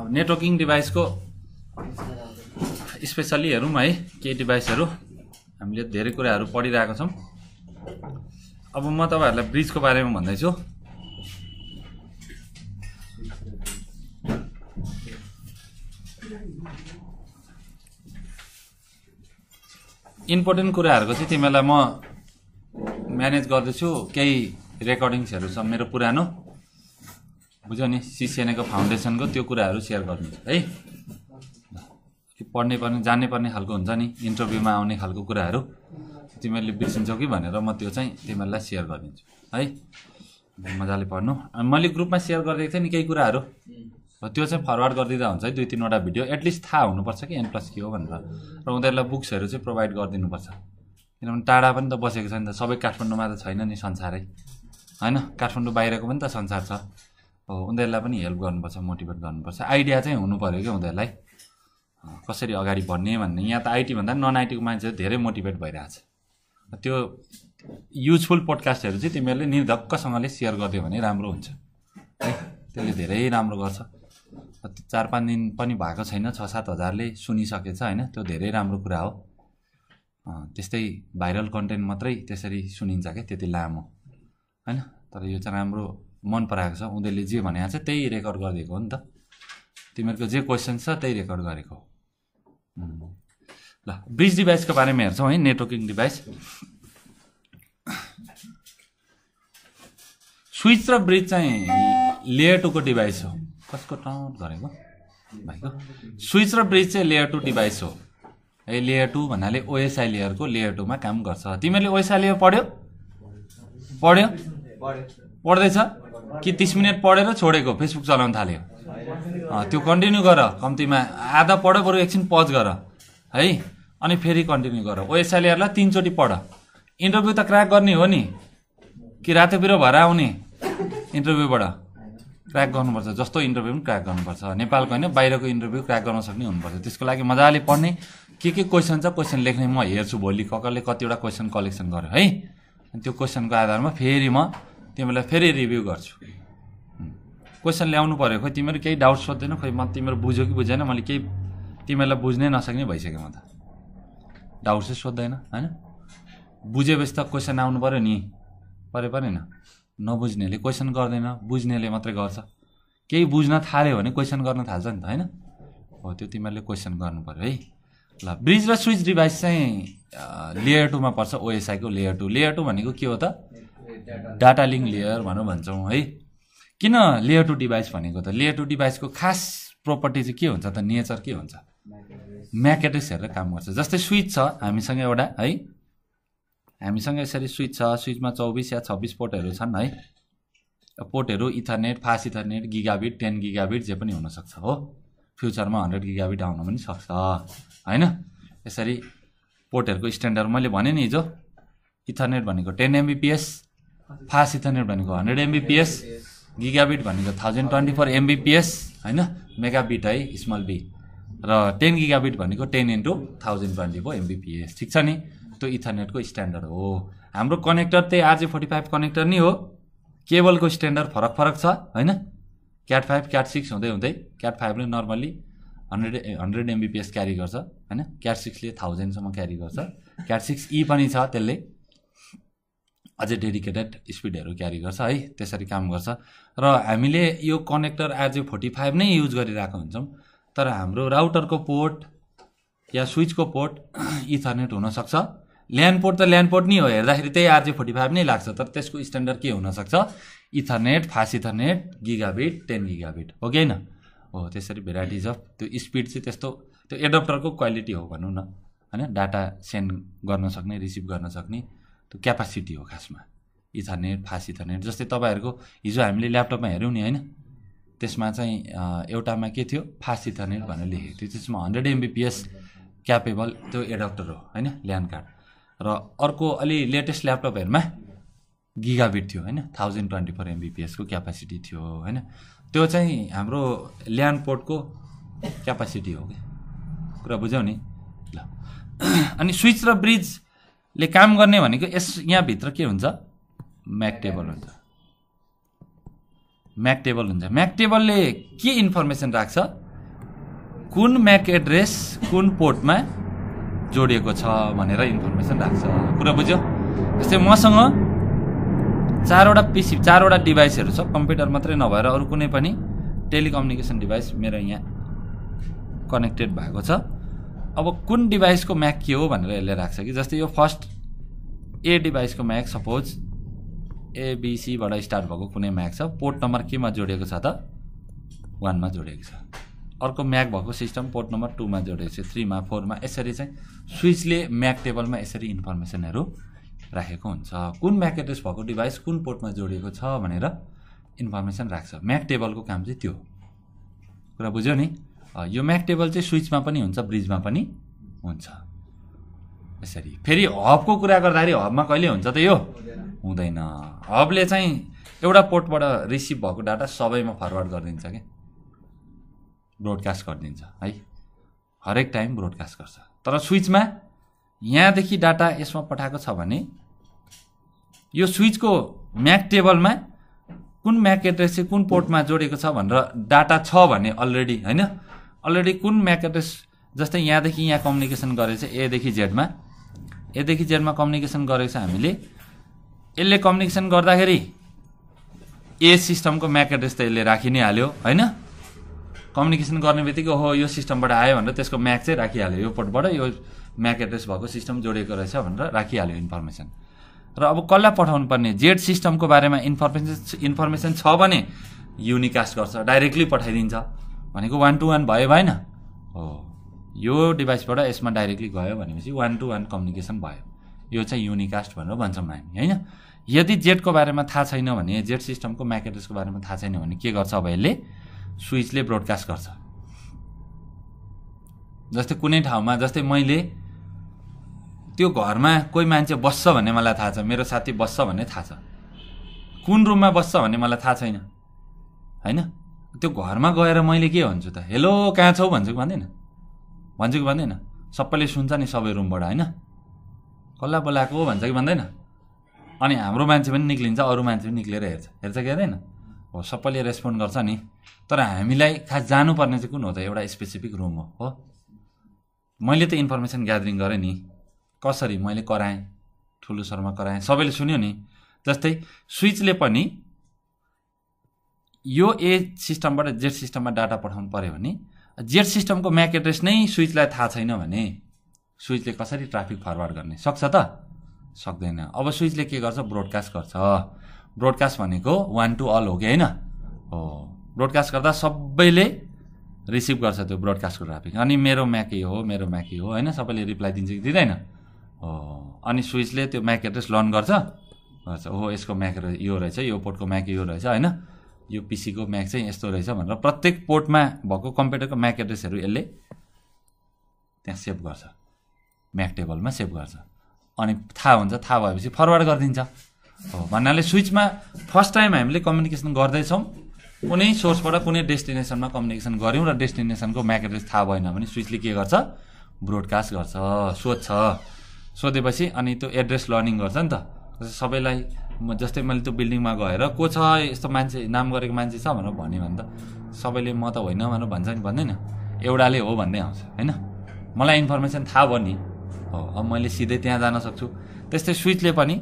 अब networking डिभाइसको specially हेरौँ है केही डिभाइसहरू हामीले धेरै कुराहरू पढिरहेको छौँ अब म तपाईँहरूलाई ब्रिजको बारेमा भन्दैछु इम्पोर्टेन्ट कुराहरूको चाहिँ तिमीहरूलाई म म्यानेज गर्दैछु केही रेकर्डिङ्सहरू छ मेरो पुरानो बुझ्यो नि सिसिएनएको फाउन्डेसनको त्यो कुराहरू सेयर गर्नु है पढ्ने पर्ने जान्ने पर्ने खालको हुन्छ नि इन्टरभ्यूमा आउने खालको कुराहरू तिमीहरूले बिर्सिन्छौ कि भनेर म त्यो चाहिँ तिमीहरूलाई सेयर गरिदिन्छु है मजाले पढ्नु मैले ग्रुपमा सेयर गरिदिएको थिएँ नि केही कुराहरू त्यो चाहिँ फरवर्ड गरिदिँदा हुन्छ है दुई तिनवटा भिडियो एटलिस्ट थाहा हुनुपर्छ कि एन प्लस के हो भनेर र उनीहरूलाई बुक्सहरू चाहिँ प्रोभाइड गरिदिनुपर्छ किनभने टाढा पनि त बसेको छ नि त सबै काठमाडौँमा त छैन नि संसारै होइन काठमाडौँ बाहिरको पनि त संसार छ हो उनीहरूलाई पनि हेल्प गर्नुपर्छ मोटिभेट गर्नुपर्छ आइडिया चाहिँ हुनु पऱ्यो क्या उनीहरूलाई कसरी अगाडि बढ्ने भन्ने यहाँ त आइटी भन्दा नन आइटीको मान्छेहरू धेरै मोटिभेट भइरहेछ त्यो युजफुल पोडकास्टहरू चाहिँ तिमीहरूले निर्धक्कसँगले सेयर गरिदियो भने राम्रो हुन्छ है त्यसले धेरै राम्रो गर्छ चार पाँच दिन पनि भएको छैन छ सात हजारले सुनिसकेछ होइन त्यो धेरै राम्रो कुरा हो त्यस्तै भाइरल कन्टेन्ट मात्रै त्यसरी सुनिन्छ क्या त्यति लामो होइन तर यो चाहिँ राम्रो मन पराएको छ उनीहरूले जे भने छ त्यही रेकर्ड गरिदिएको हो नि त तिमीहरूको जे क्वेसन छ त्यही रेकर्ड गरेको ल ब्रिज डिभाइसको बारेमा हेर्छौँ है नेटवर्किङ डिभाइस स्विच र ब्रिज चाहिँ लेयर टूको डिभाइस हो कसको टाउट गरेको भाइको स्विच र ब्रिज चाहिँ लेयर टू डिभाइस हो ए लेयर टू भन्नाले ओएसआई लेयरको लेयर टूमा काम गर्छ तिमीहरूले ओएसआई लेयर पढ्यो पढ्यो पढ्दैछ कि तिस मिनट पढेर छोडेको फेसबुक चलाउन थाल्यो त्यो कन्टिन्यू गर कम्तीमा आधा पढ बरु एकछिन पज गर है अनि फेरि कन्टिन्यू गर ओएसआई लेयरलाई तिनचोटि पढ इन्टरभ्यू त क्र्याक गर्ने हो नि कि रातो पिरो भएर आउने इन्टरभ्यूबाट क्र्याक गर्नुपर्छ जस्तो इन्टरभ्यू पनि क्र्याक गर्नुपर्छ नेपालको होइन बाहिरको इन्टरभ्यू क्र्याक गर्न सक्ने हुनुपर्छ त्यसको लागि मजाले पढ्ने के के क्वेसन छ क्वेसन लेख्ने म हेर्छु भोलि कसले कतिवटा क्वेसन कलेक्सन गर्यो है त्यो क्वेसनको आधारमा फेरि म तिमीलाई फेरि रिभ्यू गर्छु क्वेसन ल्याउनु पऱ्यो खोइ तिमीहरू केही डाउट सोध्दैन खोइ म तिमीहरू बुझ्यो कि बुझेन मैले केही तिमीहरूलाई बुझ्नै नसक्ने भइसक्यो म त डाउट चाहिँ सोध्दैन होइन बुझेपछि त क्वेसन आउनु पऱ्यो नि पऱ्यो परेन नबुझ्नेले क्वेसन गर्दैन बुझ्नेले मात्रै गर्छ केही बुझ्न थाल्यो भने क्वेसन गर्न थाल्छ नि त होइन हो त्यो तिमीहरूले क्वेसन गर्नु पऱ्यो है ल ब्रिज र स्विच डिभाइस चाहिँ लेयर टूमा पर्छ ओएसआईको लेयर टू लेयर टू भनेको के हो त डाटा लिङ्क लेयर भनेर भन्छौँ है किन लेयर टू डिभाइस भनेको त लेयर टू डिभाइसको खास प्रोपर्टी चाहिँ के हुन्छ त नेचर के हुन्छ म्याकेटिक्स हेरेर काम गर्छ जस्तै स्विच छ हामीसँग एउटा है हामीसँग यसरी स्विच छ स्विचमा चौबिस या छब्बिस पोर्टहरू छन् है पोर्टहरू Ethernet fast Ethernet gigabit ten gigabit जे पनि हुनसक्छ हो फ्युचरमा हन्ड्रेड गिगाबिट आउन पनि सक्छ होइन यसरी पोर्टहरूको स्ट्यान्डर्ड मैले भनेँ नि हिजो इथरनेट भनेको टेन एमबिपिएस फास्ट इथरनेट भनेको हन्ड्रेड एमबिपिएस गिगाबिट भनेको थाउजन्ड ट्वेन्टी फोर एमबिपिएस होइन मेगाबिट है स्मल बी र टेन गिगाबिट भनेको ten into thousand twenty four Mbps ठिक छ नि त्यो इथरनेटको स्ट्यान्डर्ड हो हाम्रो कनेक्टर त्यही आरजे फोर्टी फाइभ कनेक्टर नै हो केबलको स्ट्यान्डर्ड फरक फरक छ होइन क्याट फाइभ क्याट सिक्स हुँदै हुँदै क्याट फाइभले normally hundred hundred Mbps carry गर्छ होइन क्याट सिक्सले थाउजन्डसम्म क्यारी गर्छ क्याट सिक्स ई पनि छ त्यसले अझै डेडिकेटेड स्पिडहरू क्यारी गर्छ है त्यसरी काम गर्छ र हामीले यो कनेक्टर आरजे फोर्टी फाइभ नै युज गरिरहेको हुन्छौँ तर हाम्रो राउटरको पोर्ट या स्विचको पोर्ट इथरनेट हुनसक्छ ल्यान्डपोर्ट त ल्यान्डपोर्ट नै हो हेर्दाखेरि त्यही आरजे फोर्टी फाइभ नै लाग्छ तर त्यसको स्ट्यान्डर्ड के हुनसक्छ Ethernet fast Ethernet gigabit ten gigabit हो कि हो त्यसरी भेराइटिज अफ त्यो स्पिड चाहिँ त्यस्तो त्यो एडप्टरको क्वालिटी हो भनौँ न होइन डाटा सेन्ड गर्न सक्ने रिसिभ गर्न सक्ने त्यो क्यापासिटी हो खासमा इथरनेट फास्ट इथरनेट जस्तै तपाईँहरूको हिजो हामीले ल्यापटपमा हेऱ्यौँ नि होइन त्यसमा चाहिँ एउटामा के थियो फास्ट इथरनेट भनेर लेखेको थियो त्यसमा हन्ड्रेड एमबिपिएस क्यापेबल त्यो एडप्टर हो होइन ल्यान्ड कार्ड र अर्को अलि लेटेस्ट ल्यापटपहरूमा गिगाबिट थियो होइन थाउजन्ड ट्वेन्टी फोर एमबिपिएसको क्यापासिटी थियो होइन त्यो चाहिँ हाम्रो ल्यान्ड पोर्टको क्यापासिटी हो क्या कुरा बुझ्यौ नि ल अनि स्विच र ब्रिजले काम गर्ने भनेको यस यहाँभित्र के हुन्छ म्याक टेबल हुन्छ म्याक टेबल हुन्छ म्याक टेबलले के इन्फर्मेसन राख्छ कुन म्याक एड्रेस कुन पोर्टमा जोडिएको छ भनेर इन्फर्मेसन राख्छ कुरा बुझ्यो जस्तै मसँग चारवटा पिसी चारवटा डिभाइसहरू छ कम्प्युटर मात्रै नभएर अरू कुनै पनि टेलिकम्युनिकेसन डिभाइस मेरो यहाँ कनेक्टेड भएको छ अब कुन डिभाइसको म्याक के हो भनेर यसले राख्छ कि जस्तै यो फर्स्ट ए डिभाइसको म्याक सपोज एबिसीबाट स्टार्ट भएको कुनै म्याक छ पोर्ट नम्बर केमा जोडिएको छ त वानमा जोडिएको छ अर्को म्याक भएको सिस्टम पोर्ट नम्बर टूमा जोडेको छ थ्रीमा फोरमा यसरी चाहिँ स्विचले म्याक टेबलमा यसरी इन्फर्मेसनहरू राखेको हुन्छ कुन म्याक एड्रेस भएको डिभाइस कुन पोर्टमा जोडिएको छ भनेर इन्फर्मेसन राख्छ म्याक टेबलको काम चाहिँ त्यो कुरा बुझ्यो नि यो म्याक टेबल चाहिँ स्विचमा पनि हुन्छ ब्रिजमा पनि हुन्छ यसरी फेरि हबको कुरा गर्दाखेरि हबमा कहिले हुन्छ त यो हुँदैन हबले चाहिँ एउटा पोर्टबाट रिसिभ भएको डाटा सबैमा फरवर्ड गरिदिन्छ क्या ब्रोडकास्ट गरिदिन्छ है हरेक टाइम ब्रोडकास्ट गर्छ तर स्विचमा यहाँदेखि डाटा यसमा पठाएको छ भने यो स्विचको म्याक टेबलमा कुन म्याक एड्रेस चाहिँ कुन पोर्टमा जोडेको छ भनेर डाटा छ भने अलरेडी होइन अलरेडी कुन म्याक एड्रेस जस्तै यहाँदेखि यहाँ कम्युनिकेसन गरेको छ एदेखि जेडमा एदेखि जेडमा कम्युनिकेसन गरेको छ हामीले यसले कम्युनिकेसन गर्दाखेरि ए सिस्टमको म्याक एड्रेस त यसले राखि नै हाल्यो होइन कम्युनिकेसन गर्ने बित्तिकै हो यो सिस्टमबाट आयो भनेर त्यसको म्याक चाहिँ राखिहाल्यो यो पोर्टबाट यो म्याक एड्रेस भएको सिस्टम जोडिएको रहेछ भनेर राखिहाल्यो इन्फर्मेसन र अब कसलाई पठाउनु पर्ने जेड सिस्टमको बारेमा इन्फर्मेसन इन्फर्मेसन छ भने युनिकास्ट गर्छ डाइरेक्टली पठाइदिन्छ भनेको वान टु वान भयो भएन हो यो डिभाइसबाट यसमा डाइरेक्टली गयो भनेपछि वान टु वान कम्युनिकेसन भयो यो चाहिँ युनिकास्ट भनेर भन्छौँ हामी होइन यदि जेडको बारेमा थाहा छैन भने जेड सिस्टमको म्याक एड्रेसको बारेमा थाहा छैन भने के गर्छ अब यसले स्विचले ब्रोडकास्ट गर्छ जस्तै कुनै ठाउँमा जस्तै मैले त्यो घरमा कोही मान्छे बस्छ भन्ने मलाई थाहा छ मेरो साथी बस्छ भन्ने थाहा छ कुन रुममा बस्छ भन्ने मलाई थाहा छैन होइन त्यो घरमा गएर मैले के भन्छु त हेलो कहाँ छौ भन्छु कि भन्दैन भन्छु कि भन्दैन सबैले सुन्छ नि सबै रुमबाट होइन कसलाई बोलाएको भन्छ कि भन्दैन अनि हाम्रो मान्छे पनि निक्लिन्छ अरू मान्छे पनि निक्लेर हेर्छ हेर्छ कि हेर्दैन हो सबैले रेस्पोन्ड गर्छ नि तर हामीलाई खास जानुपर्ने चाहिँ कुन हो त एउटा स्पेसिफिक रुम हो हो मैले त इन्फर्मेसन ग्यादरिङ गरेँ नि कसरी मैले कराएँ ठुलो सरमा कराएँ सबैले सुन्यो नि जस्तै स्विचले पनि यो ए सिस्टमबाट जेड सिस्टममा डाटा पठाउनु पऱ्यो भने जेड सिस्टमको म्याक एड्रेस नै स्विचलाई थाहा छैन भने स्विचले कसरी ट्राफिक फरवर्ड गर्ने सक्छ त सक्दैन अब स्विचले के गर्छ ब्रोडकास्ट गर्छ ब्रोडकास्ट भनेको वान टु अल हो कि होइन हो ब्रोडकास्ट गर्दा सबैले रिसिभ गर्छ त्यो ब्रोडकास्टको ट्राफिक अनि मेरो म्याके हो मेरो म्याके हो होइन सबैले रिप्लाई दिन्छ कि दिँदैन हो अनि स्विचले त्यो म्याक एड्रेस लर्न गर्छ गर्छ हो यसको म्याक यो रहेछ यो पोर्टको म्याक यो रहेछ होइन यो पिसीको म्याक चाहिँ यस्तो रहेछ भनेर प्रत्येक पोर्टमा भएको कम्प्युटरको म्याक एड्रेसहरू यसले त्यहाँ सेभ गर्छ म्याक टेबलमा सेभ गर्छ अनि थाहा हुन्छ थाहा भएपछि फरवर्ड गरिदिन्छ भन्नाले स्विचमा फर्स्ट टाइम हामीले कम्युनिकेसन गर्दैछौँ कुनै सोर्सबाट कुनै डेस्टिनेसनमा कम्युनिकेसन गऱ्यौँ र डेस्टिनेसनको म्याकेटेज थाहा भएन भने स्विचले के गर्छ ब्रोडकास्ट गर्छ सोध्छ सोधेपछि अनि त्यो एड्रेस लर्निङ गर्छ नि त सबैलाई म जस्तै मैले त्यो बिल्डिङमा गएर को छ यस्तो मान्छे नाम गरेको मान्छे छ भनेर भन्यो भने त सबैले म त होइन भनेर भन्छ नि भन्दैन एउटाले हो भन्दै आउँछ होइन मलाई इन्फर्मेसन थाहा भयो नि हो अब मैले सिधै त्यहाँ जान सक्छु त्यस्तै स्विचले पनि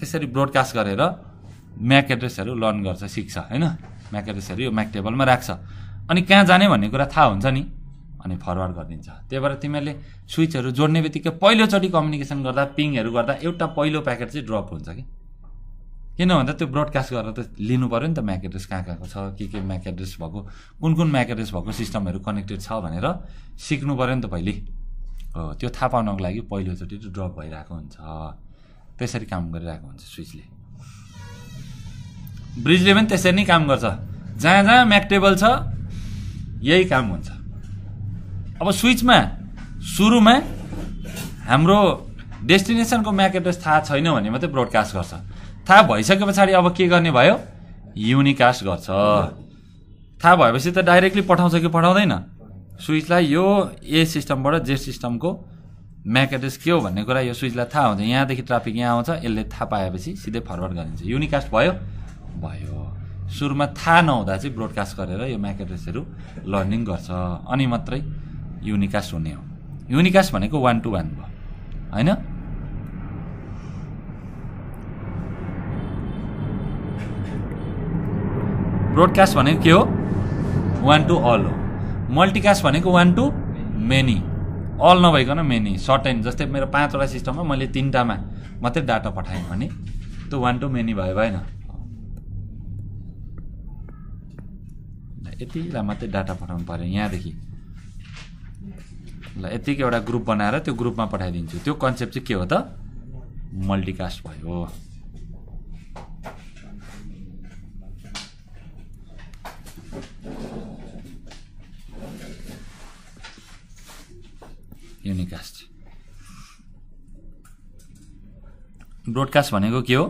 त्यसरी ब्रोडकास्ट गरेर म्याक एड्रेसहरू लर्न गर्छ सिक्छ होइन म्याक एड्रेसहरू यो म्याक टेबलमा राख्छ अनि कहाँ जाने भन्ने कुरा थाहा हुन्छ नि अनि फरवर्ड गरिदिन्छ त्यही भएर तिमीहरूले स्विचहरू जोड्ने बित्तिकै पहिलोचोटि कम्युनिकेसन गर्दा पिङहरू गर्दा एउटा पहिलो प्याकेट चाहिँ ड्रप हुन्छ कि किन भन्दा त्यो ब्रोडकास्ट गरेर त लिनु पऱ्यो नि त म्याक एड्रेस कहाँ कहाँको छ के के म्याक एड्रेस भएको कुन कुन म्याक एड्रेस भएको सिस्टमहरू कनेक्टेड छ भनेर सिक्नु पऱ्यो नि त पहिले हो त्यो थाहा पाउनको लागि पहिलोचोटि ड्रप भइरहेको हुन्छ त्यसरी काम गरिरहेको हुन्छ स्विचले ब्रिजले पनि त्यसरी नै काम गर्छ जहाँ जहाँ म्याक्टेबल छ यही काम हुन्छ अब स्विचमा सुरुमा हाम्रो डेस्टिनेसनको म्याक एड्रेस थाहा छैन भने मात्रै ब्रोडकास्ट गर्छ थाहा भइसके पछाडि अब के गर्ने भयो युनिकास्ट गर्छ थाहा भएपछि त डाइरेक्टली पठाउँछ कि पठाउँदैन स्विचलाई यो ए सिस्टमबाट जे सिस्टमको म्याक एड्रेस के हो भन्ने कुरा यो स्विचलाई थाहा हुन्छ यहाँदेखि ट्राफिक यहाँ आउँछ यसले थाहा पाएपछि सिधै फरवर्ड गरिन्छ युनिकास्ट भयो भयो सुरुमा थाहा नहुँदा चाहिँ ब्रोडकास्ट गरेर यो म्याक एड्रेसहरू लर्निङ गर्छ अनि मात्रै युनिकास्ट हुने हो युनिकास्ट भनेको वान टू वान भयो होइन ब्रोडकास्ट भनेको के हो वान टु अल हो मल्टिकास्ट भनेको वान टू मेनी अल नभइकन मेनी सर्ट एन्ड जस्तै मेरो पाँचवटा सिस्टममा मैले तिनवटामा मात्रै डाटा पठाएँ भने त्यो वान टु मेनी भयो भएन यतिलाई मात्रै डाटा पठाउनु पऱ्यो यहाँदेखि ल यतिको एउटा ग्रुप बनाएर त्यो ग्रुपमा पठाइदिन्छु त्यो कन्सेप्ट चाहिँ के हो त मल्टिकास्ट भयो युनिकास्ट ब्रोडकास्ट भनेको के हो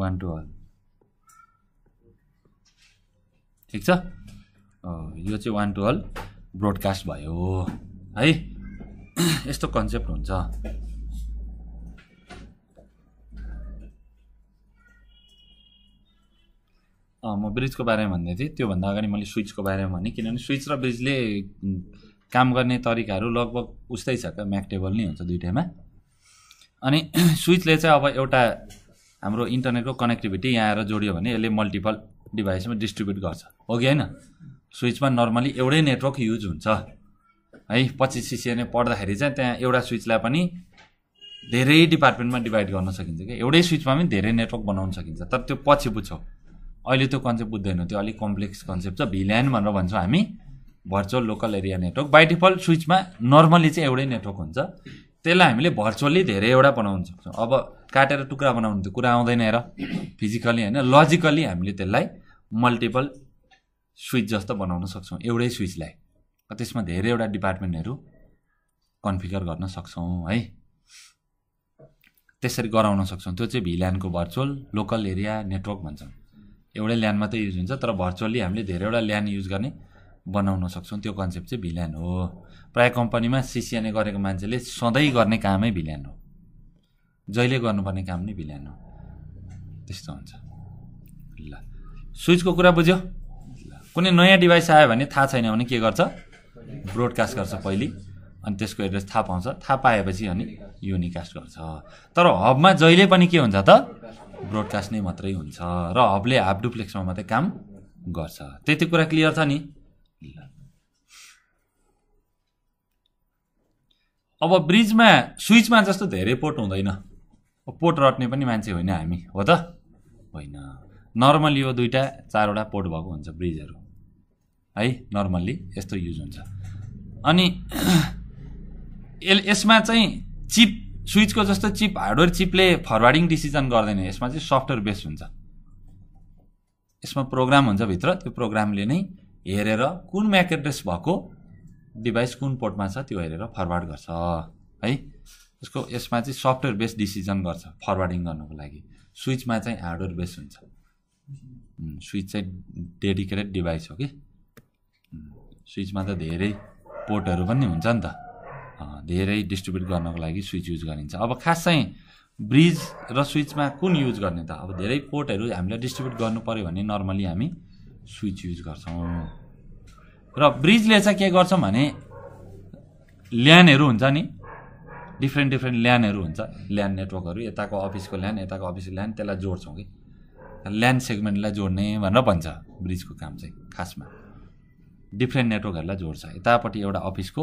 वान टु अल ठिक छ यो चाहिँ वान टु अल ब्रोडकास्ट भयो है यस्तो कन्सेप्ट हुन्छ म ब्रिजको बारेमा भन्दै थिएँ त्योभन्दा अगाडि मैले स्विचको बारेमा भनेँ किनभने स्विच र ब्रिजले काम गर्ने तरिकाहरू लगभग उस्तै छ क्या म्याकटेबल नै हुन्छ दुइटैमा अनि स्विचले चाहिँ अब एउटा हाम्रो इन्टरनेटको कनेक्टिभिटी यहाँ आएर जोडियो भने यसले मल्टिपल डिभाइसमा डिस्ट्रिब्युट गर्छ हो कि होइन स्विचमा नर्मली एउटै नेटवर्क युज हुन्छ है पच्चिस सिसिएनए पढ्दाखेरि चाहिँ त्यहाँ एउटा स्विचलाई पनि धेरै डिपार्टमेन्टमा डिभाइड गर्न सकिन्छ कि एउटै स्विचमा पनि धेरै नेटवर्क बनाउन सकिन्छ तर त्यो पछि बुझ्छौ अहिले त्यो कन्सेप्ट बुझ्दैन त्यो अलिक कम्प्लेक्स कन्सेप्ट छ भिल्यान भनेर भन्छौँ हामी virtual local area network by default स्विचमा नर्मली चाहिँ एउटै नेटवर्क हुन्छ त्यसलाई हामीले भर्चुअल्ली धेरैवटा बनाउन सक्छौँ अब काटेर टुक्रा बनाउनु त कुरा आउँदैन र फिजिकली होइन लजिकल्ली हामीले त्यसलाई मल्टिपल स्विच जस्तो बनाउन सक्छौँ एउटै स्विचलाई त्यसमा धेरैवटा डिपार्टमेन्टहरू कन्फिगर गर्न सक्छौँ है त्यसरी गराउन सक्छौँ त्यो चाहिँ भिल्यानको भर्चुअल लोकल एरिया नेटवर्क भन्छौँ एउटै ल्यान्ड मात्रै युज हुन्छ तर भर्चुअल्ली हामीले धेरैवटा ल्यान्ड युज गर्ने बनाउन सक्छौँ त्यो कन्सेप्ट चाहिँ भिल्यान हो प्राय कम्पनीमा सिसिएनए गरेको मान्छेले सधैँ गर्ने कामै भिल्यान हो जहिले गर्नुपर्ने काम नै भिल्यान हो त्यस्तो हुन्छ ल स्विचको कुरा बुझ्यो कुनै नयाँ डिभाइस आयो भने थाहा छैन भने के गर्छ ब्रोडकास्ट गर्छ पहिले अनि त्यसको एड्रेस थाहा पाउँछ थाहा पाएपछि अनि युनिकास्ट गर्छ तर हबमा जहिले पनि के हुन्छ त ब्रोडकास्ट नै मात्रै हुन्छ र हबले हाफ डुप्लेक्समा मात्रै काम गर्छ त्यति कुरा क्लियर छ नि अब ब्रिजमा स्विचमा जस्तो धेरै पोर्ट हुँदैन पोर्ट रट्ने पनि मान्छे होइन हामी हो त होइन नर्मल्ली यो दुईवटा चारवटा पोर्ट भएको हुन्छ ब्रिजहरू है नर्मल्ली यस्तो युज हुन्छ अनि यसमा चाहिँ चिप स्विचको जस्तो चिप हार्डवेयर चिपले फरवार्डिङ डिसिजन गर्दैन यसमा चाहिँ सफ्टवेयर बेस्ड हुन्छ यसमा प्रोग्राम हुन्छ भित्र त्यो प्रोग्रामले नै हेरेर कुन म्याक एड्रेस भएको डिभाइस कुन पोर्टमा छ त्यो हेरेर फरवार्ड गर्छ है यसको यसमा चाहिँ सफ्टवेयर बेस्ड डिसिजन गर्छ फरवार्डिङ गर्नुको लागि स्विचमा चाहिँ हार्डवेयर बेस्ड हुन्छ स्विच चाहिँ डेडिकेटेड डिभाइस हो कि स्विचमा त धेरै पोर्टहरू पनि हुन्छ नि त धेरै डिस्ट्रिब्युट गर्नको लागि स्विच युज गरिन्छ अब खास चाहिँ ब्रिज र स्विचमा कुन युज गर्ने त अब धेरै पोर्टहरू हामीलाई डिस्ट्रिब्युट गर्नु पऱ्यो भने नर्मली हामी स्विच युज गर्छौँ र ब्रिजले चाहिँ के गर्छौँ भने ल्यान्डहरू हुन्छ नि डिफ्रेन्ट डिफ्रेन्ट ल्यान्डहरू हुन्छ ल्यान्ड नेटवर्कहरू यताको अफिसको ल्यान्ड यताको अफिसको ल्यान्ड त्यसलाई जोड्छौँ कि ल्यान्ड सेगमेन्टलाई जोड्ने भनेर भन्छ ब्रिजको काम चाहिँ खासमा डिफ्रेन्ट नेटवर्कहरूलाई जोड्छ यतापट्टि एउटा अफिसको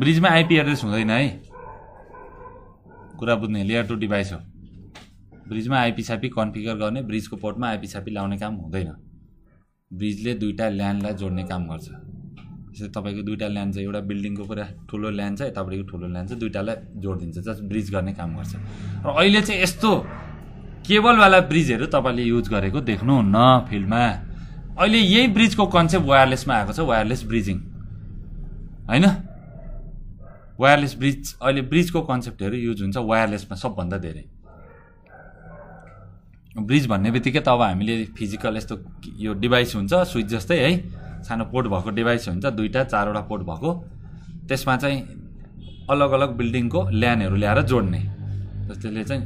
ब्रिज में आईपी एड्रेस हुँदैन हाई कुछ बुझ्ने लेयर टू डिभाइस हो ब्रिजमा आइपिसापी कन्फिगर गर्ने ब्रिजको पोर्टमा आइपिसापी लाउने काम हुँदैन ब्रिजले दुईवटा ल्यान्डलाई जोड्ने काम गर्छ जस्तै तपाईँको दुईवटा ल्यान्ड छ एउटा बिल्डिङको पुरा ठुलो ल्यान्ड छ यतापट्टिको ठुलो ल्यान्ड छ दुइटालाई जोडिदिन्छ जस ब्रिज गर्ने काम गर्छ र अहिले चाहिँ यस्तो केबलवाला ब्रिजहरू तपाईँले युज गरेको देख्नुहुन्न फिल्डमा अहिले यही ब्रिजको कन्सेप्ट वायरलेसमा आएको छ वायरलेस ब्रिजिङ होइन वायरलेस ब्रिज अहिले ब्रिजको कन्सेप्टहरू युज हुन्छ वायरलेसमा सबभन्दा धेरै ब्रिज भन्ने बित्तिकै त अब हामीले फिजिकल यस्तो यो डिभाइस हुन्छ स्विच जस्तै है सानो पोर्ट भएको डिभाइस हुन्छ दुईवटा चारवटा पोर्ट भएको त्यसमा चाहिँ अलग अलग बिल्डिङको ल्यान्डहरू ल्याएर जोड्ने जस्तैले चाहिँ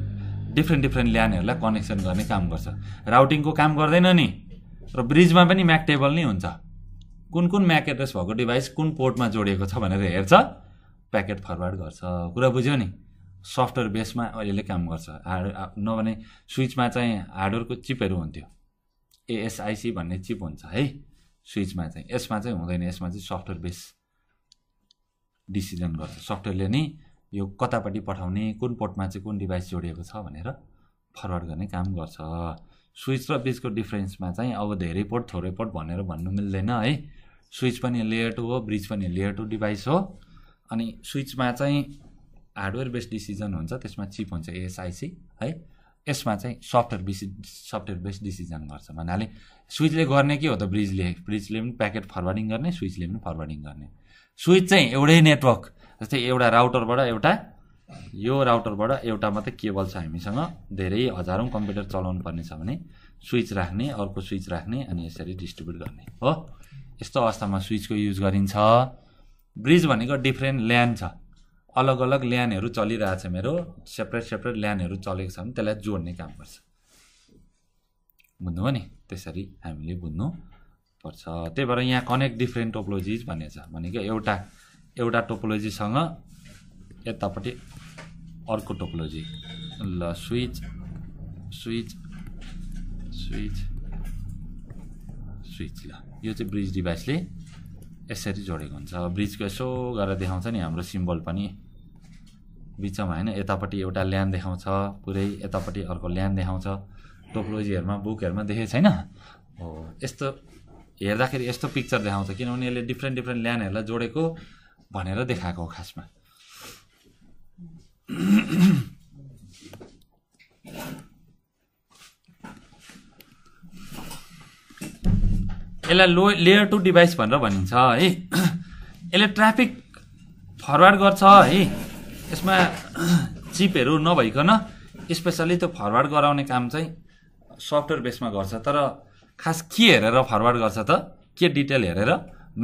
डिफ्रेन्ट डिफ्रेन्ट ल्यान्डहरूलाई कनेक्सन गर्ने काम गर्छ राउटिङको काम गर्दैन नि र ब्रिजमा पनि म्याक टेबल नै हुन्छ कुन कुन म्याक एड्रेस भएको डिभाइस कुन पोर्टमा जोडिएको छ भनेर हेर्छ प्याकेट फरवार्ड गर्छ कुरा बुझ्यो नि सफ्टवेयर बेसमा अहिले काम गर्छ हार्ड नभने स्विचमा चाहिँ हार्डवेयरको चिपहरू हुन्थ्यो एएसआइसी भन्ने चिप हुन्छ है स्विचमा चाहिँ यसमा चाहिँ हुँदैन यसमा चाहिँ सफ्टवेयर बेस डिसिजन गर्छ सफ्टवेयरले नै यो कतापट्टि पठाउने कुन पोर्टमा चाहिँ कुन डिभाइस जोडिएको छ भनेर फरवर्ड गर्ने काम गर्छ स्विच र बिचको डिफ्रेन्समा चाहिँ अब धेरै पोर्ट थोरै पोर्ट भनेर भन्नु मिल्दैन है स्विच पनि लेयर टू हो ब्रिज पनि लेयर टू डिभाइस हो अनि स्विचमा चाहिँ हार्डवेयर बेस्ड डिसिजन हुन्छ त्यसमा चिप हुन्छ एएसआइसी है यसमा चाहिँ सफ्टवेयर बेसी सफ्टवेयर बेस्ड डिसिजन गर्छ भन्नाले स्विचले गर्ने के हो त ब्रिजले ब्रिजले पनि प्याकेट फरवर्डिङ गर्ने स्विचले पनि फरवर्डिङ गर्ने स्विच चाहिँ एउटै नेटवर्क जस्तै एउटा राउटरबाट एउटा यो राउटरबाट एउटा मात्रै केबल छ हामीसँग धेरै हजारौँ कम्प्युटर चलाउनु पर्ने छ भने स्विच राख्ने अर्को स्विच राख्ने अनि यसरी डिस्ट्रिब्युट गर्ने हो यस्तो अवस्थामा स्विचको युज गरिन्छ ब्रिज भनेको डिफ्रेन्ट ल्यान्ड छ अलग अलग चलिरहेको चलिरहेछ मेरो सेपरेट सेपरेट ल्यान्डहरू चलेको छ भने त्यसलाई जोड्ने काम गर्छ बुझ्नुभयो नि त्यसरी हामीले बुझ्नु पर्छ त्यही भएर यहाँ कनेक्ट डिफ्रेन्ट टोपोलोजिज भन्ने छ भनेको एउटा एउटा टोपोलोजीसँग यतापट्टि अर्को टोपोलोजी ल स्विच स्विच स्विच स्विच ल यो चाहिँ ब्रिज डिभाइसले यसरी जोडेको हुन्छ ब्रिजको यसो गरेर देखाउँछ नि हाम्रो सिम्बल पनि बिचमा होइन यतापट्टि एउटा ल्यान्ड देखाउँछ पुरै यतापट्टि अर्को ल्यान्ड देखाउँछ टोपोलोजीहरूमा बुकहरूमा देखेको छैन हो यस्तो हेर्दाखेरि यस्तो पिक्चर देखाउँछ किनभने यसले डिफ्रेन्ट डिफ्रेन्ट ल्यान्डहरूलाई जोडेको भनेर देखाएको हो खासमा यसलाई लो लेयर टु डिभाइस भनेर भनिन्छ है यसले ट्राफिक फरवार्ड गर्छ है यसमा चिपहरू नभइकन स्पेसल्ली त्यो फरवार्ड गराउने काम चाहिँ सफ्टवेयर बेसमा गर्छ तर खास के हेरेर फरवार्ड गर्छ त के डिटेल हेरेर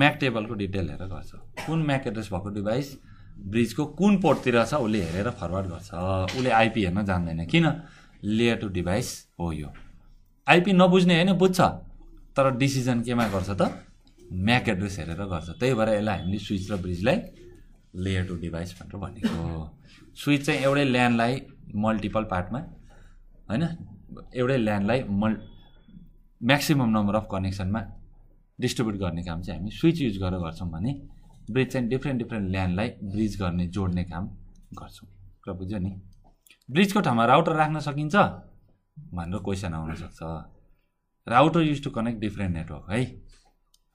म्याक टेबलको डिटेल हेरेर गर्छ कुन म्याक एड्रेस भएको डिभाइस ब्रिजको कुन पोर्टतिर छ उसले हेरेर फरवार्ड गर्छ उसले आइपी हेर्न जान्दैन किन लेयर टु डिभाइस हो यो आइपी नबुझ्ने होइन बुझ्छ तर डिसिजन केमा गर्छ त म्याक एड्रेस हेरेर गर्छ त्यही भएर यसलाई हामीले स्विच र ब्रिजलाई लेयर टु डिभाइस भनेर भनेको स्विच चाहिँ एउटै ल्यान्डलाई मल्टिपल पार्टमा होइन एउटै ल्यान्डलाई मल् म्याक्सिमम् नम्बर अफ कनेक्सनमा डिस्ट्रिब्युट गर्ने काम चाहिँ हामी स्विच युज गरेर गर्छौँ भने ब्रिज चाहिँ डिफ्रेन्ट डिफ्रेन्ट ल्यान्डलाई ब्रिज गर्ने जोड्ने काम गर्छौँ र बुझ्यो नि ब्रिजको ठाउँमा राउटर राख्न सकिन्छ भनेर क्वेसन आउनसक्छ router use to connect different network है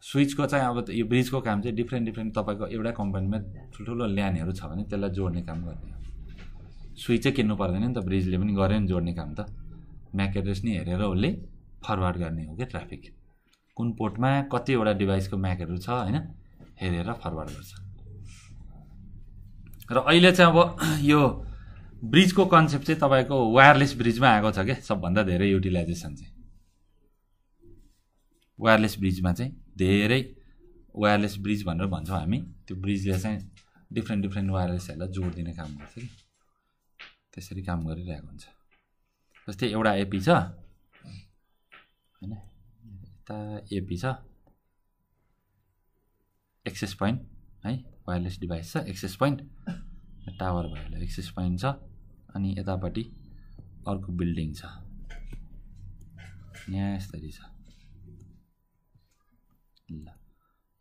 स्विचको चाहिँ अब यो ब्रिजको काम चाहिँ डिफ्रेन्ट डिफ्रेन्ट तपाईँको एउटा कम्पनीमा ठुल्ठुलो ल्यान्डहरू छ भने त्यसलाई जोड्ने काम गर्ने स्विच चाहिँ किन्नु पर्दैन नि त ब्रिजले पनि गऱ्यो नि जोड्ने काम त म्याक एड्रेस नै हेरेर उसले फरवर्ड गर्ने हो क्या ट्राफिक कुन पोर्टमा कतिवटा डिभाइसको म्याकहरू छ होइन हेरेर फरवर्ड गर्छ र अहिले चाहिँ अब यो ब्रिजको कन्सेप्ट चाहिँ तपाईँको वायरलेस ब्रिजमा आएको छ क्या सबभन्दा धेरै युटिलाइजेसन चाहिँ वायरलेस ब्रिजमा चाहिँ धेरै वायरलेस ब्रिज भनेर भन्छौँ हामी त्यो ब्रिजले चाहिँ डिफ्रेन्ट डिफ्रेन्ट वायरलेसहरूलाई जोड दिने काम गर्छ कि त्यसरी काम गरिरहेको हुन्छ जस्तै एउटा एपी छ होइन यता एपी छ एक्सेस पोइन्ट है वायरलेस डिभाइस छ एक्सेस पोइन्ट टावर भयो एक्सेस पोइन्ट छ अनि यतापट्टि अर्को बिल्डिङ छ यहाँ यसरी छ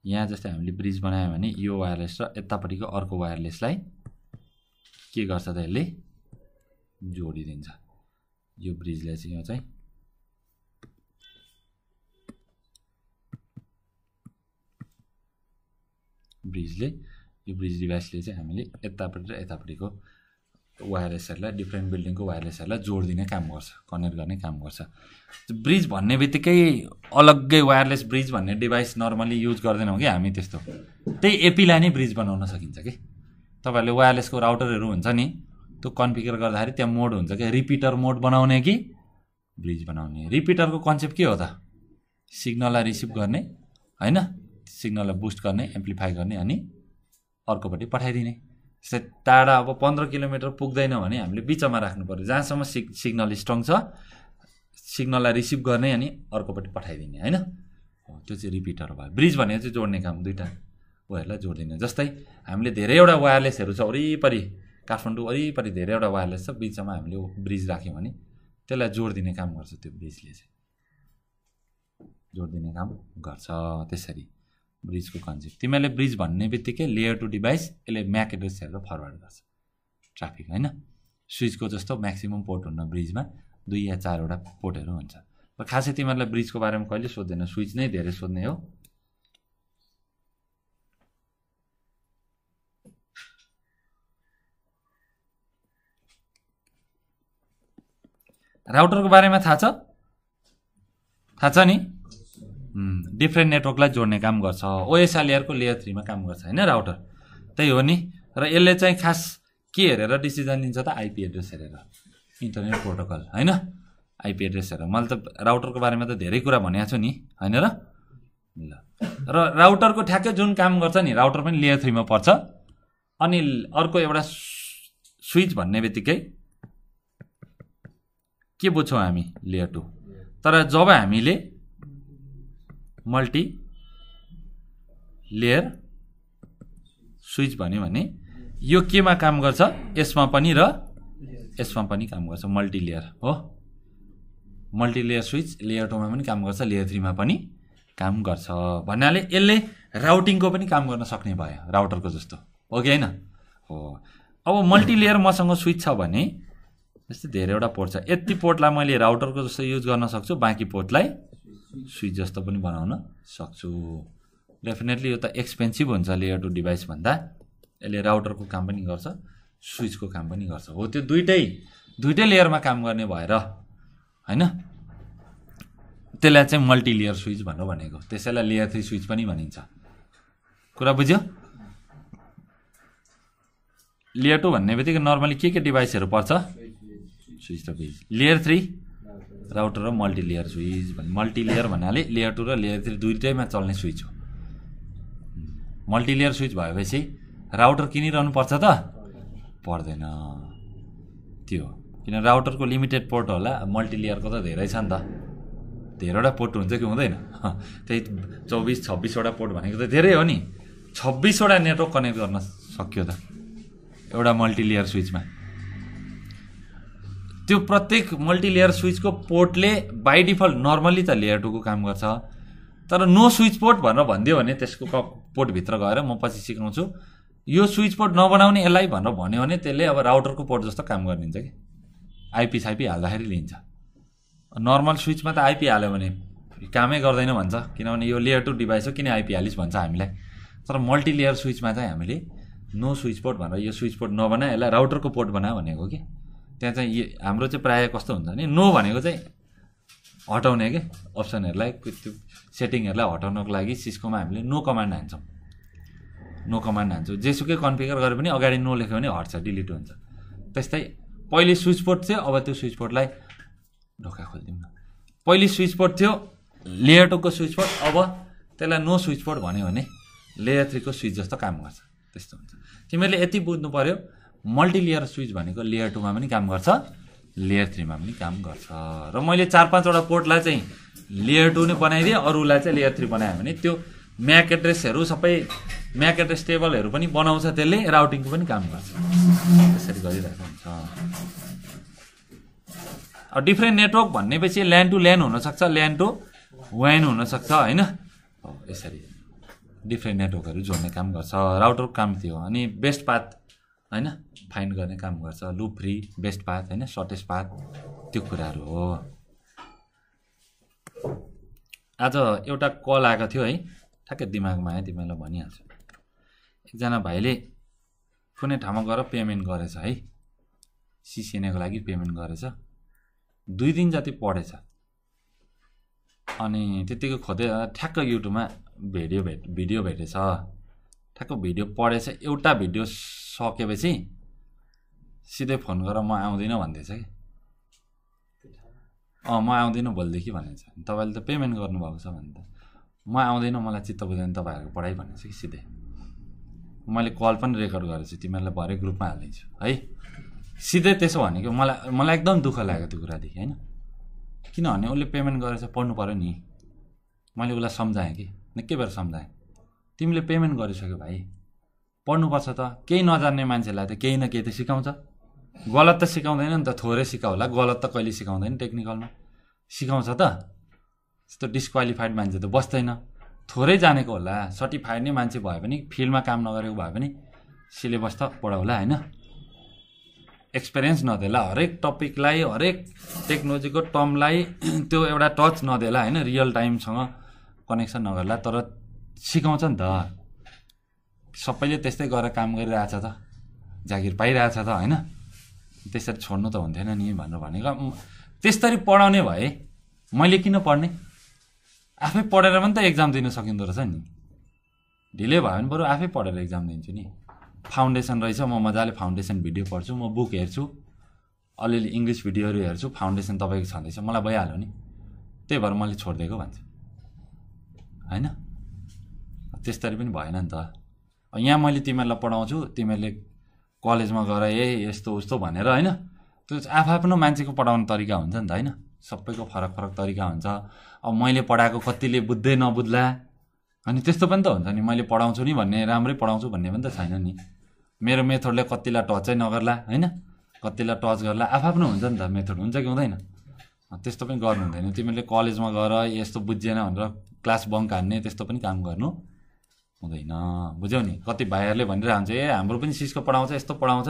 यहाँ जस्तै हामीले ब्रिज बनायौँ भने यो वायरलेस र यतापट्टिको अर्को वायरलेसलाई के गर्छ त यसले जोडिदिन्छ यो ब्रिजलाई चाहिँ यो चाहिँ ब्रिजले यो ब्रिज डिभाइसले चाहिँ हामीले यतापट्टि र यतापट्टिको वायरलेसहरूलाई डिफ्रेन्ट बिल्डिङको वायरलेसहरूलाई जोडिदिने काम गर्छ कनेक्ट गर्ने काम गर्छ ब्रिज भन्ने बित्तिकै अलग्गै वायरलेस ब्रिज भन्ने डिभाइस नर्मली युज गर्दैनौँ कि हामी त्यस्तो त्यही एपीलाई नै ब्रिज बनाउन सकिन्छ कि तपाईँहरूले वायरलेसको राउटरहरू हुन्छ नि त्यो कन्फिगर गर्दाखेरि त्यहाँ मोड हुन्छ कि रिपिटर मोड बनाउने कि ब्रिज बनाउने रिपिटरको कन्सेप्ट के हो त सिग्नललाई रिसिभ गर्ने होइन सिग्नललाई बुस्ट गर्ने एम्प्लिफाई गर्ने अनि अर्कोपट्टि पठाइदिने जस्तै टाढा अब पन्ध्र किलोमिटर पुग्दैन भने हामीले बिचमा राख्नु पऱ्यो जहाँसम्म सिग सिग्नल स्ट्रङ छ सिग्नललाई रिसिभ गर्ने अनि अर्कोपट्टि पठाइदिने होइन त्यो चाहिँ रिपिटहरू भयो ब्रिज भनेको चाहिँ जोड्ने काम दुइटा उयोहरूलाई जोडिदिने जस्तै हामीले धेरैवटा वायरलेसहरू छ वरिपरि काठमाडौँ वरिपरि धेरैवटा वायरलेस छ बिचमा हामीले ब्रिज राख्यौँ भने त्यसलाई जोडिदिने काम गर्छ त्यो ब्रिजले चाहिँ जोडिदिने काम गर्छ त्यसरी ब्रिजको कन्सेप्ट तिमीहरूले ब्रिज भन्ने बित्तिकै लेयर टु डिभाइस यसले म्याक एड्रेस हेरेर फरवर्ड गर्छ ट्राफिक होइन स्विचको जस्तो म्याक्सिमम् पोर्ट हुन्न ब्रिजमा दुई या चारवटा पोर्टहरू हुन्छ र खासै तिमीहरूलाई ब्रिजको बारेमा कहिले सोध्दैन स्विच नै धेरै सोध्ने हो राउटरको बारेमा थाहा छ थाहा छ नि डिफ्रेन्ट नेटवर्कलाई जोड्ने काम गर्छ ओएसआलिआरको लेयर थ्रीमा काम गर्छ होइन राउटर त्यही हो नि र यसले चाहिँ खास के हेरेर डिसिजन लिन्छ त आइपी एड्रेस हेरेर इन्टरनेट प्रोटोकल होइन आइपी एड्रेस हेरेर मैले त राउटरको बारेमा त धेरै कुरा भनेको छु नि होइन र ल र राउटरको ठ्याक्कै जुन काम गर्छ नि राउटर पनि लेयर थ्रीमा पर्छ अनि अर्को एउटा स्विच भन्ने बित्तिकै के बुझ्छौँ हामी लेयर टू तर जब हामीले मल्टी लेयर स्विच भन्यो भने यो केमा काम गर्छ यसमा पनि र यसमा पनि काम गर्छ लेयर हो लेयर स्विच लेयर टूमा पनि काम गर्छ लेयर थ्रीमा पनि काम गर्छ भन्नाले यसले राउटिङको पनि काम गर्न सक्ने भयो राउटरको जस्तो हो कि होइन हो अब मल्टिलेयर मसँग स्विच छ भने यस्तै धेरैवटा पोर्ट छ यति पोर्टलाई मैले राउटरको जस्तो युज गर्न सक्छु बाँकी पोर्टलाई स्विच जस्तो पनि बनाउन सक्छु डेफिनेटली यो त एक्सपेन्सिभ हुन्छ लेयर टू भन्दा यसले राउटरको काम पनि गर्छ स्विचको काम पनि गर्छ हो त्यो दुइटै दुइटै लेयरमा काम गर्ने भएर होइन त्यसलाई चाहिँ मल्टी लेयर स्विच भन्नु भनेको त्यसैलाई लेयर थ्री स्विच पनि भनिन्छ कुरा बुझ्यो लेयर टू भन्ने बित्तिकै नर्मली के के डिभाइसहरू पर्छ स्विच त बिच लेयर थ्री राउटर र मल्टिलेयर स्विच भन्ने मल्टिलेयर भन्नाले लेयर टू र लेयर थ्री दुइटैमा चल्ने स्विच हो मल्टिलेयर स्विच भएपछि राउटर किनिरहनु पर्छ त पर्दैन त्यो किन राउटरको लिमिटेड पोर्ट होला मल्टिलेयरको त धेरै छ नि त धेरैवटा पोर्ट हुन्छ कि हुँदैन त्यही चौबिस छब्बिसवटा पोर्ट भनेको त धेरै हो नि छब्बिसवटा नेटवर्क कनेक्ट गर्न सकियो त एउटा मल्टिलेयर स्विचमा त्यो प्रत्येक मल्टिलेयर स्विचको पोर्टले बाई डिफल्ट नर्मली त लेयर टूको काम गर्छ तर नो स्विच पोर्ट भनेर भनिदियो भने त्यसको पोर्टभित्र गएर म पछि सिकाउँछु यो स्विच पोर्ट नबनाउने यसलाई भनेर भन्यो भने त्यसले अब राउटरको पोर्ट जस्तो काम गरिदिन्छ कि आइपी साइपी हाल्दाखेरि लिन्छ नर्मल स्विचमा त आइपी हाल्यो भने कामै गर्दैन भन्छ किनभने यो लेयर टू डिभाइस हो किन आइपी हालिस् भन्छ हामीलाई तर मल्टिलेयर स्विचमा चाहिँ हामीले नो स्विच पोर्ट भनेर यो स्विच पोर्ट नबना यसलाई राउटरको पोर्ट बना भनेको कि त्यहाँ चाहिँ हाम्रो चाहिँ प्रायः कस्तो हुन्छ भने नो भनेको चाहिँ हटाउने के अप्सनहरूलाई त्यो सेटिङहरूलाई हटाउनको लागि सिस्कोमा हामीले नो कमान्ड हान्छौँ नो कमान्ड हान्छौँ जेसुकै कन्फिगर गरे पनि अगाडि नो लेख्यो भने हट्छ डिलिट हुन्छ त्यस्तै पहिले स्विच पोर्ट थियो अब त्यो स्विच पोर्टलाई ढोका खोलिदिउँ न पहिले स्विच पोर्ट थियो लेयर टुको स्विच पोर्ट अब त्यसलाई नो स्विच पोर्ट भन्यो भने लेयर थ्रीको स्विच जस्तो काम गर्छ त्यस्तो हुन्छ तिमीहरूले यति बुझ्नु पऱ्यो मल्टिलेयर स्विच भनेको लेयर टूमा पनि काम गर्छ लेयर थ्रीमा पनि काम गर्छ र मैले चार पाँचवटा पोर्टलाई चाहिँ लेयर टू नै बनाइदिएँ अरूलाई चाहिँ लेयर थ्री बनायो भने त्यो म्याक एड्रेसहरू सबै म्याक एड्रेस टेबलहरू पनि बनाउँछ त्यसले राउटिङको पनि काम गर्छ त्यसरी गरिरहेको हुन्छ डिफ्रेन्ट नेटवर्क भनेपछि ल्यान्ड टू ल्यान्ड हुनसक्छ ल्यान्ड टु वाइन हुनसक्छ होइन यसरी डिफ्रेन्ट नेटवर्कहरू जोड्ने काम गर्छ राउटरको काम थियो अनि बेस्ट पाथ होइन फाइन्ड गर्ने काम गर्छ लुप फ्री बेस्ट पाथ होइन सर्टेस्ट पाथ त्यो कुराहरू हो आज एउटा कल आएको थियो है ठ्याक्कै दिमागमा आयो तिमीलाई भनिहाल्छु एकजना भाइले कुनै ठाउँमा गएर पेमेन्ट गरेछ है सिसिएनएको लागि पेमेन्ट गरेछ दुई दिन जति पढेछ अनि त्यत्तिकै खोज्दै ठ्याक्क युट्युबमा भिडियो भेट भिडियो भेटेछ ठ्याक्क भिडियो पढेछ एउटा भिडियो सकेपछि सिधै फोन गरेर म आउँदिनँ भन्दैछ कि अँ म आउँदिनँ भोलिदेखि भनेछ तपाईँले त पेमेन्ट गर्नुभएको छ भने त म आउँदिनँ मलाई चित्त बुझ्दैन तपाईँहरूको पढाइ भनेछ कि सिधै मैले कल पनि रेकर्ड गरेको छु तिमीहरूलाई भरे ग्रुपमा हालिदिन्छु है सिधै त्यसो भनेको मलाई मलाई एकदम दुःख लाग्यो त्यो कुरादेखि होइन किनभने उसले पेमेन्ट गरेर चाहिँ पढ्नु पऱ्यो नि मैले उसलाई सम्झाएँ कि निकै बेर सम्झाएँ तिमीले पेमेन्ट गरिसक्यो भाइ पढ्नुपर्छ त केही नजान्ने मान्छेलाई त केही न केही त सिकाउँछ गलत त सिकाउँदैन नि त थोरै सिकाउला गलत त कहिले सिकाउँदैन टेक्निकलमा सिकाउँछ त त्यस्तो डिस्क्वालिफाइड मान्छे त बस्दैन थोरै जानेको होला सर्टिफाइड नै मान्छे भए पनि फिल्डमा काम नगरेको भए पनि सिलेबस त पढाउला होइन एक्सपिरियन्स नदेला हरेक टपिकलाई हरेक टेक्नोलोजीको टर्मलाई त्यो एउटा टच नदेला होइन रियल टाइमसँग कनेक्सन नगर्ला तर सिकाउँछ नि त सबैले त्यस्तै गरेर काम गरिरहेछ त जागिर पाइरहेछ त होइन त्यसरी छोड्नु त हुन्थेन नि भनेर भनेको त्यस्तरी पढाउने भए मैले किन पढ्ने आफै पढेर पनि त एक्जाम दिन सकिँदो रहेछ नि ढिलै भयो भने बरु आफै पढेर एक्जाम दिन्छु नि फाउन्डेसन रहेछ म मजाले फाउन्डेसन भिडियो पढ्छु म बुक हेर्छु अलिअलि इङ्ग्लिस भिडियोहरू हेर्छु फाउन्डेसन तपाईँको छँदैछ मलाई भइहाल्यो नि त्यही भएर मैले छोडिदिएको भन्छु होइन त्यस्तरी पनि भएन नि त यहाँ मैले तिमीहरूलाई पढाउँछु तिमीहरूले कलेजमा गएर ए यस्तो उस्तो भनेर होइन त्यो आफ्नो मान्छेको पढाउने तरिका हुन्छ नि त होइन सबैको फरक फरक तरिका हुन्छ अब मैले पढाएको कतिले बुझ्दै नबुझ्ला अनि त्यस्तो पनि त हुन्छ नि मैले पढाउँछु नि भन्ने राम्रै पढाउँछु भन्ने पनि त छैन नि मेरो मेथडले कतिलाई टचै नगर्ला होइन कतिलाई टच गर्ला आफ्नो हुन्छ नि त मेथड हुन्छ कि हुँदैन त्यस्तो पनि गर्नु हुँदैन तिमीले कलेजमा गएर यस्तो बुझिएन भनेर क्लास बङ्क हान्ने त्यस्तो पनि काम गर्नु हुँदैन बुझ्यौ नि कति भाइहरूले भनिरहन्छ ए हाम्रो पनि सिस्को पढाउँछ यस्तो पढाउँछ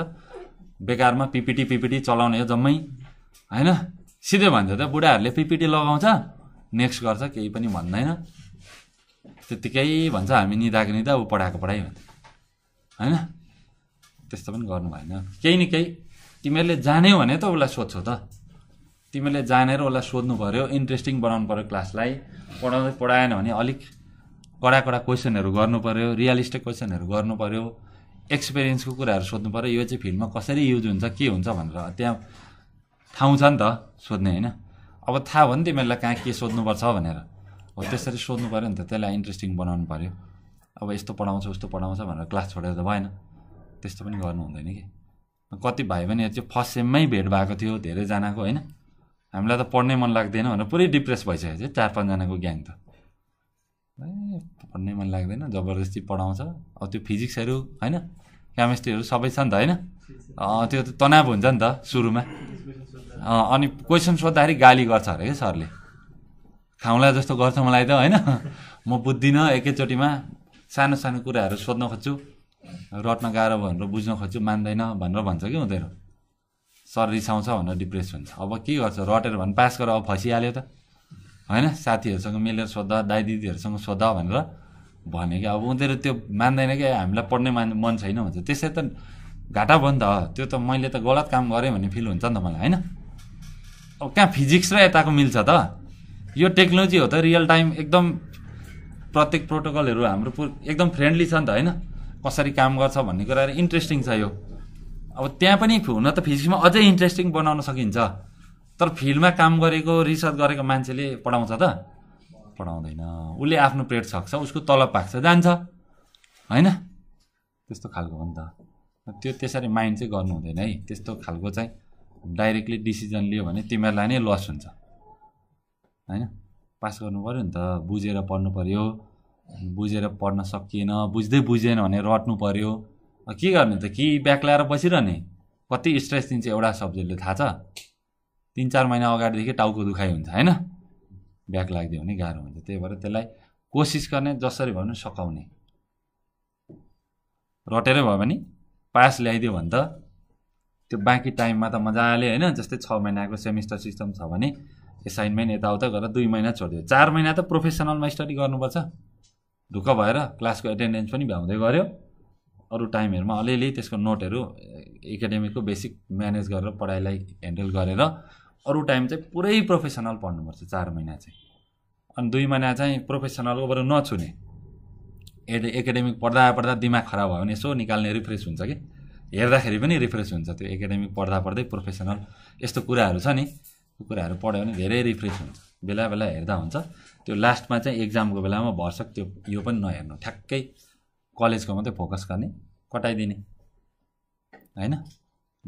बेकारमा पिपिटी पिपिटी चलाउने हो जम्मै होइन सिधै भन्छ त बुढाहरूले पिपिटी लगाउँछ नेक्स्ट गर्छ केही पनि भन्दैन त्यत्तिकै भन्छ हामी निदाएको निदा ऊ पढाएको पढाइ भन्छ होइन त्यस्तो पनि गर्नु भएन केही न केही तिमीहरूले जान्यौ भने त उसलाई सोध्छौ त तिमीहरूले जानेर उसलाई सोध्नु पऱ्यो इन्ट्रेस्टिङ बनाउनु पऱ्यो क्लासलाई पढाउँदै पढाएन भने अलिक कडा कडा क्वेसनहरू गर्नु पऱ्यो रियलिस्टिक क्वेसनहरू गर्नु पऱ्यो एक्सपिरियन्सको कुराहरू सोध्नु पऱ्यो यो चाहिँ फिल्डमा कसरी युज हुन्छ के हुन्छ भनेर त्यहाँ ठाउँ छ नि त सोध्ने होइन अब थाहा भयो नि तिमीहरूलाई कहाँ के सोध्नुपर्छ भनेर हो त्यसरी सोध्नु पऱ्यो नि त त्यसलाई इन्ट्रेस्टिङ बनाउनु पऱ्यो अब यस्तो पढाउँछ उस्तो पढाउँछ भनेर क्लास छोडेर त भएन त्यस्तो पनि गर्नु हुँदैन कि कति भाइ बहिनीहरू त्यो फर्स्ट सेममै भेट भएको थियो धेरैजनाको होइन हामीलाई त पढ्नै मन लाग्दैन भनेर पुरै डिप्रेस भइसकेको थियो चार पाँचजनाको ज्ञान त पढ्नै मन लाग्दैन जबरजस्ती पढाउँछ अब त्यो फिजिक्सहरू होइन केमेस्ट्रीहरू सबै छ नि त होइन त्यो त तनाव हुन्छ नि त सुरुमा अनि क्वेसन सोद्धाखेरि गाली गर्छ अरे क्या सरले खाउँला जस्तो गर्छ मलाई त होइन म बुझ्दिनँ एकैचोटिमा सानो सानो कुराहरू सोध्न खोज्छु रट्न गाह्रो भनेर बुझ्न खोज्छु मान्दैन भनेर भन्छ कि उनीहरू सर रिसाउँछ भनेर डिप्रेस हुन्छ अब के गर्छ रटेर भने पास गरेर अब फसिहाल्यो त होइन साथीहरूसँग मिलेर सोध दाइ दिदीहरूसँग सोध भनेर भने कि अब उनीहरू त्यो मान्दैन कि हामीलाई पढ्ने मान मन छैन भन्छ त्यसै त घाटा भयो नि त त्यो त मैले त गलत काम गरेँ भन्ने फिल हुन्छ नि त मलाई होइन अब कहाँ फिजिक्स र यताको मिल्छ त यो टेक्नोलोजी हो त रियल टाइम एकदम प्रत्येक प्रोटोकलहरू हाम्रो एकदम फ्रेन्डली छ नि त होइन कसरी काम गर्छ भन्ने कुरा इन्ट्रेस्टिङ छ यो अब त्यहाँ पनि हुन त फिजिक्समा अझै इन्ट्रेस्टिङ बनाउन सकिन्छ तर फिल्डमा काम गरेको रिसर्च गरेको मान्छेले पढाउँछ त पढाउँदैन उसले आफ्नो पेट छक्छ उसको तलब पाक्छ जान्छ होइन त्यस्तो खालको हो नि त त्यो त्यसरी माइन्ड चाहिँ गर्नु हुँदैन है त्यस्तो खालको चाहिँ डाइरेक्टली डिसिजन लियो भने तिमीहरूलाई नै लस हुन्छ होइन पास गर्नु पऱ्यो नि त बुझेर पढ्नु पऱ्यो बुझेर पढ्न सकिएन बुझ्दै बुझेन भने रट्नु पऱ्यो के गर्ने त कि ब्याक ल्याएर बसिरहने कति स्ट्रेस दिन्छ एउटा सब्जेक्टले थाहा छ तिन चार महिना अगाडिदेखि टाउको दुखाइ हुन्छ होइन ब्याक लागिदियो भने गाह्रो हुन्छ त्यही भएर त्यसलाई कोसिस गर्ने जसरी भने सकाउने रटेरै भयो भने पास ल्याइदियो भने त त्यो बाँकी टाइममा त मजाले होइन जस्तै छ महिनाको सेमिस्टर सिस्टम छ भने एसाइनमेन्ट यताउता गरेर दुई महिना छोडिदियो चार महिना त प्रोफेसनलमा स्टडी गर्नुपर्छ ढुक्क भएर क्लासको एटेन्डेन्स पनि भ्याउँदै गऱ्यो अरू टाइमहरूमा अलिअलि त्यसको नोटहरू एकाडेमीको बेसिक म्यानेज गरेर पढाइलाई ह्यान्डल गरेर अरू टाइम चाहिँ पुरै प्रोफेसनल पढ्नुपर्छ चार महिना चाहिँ अनि दुई महिना चाहिँ प्रोफेसनलको बरु नछुने एडे एकाडेमिक पढ्दा पढ्दा दिमाग खराब भयो भने यसो निकाल्ने रिफ्रेस हुन्छ कि हेर्दाखेरि पनि रिफ्रेस हुन्छ त्यो एकाडेमिक पढ्दा पढ्दै प्रोफेसनल यस्तो कुराहरू छ नि त्यो कुराहरू पढ्यो भने धेरै रिफ्रेस हुन्छ बेला बेला हेर्दा हुन्छ त्यो लास्टमा चाहिँ एक्जामको बेलामा भर्सक त्यो यो पनि नहेर्नु ठ्याक्कै कलेजको मात्रै फोकस गर्ने कटाइदिने होइन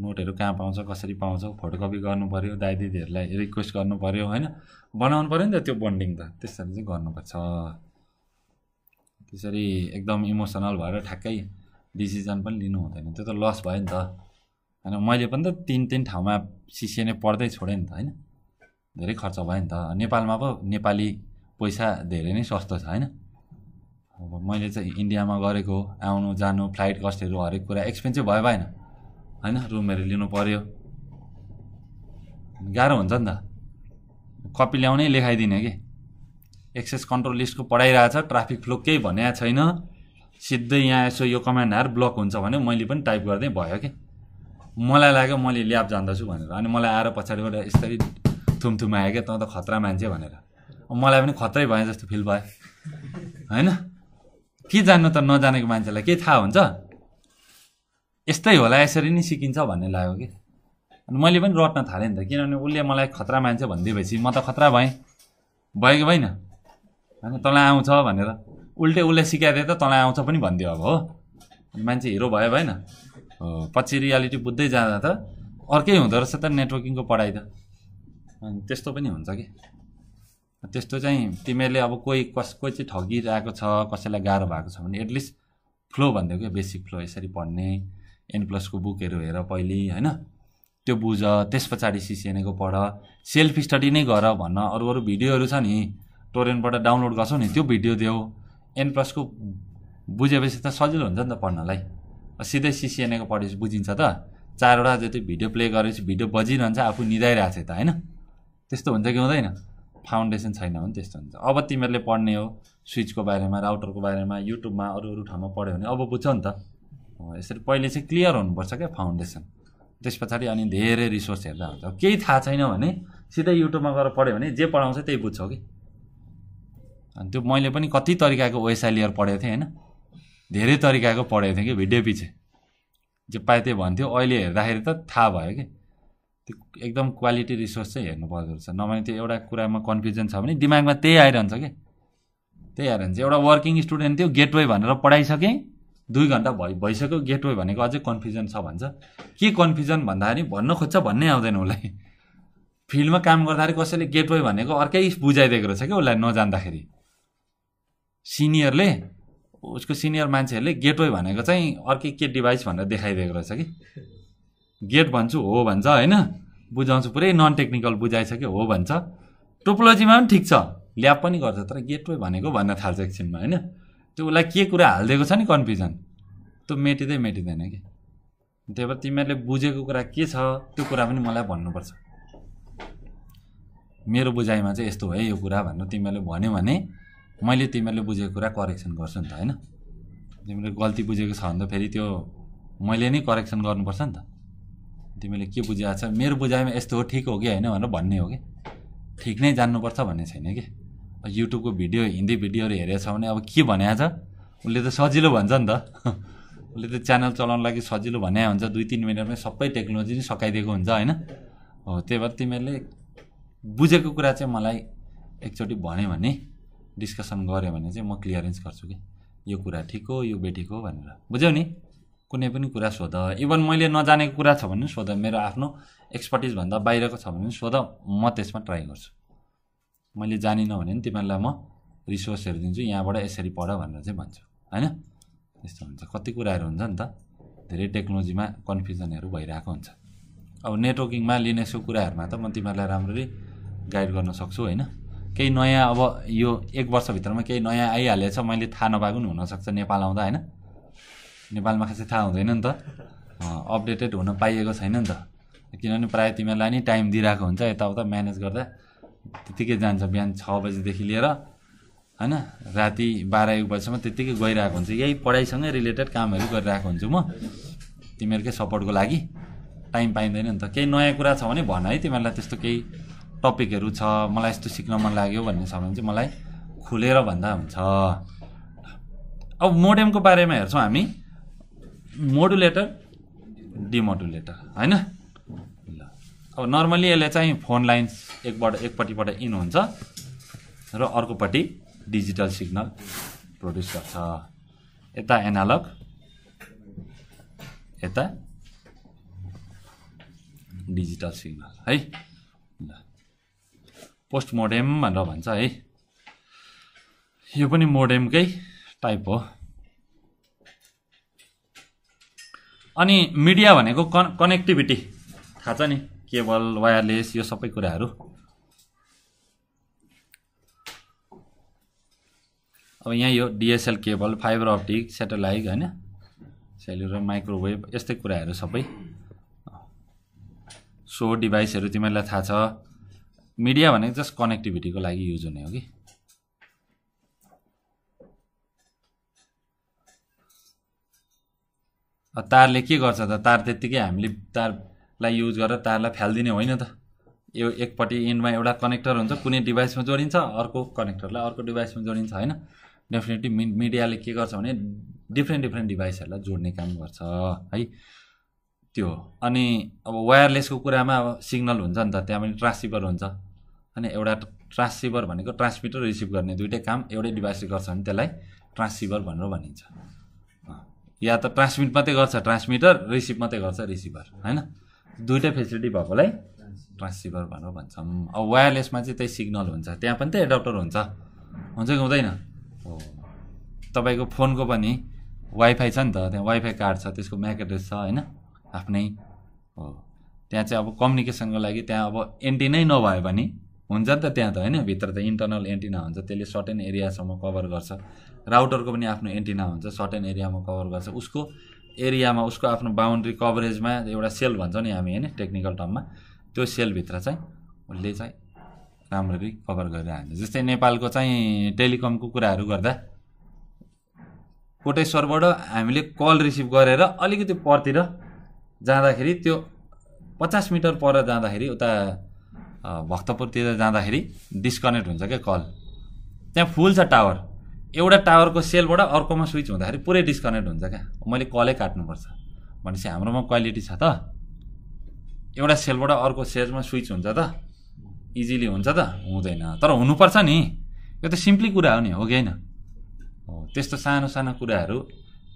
नोटहरू कहाँ पाउँछ कसरी पाउँछ फोटोकपी पऱ्यो दाइ दिदीहरूलाई रिक्वेस्ट पऱ्यो होइन बनाउनु पऱ्यो नि त त्यो बन्डिङ त त्यसरी चाहिँ गर्नुपर्छ त्यसरी एकदम इमोसनल भएर ठ्याक्कै डिसिजन पनि लिनु हुँदैन त्यो त लस भयो नि त होइन मैले पनि त तिन तिन ठाउँमा सिसिए पढ्दै छोडेँ नि त होइन धेरै खर्च भयो नि त नेपालमा पो नेपाली पैसा धेरै नै सस्तो छ होइन अब मैले चाहिँ इन्डियामा गरेको आउनु जानु फ्लाइट कस्टहरू हरेक कुरा एक्सपेन्सिभ भयो भएन होइन रुमहरू लिनु पऱ्यो गाह्रो हुन्छ नि त कपी ल्याउनै लेखाइदिने कि एक्सेस कन्ट्रोल लिस्टको छ ट्राफिक फ्लो केही भने छैन सिधै यहाँ यसो यो कमान्ड हार ब्लक हुन्छ भने मैले पनि टाइप गर्दै भयो कि मलाई लाग्यो मैले ल्याब जान्दछु भनेर अनि मलाई आएर पछाडिबाट यसरी थुमथुम आयो क्या तँ त खतरा मान्छे भनेर मलाई पनि खत्रै भयो जस्तो फिल भयो होइन के जान्नु त नजानेको मान्छेलाई के थाहा हुन्छ यस्तै होला यसरी नै सिकिन्छ भन्ने लाग्यो कि अनि मैले पनि रट्न थालेँ नि त किनभने उसले मलाई खतरा मान्छ भनिदिएपछि म त खतरा भएँ भयो कि भएन होइन तँलाई आउँछ भनेर उल्टे उसले सिकाइदिए त तँलाई आउँछ पनि भनिदियो अब हो मान्छे हिरो भयो भएन हो पछि रियालिटी बुझ्दै जाँदा त अर्कै हुँदो रहेछ त नेटवर्किङको पढाइ त अनि त्यस्तो पनि हुन्छ कि त्यस्तो चाहिँ तिमीहरूले अब कोही कस कोही चाहिँ ठगिरहेको छ कसैलाई गाह्रो भएको छ भने एटलिस्ट फ्लो भनिदियो क्या बेसिक फ्लो यसरी पढ्ने एन प्लसको बुकहरू हेर पहिले होइन त्यो बुझ त्यस पछाडि सिसिएनएको पढ सेल्फ स्टडी नै गर भन्न अरू अरू भिडियोहरू छ नि टोरेन्टबाट डाउनलोड गर्छौ नि त्यो भिडियो देऊ एन प्लसको बुझेपछि त सजिलो हुन्छ नि त पढ्नलाई सिधै सिसिएनएको पढेपछि बुझिन्छ त चारवटा जति भिडियो प्ले गरेपछि भिडियो बजिरहन्छ आफू निधाइरहेको छ त होइन त्यस्तो हुन्छ कि हुँदैन फाउन्डेसन छैन भने त्यस्तो हुन्छ अब तिमीहरूले पढ्ने हो स्विचको बारेमा राउटरको बारेमा युट्युबमा अरू अरू ठाउँमा पढ्यो भने अब बुझ्छौ नि त यसरी पहिले चाहिँ क्लियर हुनुपर्छ क्या फाउन्डेसन त्यस पछाडि अनि धेरै रिसोर्स हेर्दा हुन्छ केही थाहा छैन भने सिधै युट्युबमा गएर पढ्यो भने जे पढाउँछ त्यही बुझ्छौ कि अनि त्यो मैले पनि कति तरिकाको ओएसआई लिएर पढेको थिएँ होइन धेरै तरिकाको पढेको थिएँ कि भिडियो पछि जे पाए त्यही भन्थ्यो अहिले हेर्दाखेरि त थाहा भयो कि त्यो एकदम क्वालिटी रिसोर्स चाहिँ हेर्नु पर्दो रहेछ नभए त्यो एउटा कुरामा कन्फ्युजन छ भने दिमागमा त्यही आइरहन्छ कि त्यही आइरहन्छ एउटा वर्किङ स्टुडेन्ट थियो गेटवे भनेर पढाइसकेँ दुई घन्टा भइ भइसक्यो गेटवे भनेको अझै कन्फ्युजन छ भन्छ के कन्फ्युजन भन्दाखेरि भन्न खोज्छ भन्नै आउँदैन उसलाई फिल्डमा काम गर्दाखेरि कसैले गेटवे भनेको अर्कै बुझाइदिएको रहेछ क्या उसलाई नजान्दाखेरि सिनियरले उसको सिनियर मान्छेहरूले गेटवे भनेको चाहिँ अर्कै के डिभाइस भनेर देखाइदिएको रहेछ कि गेट भन्छु हो भन्छ होइन बुझाउँछु पुरै नन टेक्निकल बुझाइसक्यो हो भन्छ टोपोलोजीमा पनि ठिक छ ल्याब पनि गर्छ तर गेटवे भनेको भन्न थाल्छ एकछिनमा होइन त्यो उसलाई के कुरा हालिदिएको छ नि कन्फ्युजन त्यो मेटिँदै मेटिँदैन कि त्यही भएर तिमीहरूले बुझेको कुरा के छ त्यो कुरा पनि मलाई भन्नुपर्छ मेरो बुझाइमा चाहिँ यस्तो है यो कुरा भन्नु तिमीहरूले भन्यो भने मैले तिमीहरूले बुझेको कुरा करेक्सन गर्छु नि त होइन तिमीले गल्ती बुझेको छ भने त फेरि त्यो मैले नै करेक्सन गर्नुपर्छ नि त तिमीले के बुझाएको छ मेरो बुझाइमा यस्तो हो ठिक हो कि होइन भनेर भन्ने हो कि ठिक नै जान्नुपर्छ भन्ने छैन कि युट्युबको भिडियो हिन्दी भिडियोहरू हेरेको छ भने अब के भन्या छ उसले त सजिलो भन्छ नि त उसले त च्यानल चलाउनु लागि सजिलो भन्या हुन्छ दुई तिन मिनटमै सबै टेक्नोलोजी नै सकाइदिएको हुन्छ होइन हो त्यही भएर तिमीहरूले बुझेको कुरा चाहिँ मलाई एकचोटि भन्यो भने डिस्कसन गऱ्यो भने चाहिँ म क्लियरेन्स गर्छु कि यो कुरा ठिक हो यो बेठिक हो भनेर बुझ्यौ नि कुनै पनि कुरा सोध इभन मैले नजानेको कुरा छ भने सोध मेरो आफ्नो एक्सपर्टिजभन्दा बाहिरको छ भने सोध म त्यसमा ट्राई गर्छु मैले जानिनँ भने पनि तिमीहरूलाई म रिसोर्सहरू दिन्छु यहाँबाट यसरी पढ भनेर चाहिँ भन्छु होइन त्यस्तो हुन्छ कति कुराहरू हुन्छ नि त धेरै टेक्नोलोजीमा कन्फ्युजनहरू भइरहेको हुन्छ अब नेटवर्किङमा लिनेसको कुराहरूमा त म तिमीहरूलाई राम्ररी गाइड गर्न सक्छु होइन केही नयाँ अब यो एक वर्षभित्रमा केही नयाँ आइहालेछ मैले थाहा नपाएको पनि हुनसक्छ नेपाल आउँदा होइन नेपालमा खासै थाहा हुँदैन नि त अपडेटेड हुन पाइएको छैन नि त किनभने प्रायः तिमीहरूलाई नि टाइम दिइरहेको हुन्छ यताउता म्यानेज गर्दा त्यत्तिकै जान्छ बिहान छ बजीदेखि लिएर होइन राति बाह्र एक बजीसम्म त्यत्तिकै गइरहेको हुन्छ यही पढाइसँगै रिलेटेड कामहरू गरिरहेको हुन्छु म तिमीहरूकै सपोर्टको लागि टाइम पाइँदैन नि त केही नयाँ कुरा छ भने भन है तिमीहरूलाई त्यस्तो केही टपिकहरू छ मलाई यस्तो सिक्न मन लाग्यो भन्ने छ भने चाहिँ मलाई खुलेर भन्दा हुन्छ अब मोडेमको बारेमा हेर्छौँ हामी मोडुलेटर डिमोडुलेटर होइन ल अब नर्मली यसले चाहिँ फोन लाइन्स एकबाट एकपट्टिबाट इन हुन्छ र अर्कोपट्टि डिजिटल सिग्नल प्रड्युस गर्छ यता एनालग यता डिजिटल सिग्नल है ल पोस्ट मोडेम भनेर भन्छ है यो पनि मोडेमकै टाइप हो अनि मिडिया भनेको कनेक्टिभिटी थाहा छ नि केबल वायरलेस यो सबै कुराहरू अब यहाँ यो DSL cable fibre optic satellite होइन सेल्युलर माइक्रोवेभ यस्तै कुराहरू सबै सो डिभाइसहरू तिमीहरूलाई थाहा छ मिडिया भनेको जस्ट कनेक्टिभिटीको लागि युज हुने हो कि तारले के गर्छ त तार त्यत्तिकै हामीले तारलाई युज गरेर तारलाई फ्यालिदिने होइन त यो एकपट्टि इन्डमा एउटा कनेक्टर हुन्छ कुनै डिभाइसमा जोडिन्छ अर्को कनेक्टरलाई अर्को डिभाइसमा जोडिन्छ होइन डेफिनेटली मि मिडियाले के गर्छ भने डिफ्रेन्ट डिफ्रेन्ट डिभाइसहरूलाई जोड्ने काम गर्छ है त्यो अनि अब वायरलेसको कुरामा अब सिग्नल हुन्छ नि त त्यहाँ पनि ट्रान्सिभर हुन्छ अनि एउटा ट्रान्सिभर भनेको ट्रान्समिटर रिसिभ गर्ने दुइटै काम एउटै डिभाइसले गर्छ भने त्यसलाई ट्रान्सिभर भनेर भनिन्छ या त ट्रान्समिट मात्रै गर्छ ट्रान्समिटर रिसिभ मात्रै गर्छ रिसिभर होइन दुइटै फेसिलिटी भएकोलाई ट्रान्सिभर भनेर भन्छौँ अब वायरलेसमा चाहिँ त्यही सिग्नल हुन्छ त्यहाँ पनि त एडप्टर हुन्छ हुन्छ कि हुँदैन तपाईँको फोनको पनि वाइफाई छ नि त त्यहाँ वाइफाई कार्ड छ त्यसको म्याक एड्रेस छ होइन आफ्नै हो त्यहाँ चाहिँ अब कम्युनिकेसनको लागि त्यहाँ अब नै नभए पनि हुन्छ नि त त्यहाँ त होइन भित्र त इन्टरनल एन्टिना हुन्छ त्यसले सर्टेन एरियासम्म कभर गर्छ राउटरको पनि आफ्नो एन्टिना हुन्छ सर्टेन एरियामा कभर गर्छ उसको एरियामा उसको आफ्नो बााउन्ड्री कभरेजमा एउटा सेल भन्छौँ नि हामी होइन टेक्निकल टर्ममा त्यो सेलभित्र चाहिँ उसले चाहिँ राम्ररी कभर गरेर हान्छ जस्तै नेपालको चाहिँ टेलिकमको कुराहरू गर्दा कोटेश्वरबाट हामीले कल रिसिभ गरेर अलिकति परतिर जाँदाखेरि त्यो पचास मिटर पर जाँदाखेरि उता भक्तपुरतिर जाँदाखेरि डिस्कनेक्ट हुन्छ क्या कल त्यहाँ फुल छ टावर एउटा टावरको सेलबाट अर्कोमा स्विच हुँदाखेरि पुरै डिस्कनेक्ट हुन्छ क्या मैले कलै काट्नुपर्छ भनेपछि हाम्रोमा क्वालिटी छ त एउटा सेलबाट अर्को सेलमा स्विच हुन्छ त इजिली हुन्छ त हुँदैन तर हुनुपर्छ नि यो त सिम्पली कुरा हो नि हो कि होइन हो त्यस्तो सानो सानो कुराहरू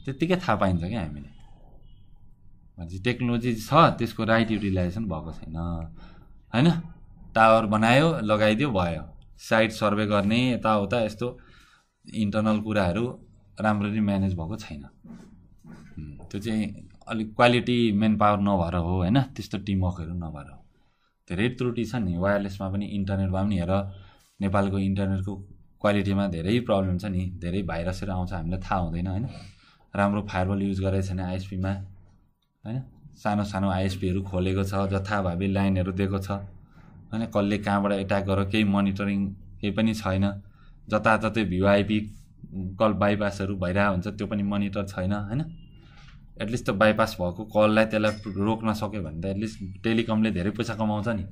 त्यत्तिकै थाहा पाइन्छ क्या हामीले भनेपछि टेक्नोलोजी छ त्यसको राइट युटिलाइजेसन भएको छैन होइन टावर बनायो लगाइदियो भयो साइट सर्वे गर्ने यताउता यस्तो इन्टर्नल कुराहरू राम्ररी म्यानेज भएको छैन त्यो चाहिँ अलिक क्वालिटी मेन पावर नभएर हो होइन त्यस्तो टिमवर्कहरू नभएर हो धेरै त्रुटि छ नि वायरलेसमा पनि इन्टरनेटमा पनि हेर नेपालको इन्टरनेटको क्वालिटीमा धेरै प्रब्लम छ नि धेरै भाइरसहरू आउँछ हामीलाई थाहा हुँदैन होइन राम्रो फायरबल युज गरेको छैन आइएसपीमा होइन सानो सानो आइएसपीहरू खोलेको छ जथाभावी लाइनहरू दिएको छ होइन कसले कहाँबाट एट्याक गर केही मोनिटरिङ केही पनि छैन जताततै भिओआइपी कल बाइपासहरू भइरहेको हुन्छ त्यो पनि मनिटर छैन होइन एटलिस्ट त बाइपास भएको कललाई त्यसलाई रोक्न सक्यो भने त एटलिस्ट टेलिकमले धेरै पैसा कमाउँछ नि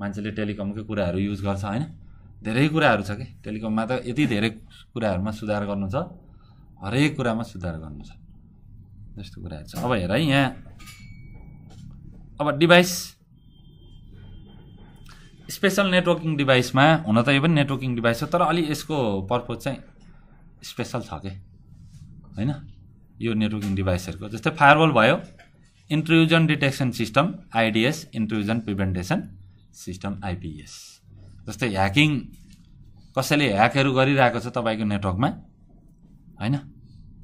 मान्छेले टेलिकमकै कुराहरू युज गर्छ होइन धेरै कुराहरू छ कि टेलिकममा त यति धेरै कुराहरूमा सुधार गर्नु छ हरेक कुरामा सुधार गर्नु छ जस्तो कुराहरू छ अब हेर है यहाँ अब डिभाइस स्पेसल नेटवर्किङ डिभाइसमा हुन त यो पनि नेटवर्किङ डिभाइस हो तर अलि यसको पर्पोज चाहिँ स्पेसल छ कि होइन यो नेटवर्किङ डिभाइसहरूको जस्तै फायरवल भयो intrusion detection system IDS intrusion prevention system IPS जस्तै ह्याकिङ कसैले ह्याकहरू गरिरहेको छ तपाईँको नेटवर्कमा होइन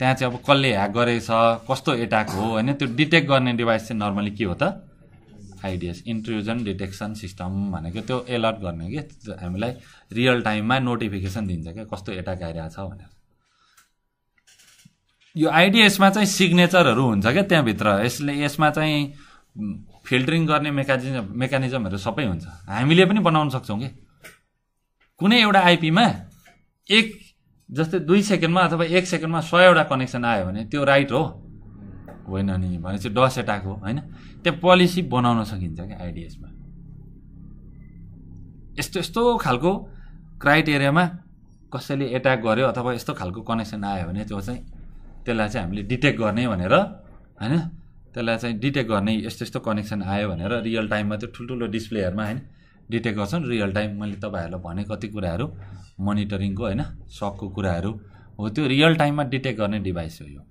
त्यहाँ चाहिँ अब कसले ह्याक गरेको छ कस्तो एट्याक हो होइन त्यो डिटेक्ट गर्ने डिभाइस चाहिँ नर्मली के हो त आइडिएस इन्ट्रुजन डिटेक्सन सिस्टम भनेको त्यो एलर्ट गर्ने कि हामीलाई रियल टाइममा नोटिफिकेसन दिन्छ क्या कस्तो एट्याक छ भनेर यो यसमा चाहिँ सिग्नेचरहरू हुन्छ क्या त्यहाँभित्र यसले यसमा चाहिँ फिल्टरिङ गर्ने मेकानिजम मेकानिजमहरू सबै हुन्छ हामीले पनि बनाउन सक्छौँ कि कुनै एउटा आइपीमा एक जस्तै दुई सेकेन्डमा अथवा एक सेकेन्डमा सयवटा कनेक्सन आयो भने त्यो राइट हो होइन नि भनेपछि डस एटाक हो होइन त्यहाँ पोलिसी बनाउन सकिन्छ क्या आइडिएसमा यस्तो यस्तो खालको क्राइटेरियामा कसैले एट्याक गर्यो अथवा यस्तो खालको कनेक्सन आयो भने त्यो चाहिँ त्यसलाई चाहिँ हामीले डिटेक्ट गर्ने भनेर होइन त्यसलाई चाहिँ डिटेक्ट गर्ने यस्तो यस्तो कनेक्सन आयो भनेर रियल टाइममा त्यो ठुल्ठुलो डिस्प्लेहरूमा होइन डिटेक्ट गर्छन् रियल टाइम मैले तपाईँहरूलाई भने कति कुराहरू मोनिटरिङको होइन सकको कुराहरू हो त्यो रियल टाइममा डिटेक्ट गर्ने डिभाइस हो यो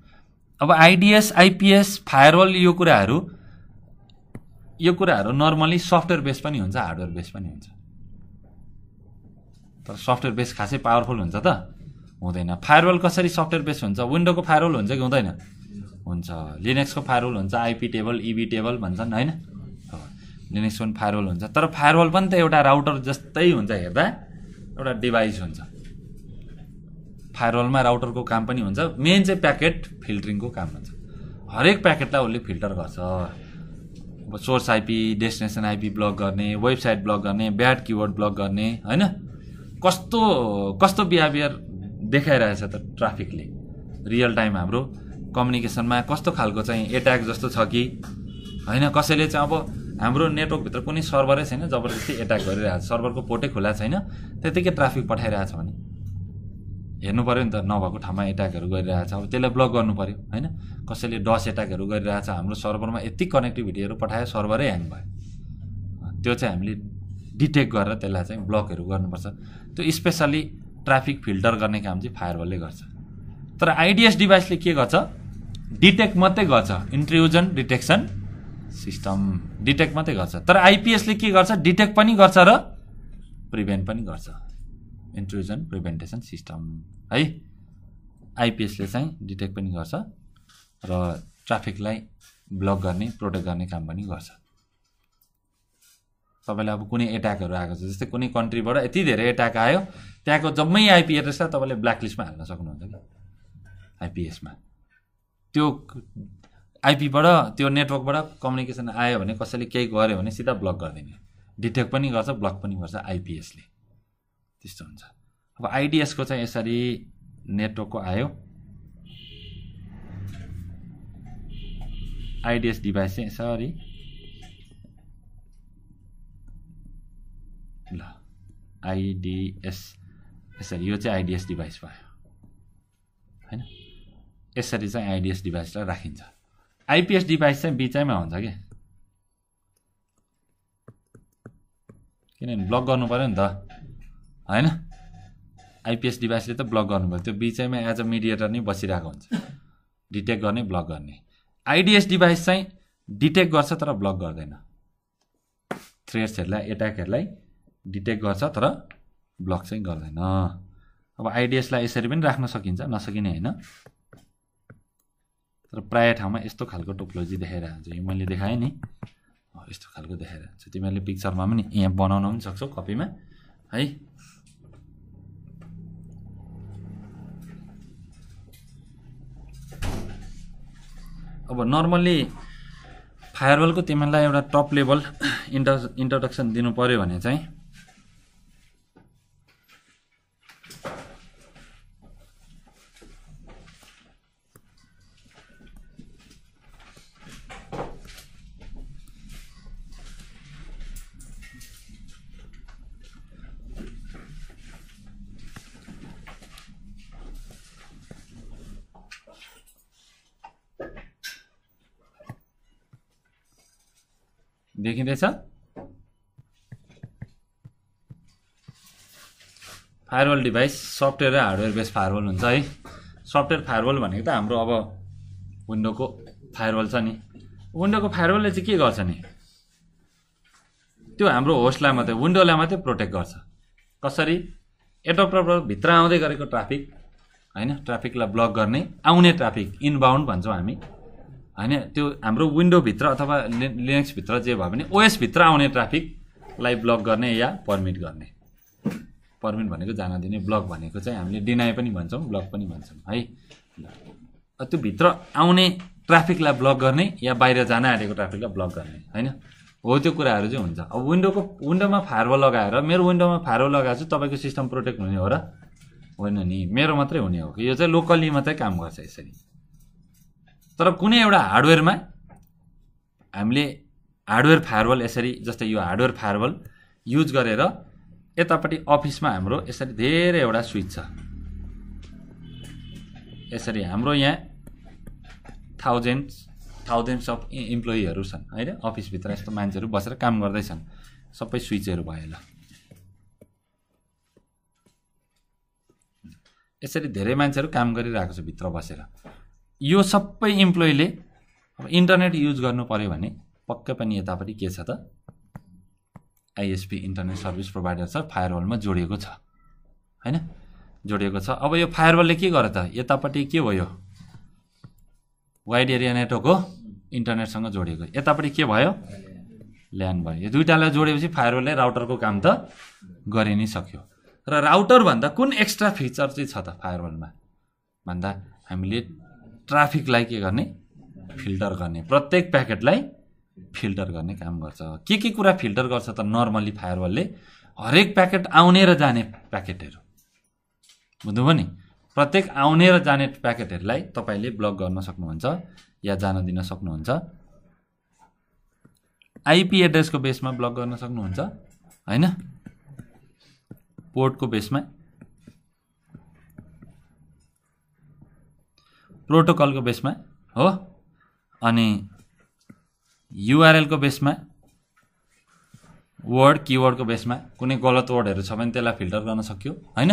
अब आइडिएस आइपिएस फायरवल यो कुराहरू यो कुराहरू नर्मली सफ्टवेयर बेस पनि हुन्छ हार्डवेयर बेस पनि हुन्छ तर सफ्टवेयर बेस खासै पावरफुल हुन्छ त हुँदैन फायरवल कसरी सफ्टवेयर बेस हुन्छ विन्डोको फायरवल हुन्छ कि हुँदैन हुन्छ लिनेक्सको फायरवल हुन्छ आइपी टेबल इबी टेबल भन्छन् होइन लिनेक्स पनि फायरवल हुन्छ तर फायरवल पनि त एउटा राउटर जस्तै हुन्छ हेर्दा एउटा डिभाइस हुन्छ फायरवलमा राउटरको काम पनि हुन्छ मेन चाहिँ प्याकेट फिल्टरिङको काम हुन्छ हरेक प्याकेटलाई उसले फिल्टर गर्छ अब source IP destination IP block गर्ने वेबसाइट ब्लक गर्ने ब्याड किवर्ड ब्लक गर्ने होइन कस्तो कस्तो बिहेभियर देखाइरहेछ त ट्राफिकले रियल टाइम हाम्रो कम्युनिकेसनमा कस्तो खालको चाहिँ एट्याक जस्तो छ कि होइन कसैले चाहिँ अब हाम्रो नेटवर्कभित्र कुनै सर्भरै छैन जबरजस्ती एट्याक गरिरहेको छ सर्भरको पोर्टै खुला छैन त्यतिकै ट्राफिक पठाइरहेछ भने हेर्नु पऱ्यो नि त नभएको ठाउँमा एट्याकहरू गरिरहेछ अब त्यसलाई ब्लक गर्नु पऱ्यो होइन कसैले डस एट्याकहरू गरिरहेछ हाम्रो सर्भरमा यति कनेक्टिभिटीहरू पठायो सर्भरै ह्याङ भयो त्यो चाहिँ हामीले डिटेक्ट गरेर त्यसलाई चाहिँ ब्लकहरू गर्नुपर्छ त्यो स्पेसल्ली ट्राफिक फिल्टर गर्ने काम चाहिँ फायरवलले गर्छ तर आइडिएस डिभाइसले के गर्छ डिटेक्ट मात्रै गर्छ इन्ट्रुजन डिटेक्सन सिस्टम डिटेक्ट मात्रै गर्छ तर आइपिएसले के गर्छ डिटेक्ट पनि गर्छ र प्रिभेन्ट पनि गर्छ इन्ट्रुजन प्रिभेन्टेसन सिस्टम है आइपिएसले चाहिँ डिटेक्ट पनि गर्छ र ट्राफिकलाई ब्लक गर्ने प्रोटेक्ट गर्ने काम पनि गर्छ तपाईँलाई अब कुनै एट्याकहरू आएको छ जस्तै कुनै कन्ट्रीबाट यति धेरै एट्याक आयो त्यहाँको जम्मै आइपी एड्रेसलाई तपाईँले ब्ल्याकलिस्टमा हाल्न सक्नुहुन्छ कि आइपिएसमा त्यो आइपीबाट त्यो नेटवर्कबाट कम्युनिकेसन आयो भने कसैले केही गर्यो भने सिधा ब्लक गरिदिने डिटेक्ट पनि गर्छ ब्लक पनि गर्छ आइपिएसले त्यस्तो हुन्छ अब आइडिएसको चाहिँ यसरी नेटवर्कको आयो आइडिएस डिभाइस चाहिँ यसरी ल आइडिएस यसरी यो चाहिँ आइडिएस डिभाइस भयो होइन यसरी चाहिँ आइडिएस डिभाइसलाई राखिन्छ आइपिएस डिभाइस चाहिँ बिचैमा हुन्छ कि किनभने ब्लक गर्नु पऱ्यो नि त होइन आइपिएस डिभाइसले त ब्लक गर्नु पऱ्यो त्यो बिचैमा एज अ मिडिएटर नै बसिरहेको हुन्छ डिटेक्ट गर्ने ब्लक गर्ने आइडिएस डिभाइस चाहिँ डिटेक्ट गर्छ तर ब्लक गर्दैन थ्रेड्सहरूलाई एट्याकहरूलाई डिटेक्ट गर्छ तर ब्लक चाहिँ गर्दैन अब आइडिएसलाई यसरी पनि राख्न सकिन्छ नसकिने होइन तर प्रायः ठाउँमा यस्तो खालको टोपोलोजी देखाइरहेको हुन्छ यो मैले देखाएँ नि यस्तो खालको देखाइरहेको हुन्छ तिमीहरूले पिक्चरमा पनि यहाँ बनाउन पनि सक्छौ कपीमा है अब नर्मल्ली फायरवलको तिमीहरूलाई एउटा टप लेभल इन्ट्र इन्ट्रोडक्सन दिनु पऱ्यो भने चाहिँ देखिँदैछ फायरवल डिभाइस सफ्टवेयर र हार्डवेयर बेस फायरवल हुन्छ है सफ्टवेयर फायरवल भनेको त हाम्रो अब विन्डोको फायरवल छ नि विन्डोको फायरवलले चाहिँ के गर्छ नि त्यो हाम्रो होस्टलाई मात्रै विन्डोलाई मात्रै प्रोटेक्ट गर्छ कसरी भित्र आउँदै गरेको ट्राफिक होइन ट्राफिकलाई ब्लक गर्ने आउने ट्राफिक इनबाउन्ड भन्छौँ हामी होइन त्यो हाम्रो विन्डोभित्र अथवा लिनेक्सभित्र जे भयो भने ओएसभित्र आउने ट्राफिकलाई ब्लक गर्ने या पर्मिट गर्ने पर्मिट भनेको जान दिने ब्लक भनेको चाहिँ हामीले डिनाई पनि भन्छौँ ब्लक पनि भन्छौँ है त्यो भित्र आउने ट्राफिकलाई ब्लक गर्ने या बाहिर जान आँटेको ट्राफिकलाई ब्लक गर्ने होइन हो त्यो कुराहरू चाहिँ हुन्छ अब विन्डोको विन्डोमा फारवा लगाएर मेरो विन्डोमा फारवा लगाएर चाहिँ तपाईँको सिस्टम प्रोटेक्ट हुने हो र होइन नि मेरो मात्रै हुने हो यो चाहिँ लोकल्ली मात्रै काम गर्छ यसरी तर कुनै एउटा हार्डवेयरमा हामीले हार्डवेयर फायरवल यसरी जस्तै यो हार्डवेयर फायरवल युज गरेर यतापट्टि अफिसमा हाम्रो यसरी धेरैवटा स्विच छ यसरी हाम्रो यहाँ थाउजन्ड्स थाउजन्ड्स अफ इम्प्लोइहरू छन् होइन अफिसभित्र यस्तो मान्छेहरू बसेर काम गर्दैछन् सबै स्विचहरू भयो ल यसरी धेरै मान्छेहरू काम गरिरहेको छ भित्र बसेर यो सबै इम्प्लोइले अब इन्टरनेट युज गर्नु पऱ्यो भने पक्कै पनि यतापट्टि के छ त आइएसपी इन्टरनेट सर्भिस प्रोभाइडर छ फायरवलमा जोडिएको छ होइन जोडिएको छ अब यो फायरवलले के गर्यो त यतापट्टि के भयो वाइड एरिया नेटवर्क हो इन्टरनेटसँग जोडिएको यतापट्टि के भयो ल्यान्ड भयो यो दुइटालाई जोडेपछि फायरवलले राउटरको काम त गरि नै सक्यो र राउटरभन्दा कुन एक्स्ट्रा फिचर चाहिँ छ त फायरवलमा भन्दा हामीले ट्राफिकलाई के गर्ने फिल्टर गर्ने प्रत्येक प्याकेटलाई फिल्टर गर्ने काम गर्छ के के कुरा फिल्टर गर्छ त नर्मली फायरवालले हरेक प्याकेट आउने र जाने प्याकेटहरू बुझ्नुभयो नि प्रत्येक आउने र जाने प्याकेटहरूलाई तपाईँले ब्लक गर्न सक्नुहुन्छ या जान दिन सक्नुहुन्छ आइपी एड्रेसको बेसमा ब्लक गर्न सक्नुहुन्छ होइन पोर्टको बेसमा प्रोटोकलको बेसमा हो अनि युआरएलको बेसमा वर्ड किवर्डको बेसमा कुनै गलत वर्डहरू छ भने त्यसलाई फिल्टर गर्न सक्यो होइन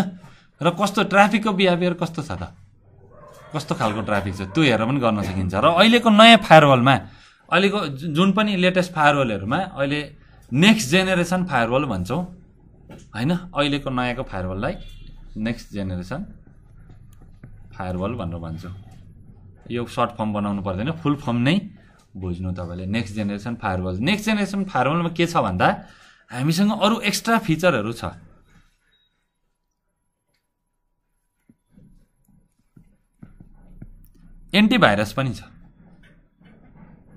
र कस्तो ट्राफिकको बिहेभियर कस्तो छ त कस्तो खालको ट्राफिक छ त्यो हेरेर पनि गर्न सकिन्छ र अहिलेको नयाँ फायरवलमा अहिलेको जुन पनि लेटेस्ट फायरवलहरूमा अहिले नेक्स्ट जेनेरेसन फायरवल भन्छौँ होइन अहिलेको नयाँको फायरवललाई नेक्स्ट जेनेरेसन फायरवल भनेर भन्छौँ यो सर्ट फर्म बनाउनु पर्दैन फुल फर्म नै बुझ्नु तपाईँले next generation firewall next generation फायरवलमा के छ भन्दा हामीसँग अरू एक्स्ट्रा फिचरहरू छ एन्टिभाइरस पनि छ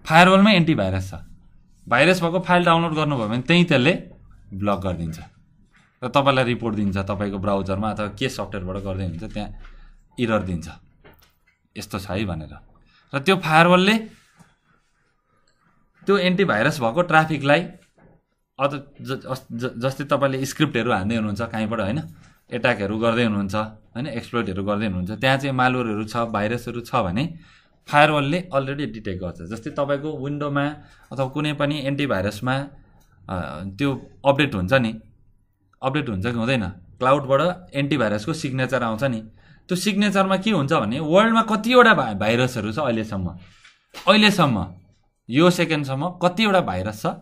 फायरवलमै एन्टिभाइरस छ भाइरस भएको फाइल डाउनलोड गर्नुभयो भने त्यहीँ त्यसले ब्लक गरिदिन्छ र तपाईँलाई रिपोर्ट दिन्छ तपाईँको ब्राउजरमा अथवा के सफ्टवेयरबाट गर्दै हुन्छ त्यहाँ इरर दिन्छ यस्तो छ है भनेर र त्यो फायरवलले त्यो एन्टिभाइरस भएको ट्राफिकलाई अझ जस्तै तपाईँले स्क्रिप्टहरू हान्दै हुनुहुन्छ कहीँबाट होइन एट्याकहरू गर्दै हुनुहुन्छ होइन एक्सप्लोइटहरू गर्दै हुनुहुन्छ त्यहाँ चाहिँ मालवेयरहरू छ भाइरसहरू छ भने फायरवलले अलरेडी डिटेक्ट गर्छ जस्तै तपाईँको विन्डोमा अथवा कुनै पनि एन्टिभाइरसमा त्यो अपडेट हुन्छ नि अपडेट हुन्छ कि हुँदैन क्लाउडबाट एन्टिभाइरसको सिग्नेचर आउँछ नि त्यो सिग्नेचरमा के हुन्छ भने वर्ल्डमा कतिवटा भा भाइरसहरू छ अहिलेसम्म अहिलेसम्म यो सेकेन्डसम्म कतिवटा भाइरस छ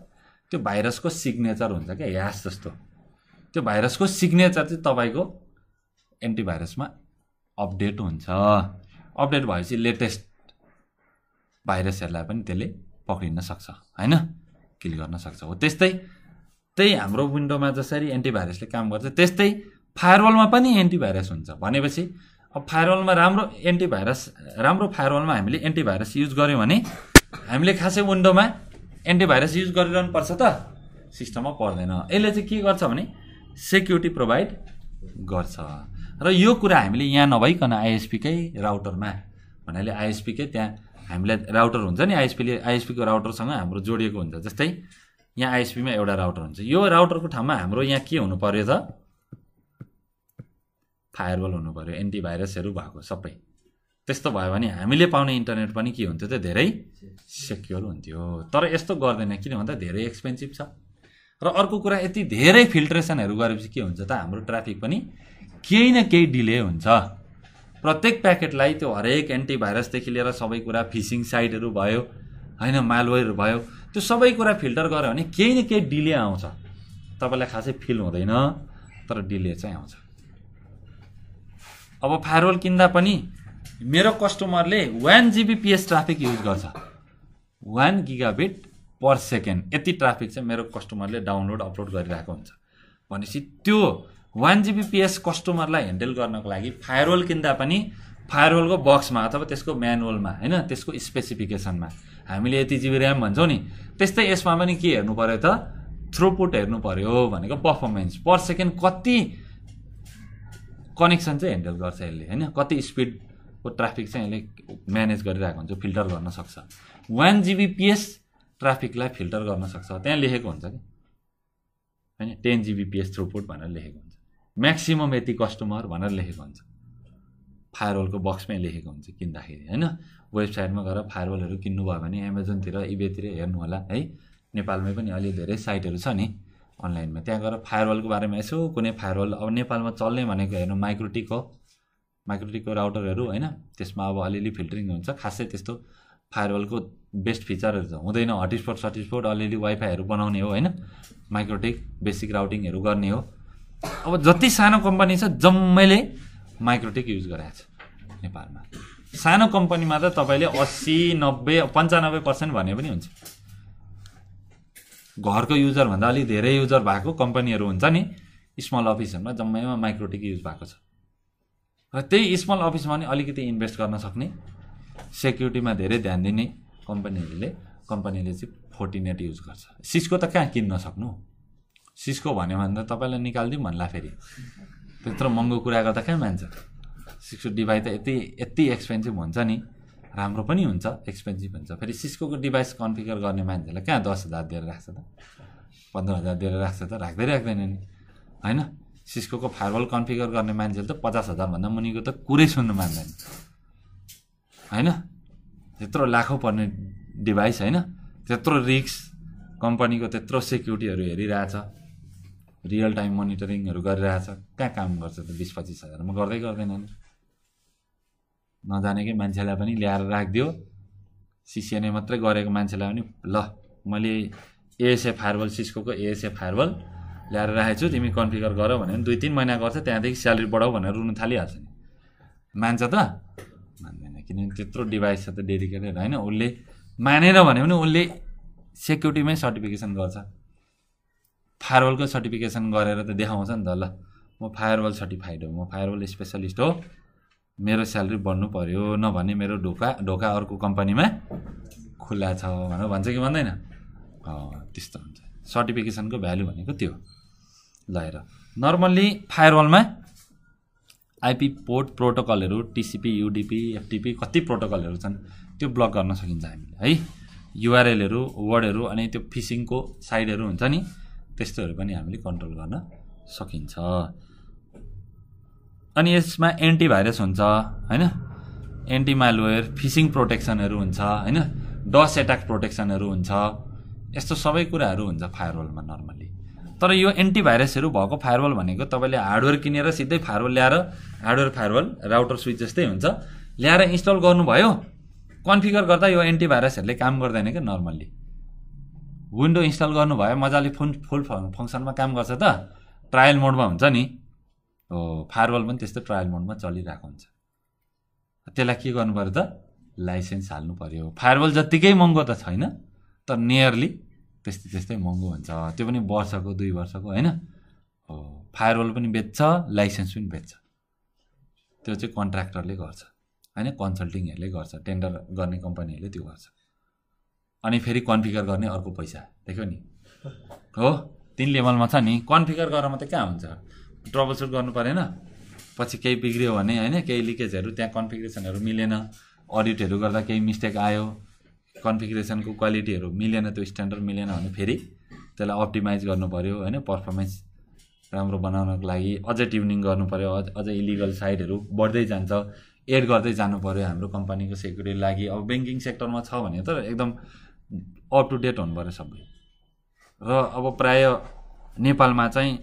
त्यो भाइरसको सिग्नेचर हुन्छ क्या ह्यास जस्तो त्यो भाइरसको सिग्नेचर चाहिँ तपाईँको एन्टिभाइरसमा अपडेट हुन्छ अपडेट भएपछि लेटेस्ट भाइरसहरूलाई पनि त्यसले पक्रिन सक्छ होइन किल गर्न सक्छ हो त्यस्तै त्यही हाम्रो विन्डोमा जसरी एन्टिभाइरसले काम गर्छ त्यस्तै फायरवलमा पनि एन्टिभाइरस हुन्छ भनेपछि अब फायरवालमा राम्रो एन्टिभाइरस राम्रो फायरवालमा हामीले एन्टिभाइरस युज गऱ्यौँ भने हामीले खासै विन्डोमा एन्टिभाइरस युज गरिरहनु पर्छ त सिस्टममा पर्दैन यसले चाहिँ के गर्छ भने सेक्युरिटी प्रोभाइड गर्छ र यो कुरा हामीले यहाँ नभइकन आइएसपीकै राउटरमा भन्नाले आइएसपीकै त्यहाँ हामीलाई राउटर हुन्छ नि आइएसपीले आइएसपीको राउटरसँग हाम्रो जोडिएको हुन्छ जस्तै यहाँ आइएसपीमा एउटा राउटर हुन्छ यो राउटरको ठाउँमा हाम्रो यहाँ के हुनु पऱ्यो त फायरबल हुनु पऱ्यो एन्टिभाइरसहरू भएको सबै त्यस्तो भयो भने हामीले पाउने इन्टरनेट पनि के हुन्थ्यो त धेरै सेक्योर हुन्थ्यो तर यस्तो गर्दैन किन भन्दा धेरै एक्सपेन्सिभ छ र अर्को कुरा यति धेरै फिल्ट्रेसनहरू गरेपछि के हुन्छ त हाम्रो ट्राफिक पनि केही न केही डिले हुन्छ प्रत्येक प्याकेटलाई त्यो हरेक एन्टिभाइरसदेखि लिएर सबै कुरा फिसिङ साइटहरू भयो होइन मालवेयर भयो त्यो सबै कुरा फिल्टर गऱ्यो भने केही न केही डिले आउँछ तपाईँलाई खासै फिल हुँदैन तर डिले चाहिँ आउँछ अब फायरवल किन्दा पनि मेरो कस्टमरले वान जिबिपिएस ट्राफिक युज गर्छ वान गिगाबिट पर सेकेन्ड यति ट्राफिक चाहिँ मेरो कस्टमरले डाउनलोड अपलोड गरिरहेको हुन्छ भनेपछि त्यो वान जिबिपिएस कस्टमरलाई ह्यान्डल गर्नको लागि फायरवल किन्दा पनि फायरवलको बक्समा अथवा त्यसको म्यानुअलमा होइन त्यसको स्पेसिफिकेसनमा हामीले यति जिबी ऱ्याम भन्छौँ नि त्यस्तै यसमा पनि के हेर्नु पऱ्यो त थ्रुपुट हेर्नु पऱ्यो भनेको पर्फर्मेन्स पर सेकेन्ड कति कनेक्सन चाहिँ ह्यान्डल गर्छ यसले होइन कति स्पिडको ट्राफिक चाहिँ यसले म्यानेज गरिरहेको हुन्छ फिल्टर गर्न सक्छ वान जिबिपिएस ट्राफिकलाई फिल्टर गर्न सक्छ त्यहाँ लेखेको हुन्छ कि होइन टेन जिबिपिएस थ्रुपुट भनेर लेखेको हुन्छ म्याक्सिमम् यति कस्टमर भनेर लेखेको हुन्छ फायरवलको बक्समै लेखेको हुन्छ किन्दाखेरि होइन वेबसाइटमा गएर फायरवलहरू किन्नुभयो भने एमाजोनतिर इबेतिर हेर्नु होला है नेपालमै पनि अलि धेरै साइटहरू छ नि अनलाइनमा त्यहाँ गएर फायरवालको बारेमा यसो कुनै फायरवाल अब नेपालमा चल्ने भनेको हेर्नु माइक्रोटिक हो माइक्रोटिकको राउटरहरू होइन त्यसमा अब अलिअलि फिल्टरिङ हुन्छ खासै त्यस्तो फायरवालको बेस्ट फिचरहरू त हुँदैन हटस्पोट सटस्पोट अलिअलि वाइफाईहरू बनाउने हो होइन माइक्रोटिक बेसिक राउटिङहरू गर्ने हो अब जति सानो कम्पनी छ जम्मैले माइक्रोटिक युज गराएको छ नेपालमा सानो कम्पनीमा त तपाईँले अस्सी नब्बे पन्चानब्बे पर्सेन्ट भने पनि हुन्छ घरको युजरभन्दा अलिक धेरै युजर भएको कम्पनीहरू हुन्छ नि स्मल अफिसहरूमा जम्मैमा माइक्रोटिक युज भएको छ र त्यही स्मल अफिसमा पनि अलिकति इन्भेस्ट गर्न सक्ने सेक्युरिटीमा धेरै ध्यान दिने कम्पनीहरूले कम्पनीले चाहिँ फोर्टिनेट युज गर्छ सिस्को त कहाँ किन्न सक्नु सिस्को भन्यो भने त तपाईँलाई निकालिदिउँ भन्ला फेरि त्यत्रो महँगो कुरा गर्दा कहाँ मान्छ सिस्को डिभाइ त यति यति एक्सपेन्सिभ हुन्छ नि राम्रो पनि हुन्छ एक्सपेन्सिभ हुन्छ फेरि सिस्कोको डिभाइस कन्फिगर गर्ने मान्छेलाई कहाँ दस हजार दिएर राख्छ त पन्ध्र हजार दिएर राख्छ त राख्दै राख्दैन नि होइन सिस्कोको फायरवल कन्फिगर गर्ने मान्छेले त पचास हजारभन्दा मुनिको त कुरै सुन्नु मान्दैन होइन त्यत्रो लाखौँ पर्ने डिभाइस होइन त्यत्रो रिक्स कम्पनीको त्यत्रो सेक्युरिटीहरू हेरिरहेछ रियल टाइम मोनिटरिङहरू गरिरहेछ कहाँ काम गर्छ त बिस पच्चिस हजारमा गर्दै गर्दैन नि नजानेकै मान्छेलाई पनि ल्याएर राखिदियो सिसिएनए मात्रै गरेको मान्छेलाई पनि ल मैले एएसए फायरबल सिस्कोको एएसए फायरबल ल्याएर राखेको छु तिमी कन्फिगर गर भने दुई तिन महिना गर्छ त्यहाँदेखि स्यालेरी बढाऊ भनेर रुनु थालिहाल्छ नि मान्छ त मान्दैन किनभने त्यत्रो डिभाइस छ त डेडिकेटेड होइन उसले मानेन भने पनि उसले सेक्युरिटीमै सर्टिफिकेसन गर्छ फायरवलको सर्टिफिकेसन गरेर त देखाउँछ नि त ल म फायरवल सर्टिफाइड हो म फायरवल स्पेसलिस्ट हो मेरो स्यालेरी बढ्नु पऱ्यो नभने मेरो ढोका ढोका अर्को कम्पनीमा खुल्ला छ भनेर भन्छ कि भन्दैन त्यस्तो हुन्छ सर्टिफिकेसनको भ्यालु भनेको त्यो ल हेर नर्मल्ली फायरवलमा आइपी पोर्ट प्रोटोकलहरू टिसिपी युडिपी एफटिपी कति प्रोटोकलहरू छन् त्यो ब्लक गर्न सकिन्छ हामीले है युआरएलहरू वर्डहरू अनि त्यो फिसिङको साइडहरू हुन्छ नि त्यस्तोहरू पनि हामीले कन्ट्रोल गर्न सकिन्छ अनि यसमा एन्टिभाइरस हुन्छ होइन एन्टिमालवेयर फिसिङ प्रोटेक्सनहरू हुन्छ होइन डस एट्याक प्रोटेक्सनहरू हुन्छ यस्तो सबै कुराहरू हुन्छ फायरवलमा नर्मल्ली तर यो एन्टिभाइरसहरू भएको फायरवल भनेको तपाईँले हार्डवेयर किनेर सिधै फायरवल ल्याएर हार्डवेयर फायरवल राउटर स्विच जस्तै हुन्छ ल्याएर इन्स्टल गर्नुभयो कन्फिगर गर्दा यो एन्टिभाइरसहरूले काम गर्दैन क्या नर्मल्ली विन्डो इन्स्टल गर्नुभयो मजाले फुल फुल फङ्सनमा काम गर्छ त ट्रायल मोडमा हुन्छ नि फायरवल पनि त्यस्तै ट्रायल मोडमा चलिरहेको हुन्छ त्यसलाई के गर्नु पऱ्यो त लाइसेन्स हाल्नु पऱ्यो फायरवल जत्तिकै महँगो त छैन तर नियरली त्यस्तै त्यस्तै महँगो हुन्छ त्यो पनि वर्षको दुई वर्षको होइन हो फायरवल पनि बेच्छ लाइसेन्स पनि बेच्छ त्यो चाहिँ कन्ट्र्याक्टरले गर्छ होइन कन्सल्टिङहरूले गर्छ टेन्डर गर्ने कम्पनीहरूले त्यो गर्छ अनि फेरि कन्फिगर गर्ने अर्को पैसा देख्यो नि हो तिन लेभलमा छ नि कन्फिगर गरेर मात्रै कहाँ हुन्छ ट्रबल सुट गर्नु परेन पछि केही बिग्रियो भने होइन केही लिकेजहरू त्यहाँ कन्फिग्रेसनहरू मिलेन अडिटहरू गर्दा केही मिस्टेक आयो कन्फिगरेसनको क्वालिटीहरू मिलेन त्यो स्ट्यान्डर्ड मिलेन भने फेरि त्यसलाई अप्टिमाइज गर्नु पऱ्यो होइन पर्फर्मेन्स राम्रो बनाउनको लागि अझै ट्युनिङ पऱ्यो अझै इलिगल साइडहरू बढ्दै जान्छ एड गर्दै जानु पऱ्यो हाम्रो कम्पनीको सेक्युरिटी लागि अब ब्याङ्किङ सेक्टरमा छ भने त एकदम अप टु डेट हुनु पऱ्यो सबै र अब प्राय नेपालमा चाहिँ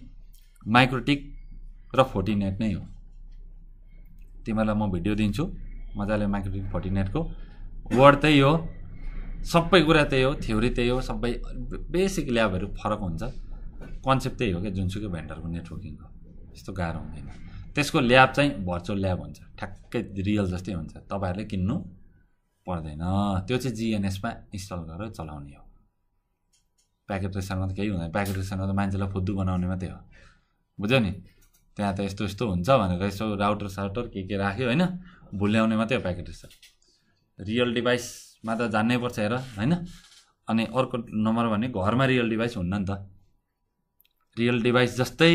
माइक्रोटिक र फोर्टी नेट नै हो तिमीहरूलाई म भिडियो दिन्छु मजाले फोर्टी नेटको वर्ड त्यही हो सबै कुरा त्यही हो थ्योरी त्यही हो सबै बेसिक ल्याबहरू फरक हुन्छ कन्सेप्ट त्यही हो कि जुनसुकै भेन्डरको नेटवर्किङको त्यस्तो गाह्रो हुँदैन त्यसको ल्याब चाहिँ भर्चुअल ल्याब हुन्छ ठ्याक्कै रियल जस्तै हुन्छ तपाईँहरूले किन्नु पर्दैन त्यो चाहिँ जिएनएसमा इन्स्टल गरेर चलाउने हो प्याकेट रेसनमा त केही हुँदैन प्याकेट रेसनमा त मान्छेलाई फुद्दु बनाउने मात्रै हो बुझ्यो नि त्यहाँ त यस्तो यस्तो हुन्छ भनेर यसो राउटर साउटर के के राख्यो होइन भुल्याउने मात्रै हो प्याकेट रहेछ रियल डिभाइसमा त जान्नै पर्छ हेर होइन अनि अर्को नम्बर भने घरमा रियल डिभाइस हुन्न नि त रियल डिभाइस जस्तै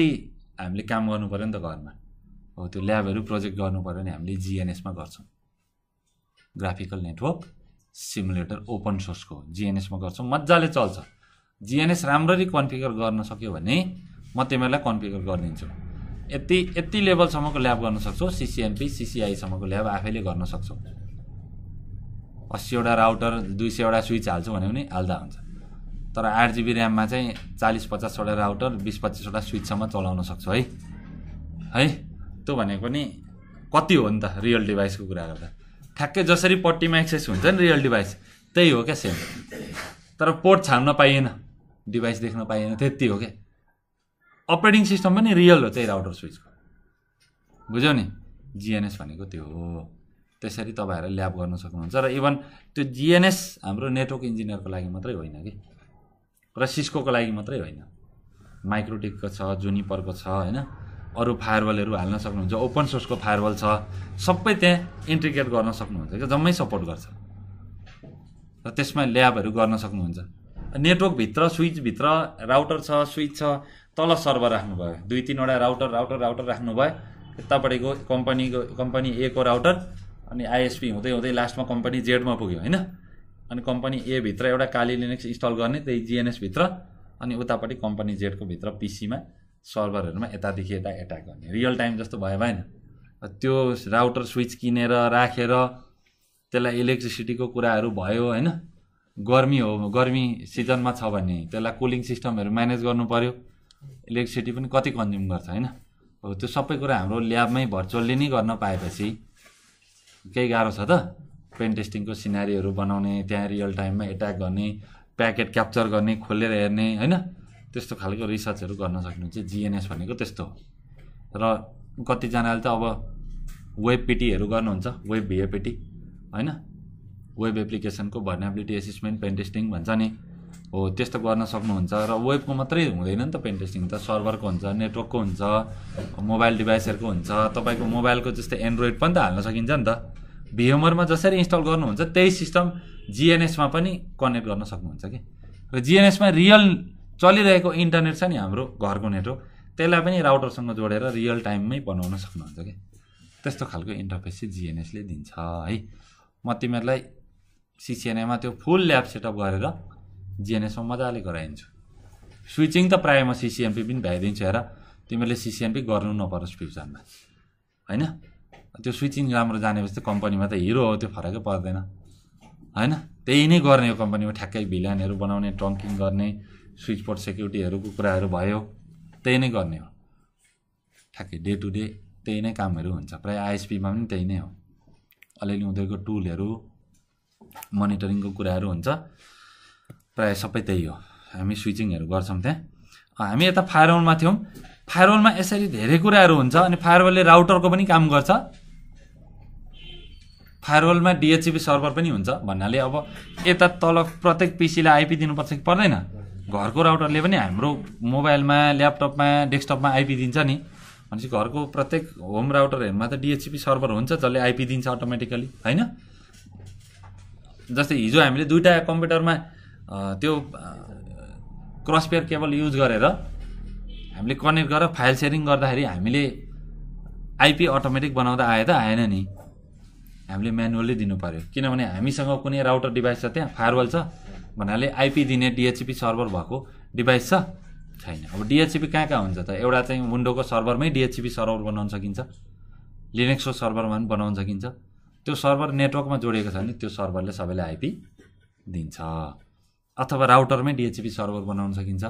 हामीले काम गर्नु पऱ्यो नि त घरमा हो त्यो ल्याबहरू प्रोजेक्ट गर्नु पऱ्यो भने हामीले जिएनएसमा गर्छौँ ग्राफिकल नेटवर्क सिमुलेटर ओपन सोर्सको जिएनएसमा गर्छौँ मजाले चल्छ जिएनएस राम्ररी कन्फिगर गर्न सक्यो भने म तिमीहरूलाई कन्फिगर गरिदिन्छु यति यति लेभलसम्मको ल्याब गर्न सक्छौँ सिसिएनपी सिसिआईसम्मको ल्याब आफैले गर्न सक्छौँ अस्सीवटा राउटर दुई सयवटा स्विच हाल्छौँ भने पनि हाल्दा हुन्छ तर आठ जिबी ऱ्याममा चाहिँ चालिस पचासवटा राउटर बिस पच्चिसवटा स्विचसम्म चलाउन सक्छौँ है है त्यो भनेको नि कति हो नि त रियल डिभाइसको कुरा गर्दा ठ्याक्कै जसरी पट्टीमा एक्सेस हुन्छ नि रियल डिभाइस त्यही हो क्या सेम तर पोर्ट छान्न पाइएन डिभाइस देख्न पाइएन त्यति हो क्या अपरेटिङ सिस्टम पनि रियल हो त्यही राउटर स्विचको बुझ्यौ नि जिएनएस भनेको त्यो हो त्यसरी तपाईँहरूले ल्याब गर्न सक्नुहुन्छ र इभन त्यो जिएनएस हाम्रो नेटवर्क इन्जिनियरको लागि मात्रै होइन कि र सिस्कोको लागि मात्रै होइन माइक्रोटेकको छ जुनिपरको छ होइन अरू फायरवलहरू हाल्न सक्नुहुन्छ ओपन सोर्सको फायरवल छ सबै त्यहाँ इन्ट्रिग्रेट गर्न सक्नुहुन्छ क्या जम्मै सपोर्ट गर्छ र त्यसमा ल्याबहरू गर्न सक्नुहुन्छ नेटवर्कभित्र स्विचभित्र राउटर छ स्विच छ तल सर्भर राख्नुभयो दुई तिनवटा राउटर राउटर राउटर राख्नुभयो यतापट्टिको कम्पनीको कम्पनी ए को राउटर अनि आइएसपी हुँदै हुँदै लास्टमा कम्पनी जेडमा पुग्यो होइन अनि कम्पनी एभित्र एउटा काली लिनक्स इन्स्टल गर्ने त्यही जिएनएसभित्र अनि उतापट्टि कम्पनी जेडको भित्र पिसीमा सर्भरहरूमा यतादेखि यता एट्याक गर्ने रियल टाइम जस्तो भयो भएन त्यो राउटर स्विच किनेर राखेर त्यसलाई इलेक्ट्रिसिटीको कुराहरू भयो होइन गर्मी हो गर्मी सिजनमा छ भने त्यसलाई कुलिङ सिस्टमहरू म्यानेज गर्नु पऱ्यो इलेक्ट्रिसिटी पनि कति कन्ज्युम गर्छ होइन हो त्यो सबै कुरा हाम्रो ल्याबमै भर्चुअल्ली नै गर्न पाएपछि केही गाह्रो छ त पेन टेस्टिङको सिनारीहरू बनाउने त्यहाँ रियल टाइममा एट्याक गर्ने प्याकेट क्याप्चर गर्ने खोलेर हेर्ने होइन त्यस्तो खालको रिसर्चहरू गर्न सक्नु चाहिँ जिएनएस भनेको त्यस्तो हो र कतिजनाले त अब वेब पिटीहरू गर्नुहुन्छ वेब भिएपिटी होइन वेब एप्लिकेसनको भर्नेबिलिटी एसेसमेन्ट पेन टेस्टिङ भन्छ नि हो त्यस्तो गर्न सक्नुहुन्छ र वेबको मात्रै हुँदैन नि त पेन टेस्टिङ त सर्भरको हुन्छ नेटवर्कको हुन्छ मोबाइल डिभाइसहरूको हुन्छ तपाईँको मोबाइलको जस्तै एन्ड्रोइड पनि त हाल्न सकिन्छ नि त भिएमआरमा जसरी इन्स्टल गर्नुहुन्छ त्यही सिस्टम जिएनएसमा पनि कनेक्ट गर्न सक्नुहुन्छ कि र जिएनएसमा रियल चलिरहेको इन्टरनेट छ नि हाम्रो घरको नेटवर्क त्यसलाई पनि राउटरसँग जोडेर रियल टाइममै बनाउन सक्नुहुन्छ कि त्यस्तो खालको इन्टरफेस चाहिँ जिएनएसले दिन्छ है म तिमीहरूलाई सिसिएनएमा त्यो फुल ल्याब सेटअप गरेर जिएनएसमा मजाले गराइदिन्छु स्विचिङ त प्रायः म सिसिएमपी पनि भ्याइदिन्छु हेर तिमीहरूले सिसिएमपी गर्नु नपरोस् फ्युचरमा होइन त्यो स्विचिङ राम्रो जानेपछि त कम्पनीमा त हिरो हो त्यो फरकै पर्दैन होइन त्यही नै गर्ने हो कम्पनीमा ठ्याक्कै भिलानहरू बनाउने ट्रङ्किङ गर्ने स्विच पोर्ट सेक्युरिटीहरूको कुराहरू भयो त्यही नै गर्ने हो ठ्याक्कै डे टु डे त्यही नै कामहरू हुन्छ प्रायः आइएसपीमा पनि त्यही नै हो अलिअलि उनीहरूको टुलहरू मोनिटरिङको कुराहरू हुन्छ प्रायः सबै त्यही हो हामी स्विचिङहरू गर्छौँ त्यहाँ हामी यता फायरवलमा थियौँ फायरवलमा यसरी धेरै कुराहरू हुन्छ अनि फायरवलले राउटरको पनि काम गर्छ फायरवलमा डिएचसिपी सर्भर पनि हुन्छ भन्नाले अब यता तल प्रत्येक पिसीलाई आइपी दिनुपर्छ कि पर्दैन घरको राउटरले पनि हाम्रो मोबाइलमा ल्यापटपमा डेस्कटपमा आइपी दिन्छ नि भनेपछि घरको प्रत्येक होम राउटरहरूमा त डिएचसिपी सर्भर हुन्छ जसले आइपी दिन्छ अटोमेटिकली होइन जस्तै हिजो हामीले दुइटा कम्प्युटरमा त्यो क्रसपेयर केबल युज गरेर हामीले कनेक्ट गरेर फाइल सेयरिङ गर्दाखेरि हामीले आइपी अटोमेटिक बनाउँदा आए त आएन नि हामीले म्यानुअल्ली दिनु पऱ्यो किनभने हामीसँग कुनै राउटर डिभाइस छ त्यहाँ फायरवल छ भन्नाले आइपी दिने डिएचपी सर्भर भएको डिभाइस छ छैन अब डिएचपी कहाँ कहाँ हुन्छ त एउटा चाहिँ विन्डोको सर्भरमै डिएचपी सर्भर बनाउन सकिन्छ लिनेक्सको सर्भरमा पनि बनाउन सकिन्छ त्यो सर्भर नेटवर्कमा जोडिएको छ भने त्यो सर्भरले सबैलाई आइपी दिन्छ अथवा राउटरमै डिएचपी सर्भर बनाउन सकिन्छ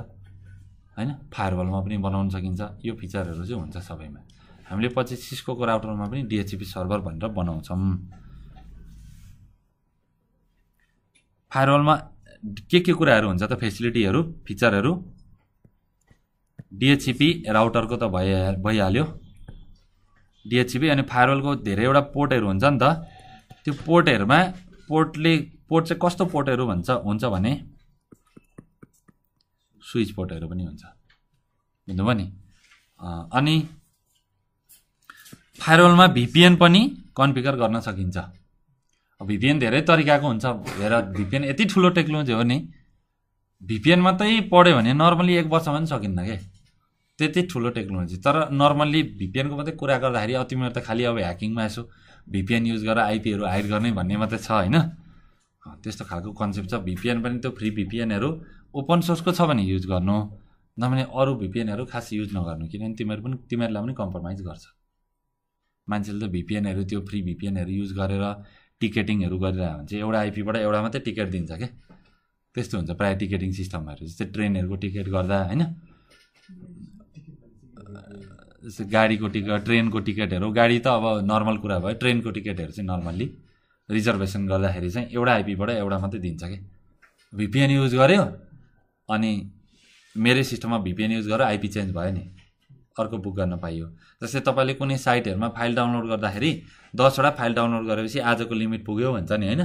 होइन फायरवलमा पनि बनाउन सकिन्छ यो फिचरहरू चाहिँ हुन्छ सबैमा हामीले पछि सिस्कोको राउटरमा पनि डिएचपी सर्भर भनेर बनाउँछौँ फायरवलमा के के कुराहरू हुन्छ त फेसिलिटीहरू फिचरहरू डिएचपी राउटरको त भइ भइहाल्यो डिएचपी अनि फायरवलको धेरैवटा पोर्टहरू हुन्छ नि त त्यो पोर्टहरूमा पोर्टले पोर्ट चाहिँ कस्तो पोर्टहरू भन्छ हुन्छ भने स्विच बोर्डहरू पनि हुन्छ बुझ्नुभयो नि अनि फायरवलमा भिपिएन पनि कन्फिगर गर्न सकिन्छ भिपिएन धेरै तरिकाको हुन्छ हेर भिपिएन यति ठुलो टेक्नोलोजी हो नि भिपिएन मात्रै पढ्यो भने नर्मली एक वर्षमा पनि सकिन्न के त्यति ठुलो टेक्नोलोजी तर नर्मल्ली भिपिएनको मात्रै कुरा गर्दाखेरि अब तिमीहरू त खालि अब ह्याकिङमा यसो भिपिएन युज गरेर आइपीहरू हाइड गर्ने भन्ने मात्रै छ होइन त्यस्तो खालको कन्सेप्ट छ भिपिएन पनि त्यो फ्री भिपिएनहरू ओपन सोर्सको छ भने युज गर्नु नभने अरू भिपिएनहरू खास युज नगर्नु किनभने तिमीहरू पनि तिमीहरूलाई पनि कम्प्रोमाइज गर्छ मान्छेले त भिपिएनहरू त्यो फ्री भिपिएनहरू युज गरेर टिकेटिङहरू गरिरहेको हुन्छ एउटा आइपीबाट एउटा मात्रै टिकट दिन्छ क्या त्यस्तो हुन्छ प्रायः टिकेटिङ सिस्टमहरू जस्तै ट्रेनहरूको टिकट गर्दा होइन जस्तै गाडीको टिकट ट्रेनको टिकटहरू गाडी त अब नर्मल कुरा भयो ट्रेनको टिकटहरू चाहिँ नर्मल्ली रिजर्भेसन गर्दाखेरि चाहिँ एउटा आइपीबाट एउटा मात्रै दिन्छ कि भिपिएन युज गर्यो अनि मेरै सिस्टममा भिपिएन युज गरेर आइपी चेन्ज भयो नि अर्को बुक गर्न पाइयो जस्तै तपाईँले कुनै साइटहरूमा फाइल डाउनलोड गर्दाखेरि दसवटा फाइल डाउनलोड गरेपछि आजको लिमिट पुग्यो भन्छ नि होइन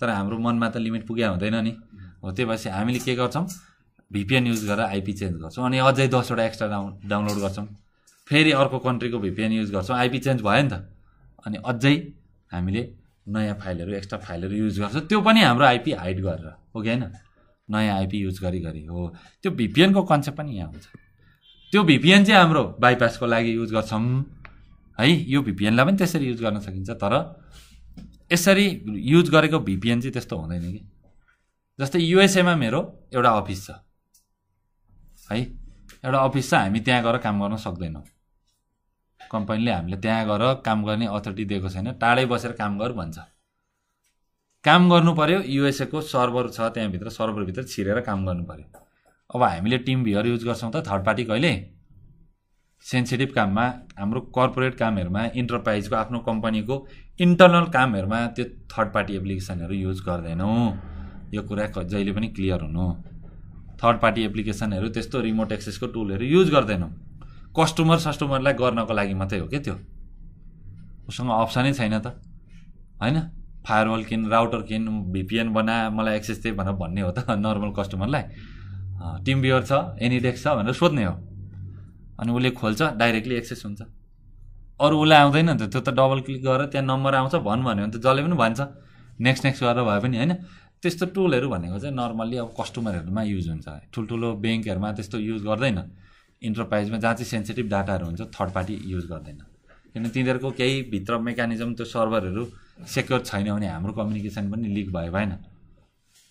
तर हाम्रो मनमा त लिमिट पुग्या हुँदैन नि हो त्यही भएपछि हामीले के गर्छौँ भिपिएन युज गरेर आइपी चेन्ज गर्छौँ अनि अझै दसवटा एक्स्ट्रा डाउन डाउनलोड गर्छौँ फेरि अर्को कन्ट्रीको भिपिएन युज गर्छौँ आइपी चेन्ज भयो नि त अनि अझै हामीले नयाँ फाइलहरू एक्स्ट्रा फाइलहरू युज गर्छौँ त्यो पनि हाम्रो आइपी हाइड गरेर हो कि होइन नयाँ आइपी युज गरी गरी हो त्यो भिपिएनको कन्सेप्ट पनि यहाँ हुन्छ त्यो भिपिएन चाहिँ हाम्रो बाइपासको लागि युज गर्छौँ है यो भिपिएनलाई पनि त्यसरी युज गर्न सकिन्छ तर यसरी युज गरेको भिपिएन चाहिँ त्यस्तो हुँदैन कि जस्तै युएसएमा मेरो एउटा अफिस छ है एउटा अफिस छ हामी त्यहाँ गएर काम गर्न सक्दैनौँ कम्पनीले हामीले त्यहाँ गएर काम गर्ने अथोरिटी दिएको छैन टाढै बसेर काम गर भन्छ काम गर्नु पऱ्यो युएसएको सर्भर छ त्यहाँभित्र सर्भरभित्र छिरेर काम गर्नु पऱ्यो अब हामीले टिम भियर युज गर्छौँ त थर्ड पार्टी कहिले सेन्सिटिभ काममा हाम्रो कर्पोरेट कामहरूमा इन्टरप्राइजको आफ्नो कम्पनीको इन्टर्नल कामहरूमा त्यो थर्ड पार्टी एप्लिकेसनहरू युज गर्दैनौँ यो कुरा जहिले पनि क्लियर हुनु थर्ड पार्टी एप्लिकेसनहरू त्यस्तो रिमोट एक्सेसको टुलहरू युज गर्दैनौँ कस्टमर सस्टमरलाई गर्नको लागि मात्रै हो क्या त्यो उसँग अप्सनै छैन त होइन फायरवल किन राउटर किन भिपिएन बना मलाई एक्सेस दे भनेर भन्ने हो त नर्मल कस्टमरलाई टिम बियर छ एनिडेक्स छ भनेर सोध्ने हो अनि उसले खोल्छ डाइरेक्टली एक्सेस हुन्छ अरू उसलाई आउँदैन त त्यो त डबल क्लिक गरेर त्यहाँ नम्बर आउँछ भन् भन्यो भने त जसले पनि भन्छ नेक्स्ट नेक्स्ट गरेर भए पनि होइन त्यस्तो टुलहरू भनेको चाहिँ नर्मल्ली अब कस्टमरहरूमा युज हुन्छ ठुल्ठुलो ब्याङ्कहरूमा त्यस्तो युज गर्दैन इन्टरप्राइजमा जहाँ चाहिँ सेन्सिटिभ डाटाहरू हुन्छ थर्ड पार्टी युज गर्दैन किन तिनीहरूको केही भित्र मेकानिजम त्यो सर्भरहरू सेक्योर छैन भने हाम्रो कम्युनिकेसन पनि लिक भयो भएन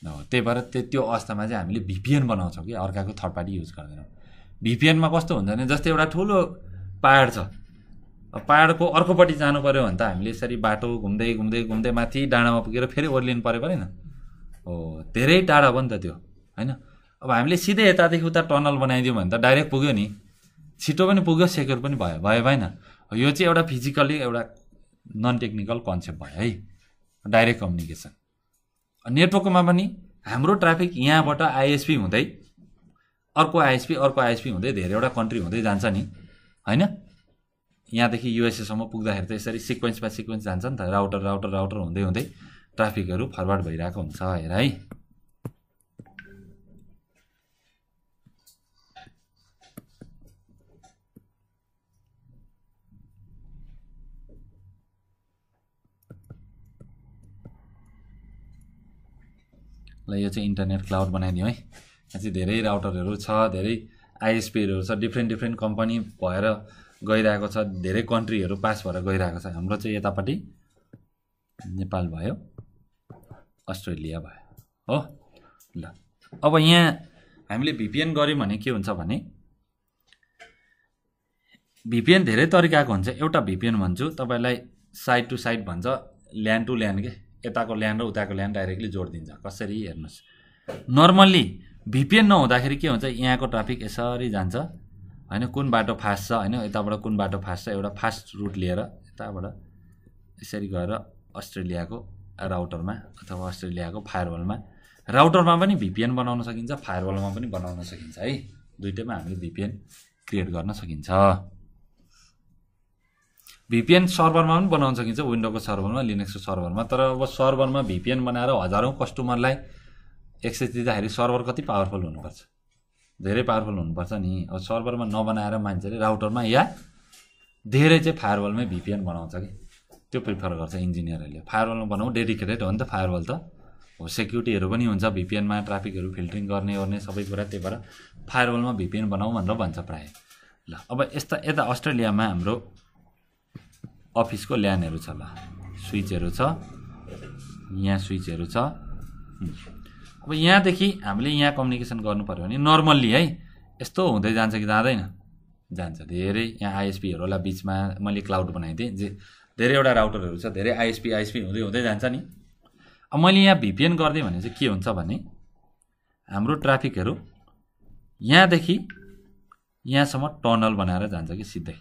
हो त्यही भएर त्यो त्यो अवस्थामा चाहिँ हामीले भिपिएन बनाउँछौँ कि अर्काको थर्ड पार्टी युज गर्दैनौँ भिपिएनमा कस्तो हुन्छ भने जस्तै एउटा ठुलो पाहाड छ पाहाडको अर्कोपट्टि जानु पऱ्यो भने त हामीले यसरी बाटो घुम्दै घुम्दै घुम्दै माथि डाँडामा पुगेर फेरि ओर्लिनु पऱ्यो परेन हो धेरै टाढा भयो नि त त्यो होइन अब हामीले सिधै यतादेखि उता टनल बनाइदियो भने त डाइरेक्ट पुग्यो नि छिटो पनि पुग्यो सेक्योर पनि भयो भयो भएन यो चाहिँ एउटा फिजिकल्ली एउटा नन टेक्निकल कन्सेप्ट भयो है डाइरेक्ट कम्युनिकेसन नेटवर्कमा पनि हाम्रो ट्राफिक यहाँबाट आइएसपी हुँदै अर्को आइएसपी अर्को आइएसपी हुँदै धेरैवटा कन्ट्री हुँदै जान्छ नि होइन यहाँदेखि युएसएसम्म पुग्दाखेरि त यसरी सिक्वेन्स बाई सिक्वेन्स जान्छ नि त राउटर राउटर राउटर हुँदै हुँदै ट्राफिकहरू फरवर्ड भइरहेको हुन्छ हेर है ल यो चाहिँ इन्टरनेट क्लाउड बनाइदिउँ है यहाँ चाहिँ धेरै राउटरहरू छ धेरै आइएसपीहरू छ डिफ्रेन्ट डिफ्रेन्ट कम्पनी भएर गइरहेको छ धेरै कन्ट्रीहरू पास भएर गइरहेको छ हाम्रो चाहिँ यतापट्टि नेपाल भयो अस्ट्रेलिया भयो हो ल अब यहाँ हामीले भिपिएन गऱ्यौँ भने के हुन्छ भने भिपिएन धेरै तरिकाको हुन्छ एउटा भिपिएन भन्छु तपाईँलाई साइड टु साइड भन्छ ल्यान्ड टु ल्यान्ड के यताको ल्यान्ड र उताको ल्यान्ड डाइरेक्टली जोडिदिन्छ कसरी हेर्नुहोस् नर्मल्ली भिपिएन नहुँदाखेरि के हुन्छ यहाँको ट्राफिक यसरी जान्छ होइन कुन बाटो फास्ट छ होइन यताबाट कुन बाटो फास्ट छ एउटा फास्ट रुट लिएर यताबाट यसरी गएर अस्ट्रेलियाको राउटरमा अथवा अस्ट्रेलियाको फायरवलमा राउटरमा पनि भिपिएन बनाउन सकिन्छ फायरवलमा पनि बनाउन सकिन्छ है दुइटैमा हामीले भिपिएन क्रिएट गर्न सकिन्छ भिपिएन सर्भरमा पनि बनाउन सकिन्छ विन्डोको सर्भरमा लिनेक्सको सर्भरमा तर अब सर्भरमा भिपिएन बनाएर हजारौँ कस्टमरलाई एक्सेस दिँदाखेरि सर्भर कति पावरफुल हुनुपर्छ धेरै पावरफुल हुनुपर्छ नि अब सर्भरमा नबनाएर मान्छेले राउटरमा या धेरै चाहिँ फायरवलमै भिपिएन बनाउँछ कि त्यो प्रिफर गर्छ इन्जिनियरहरूले फायरवलमा बनाऊ डेडिकेटेड हो नि त फायरवल त हो सेक्युरिटीहरू पनि हुन्छ भिपिएनमा ट्राफिकहरू फिल्टरिङ गर्ने ओर्ने सबै कुरा त्यही भएर फायरवलमा भिपिएन बनाऊ भनेर भन्छ प्रायः ल अब यस्ता यता अस्ट्रेलियामा हाम्रो अफिसको ल्यानहरू छ ल स्विचहरू छ यहाँ स्विचहरू छ अब यहाँदेखि हामीले यहाँ कम्युनिकेसन गर्नु पऱ्यो भने नर्मल्ली है यस्तो हुँदै जान्छ कि जाँदैन जान्छ धेरै यहाँ आइएसपीहरूलाई बिचमा मैले क्लाउड बनाइदिएँ जे धेरैवटा राउटरहरू छ धेरै आइएसपी आइएसपी हुँदै हुँदै जान्छ नि अब मैले यहाँ भिपिएन गरिदिएँ भने चाहिँ के हुन्छ भने हाम्रो ट्राफिकहरू यहाँदेखि यहाँसम्म टनल बनाएर जान्छ कि सिधै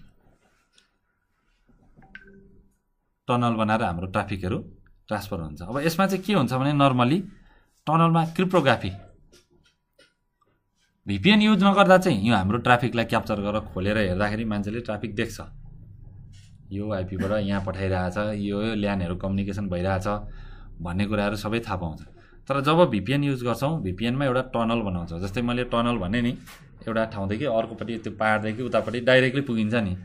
टनल बनाएर हाम्रो ट्राफिकहरू ट्रान्सफर हुन्छ अब यसमा चाहिँ के हुन्छ भने नर्मली टनलमा क्रिप्टोग्राफी भिपिएन युज नगर्दा चाहिँ यो हाम्रो ट्राफिकलाई क्याप्चर गरेर खोलेर हेर्दाखेरि मान्छेले ट्राफिक देख्छ यो आइपीबाट यहाँ पठाइरहेछ यो ल्यान्डहरू कम्युनिकेसन भइरहेछ भन्ने कुराहरू सबै थाहा पाउँछ तर जब भिपिएन युज गर्छौँ भिपिएनमा एउटा टनल बनाउँछ जस्तै मैले टनल भने नि एउटा ठाउँदेखि अर्कोपट्टि त्यो पाहाडदेखि उतापट्टि डाइरेक्टली पुगिन्छ नि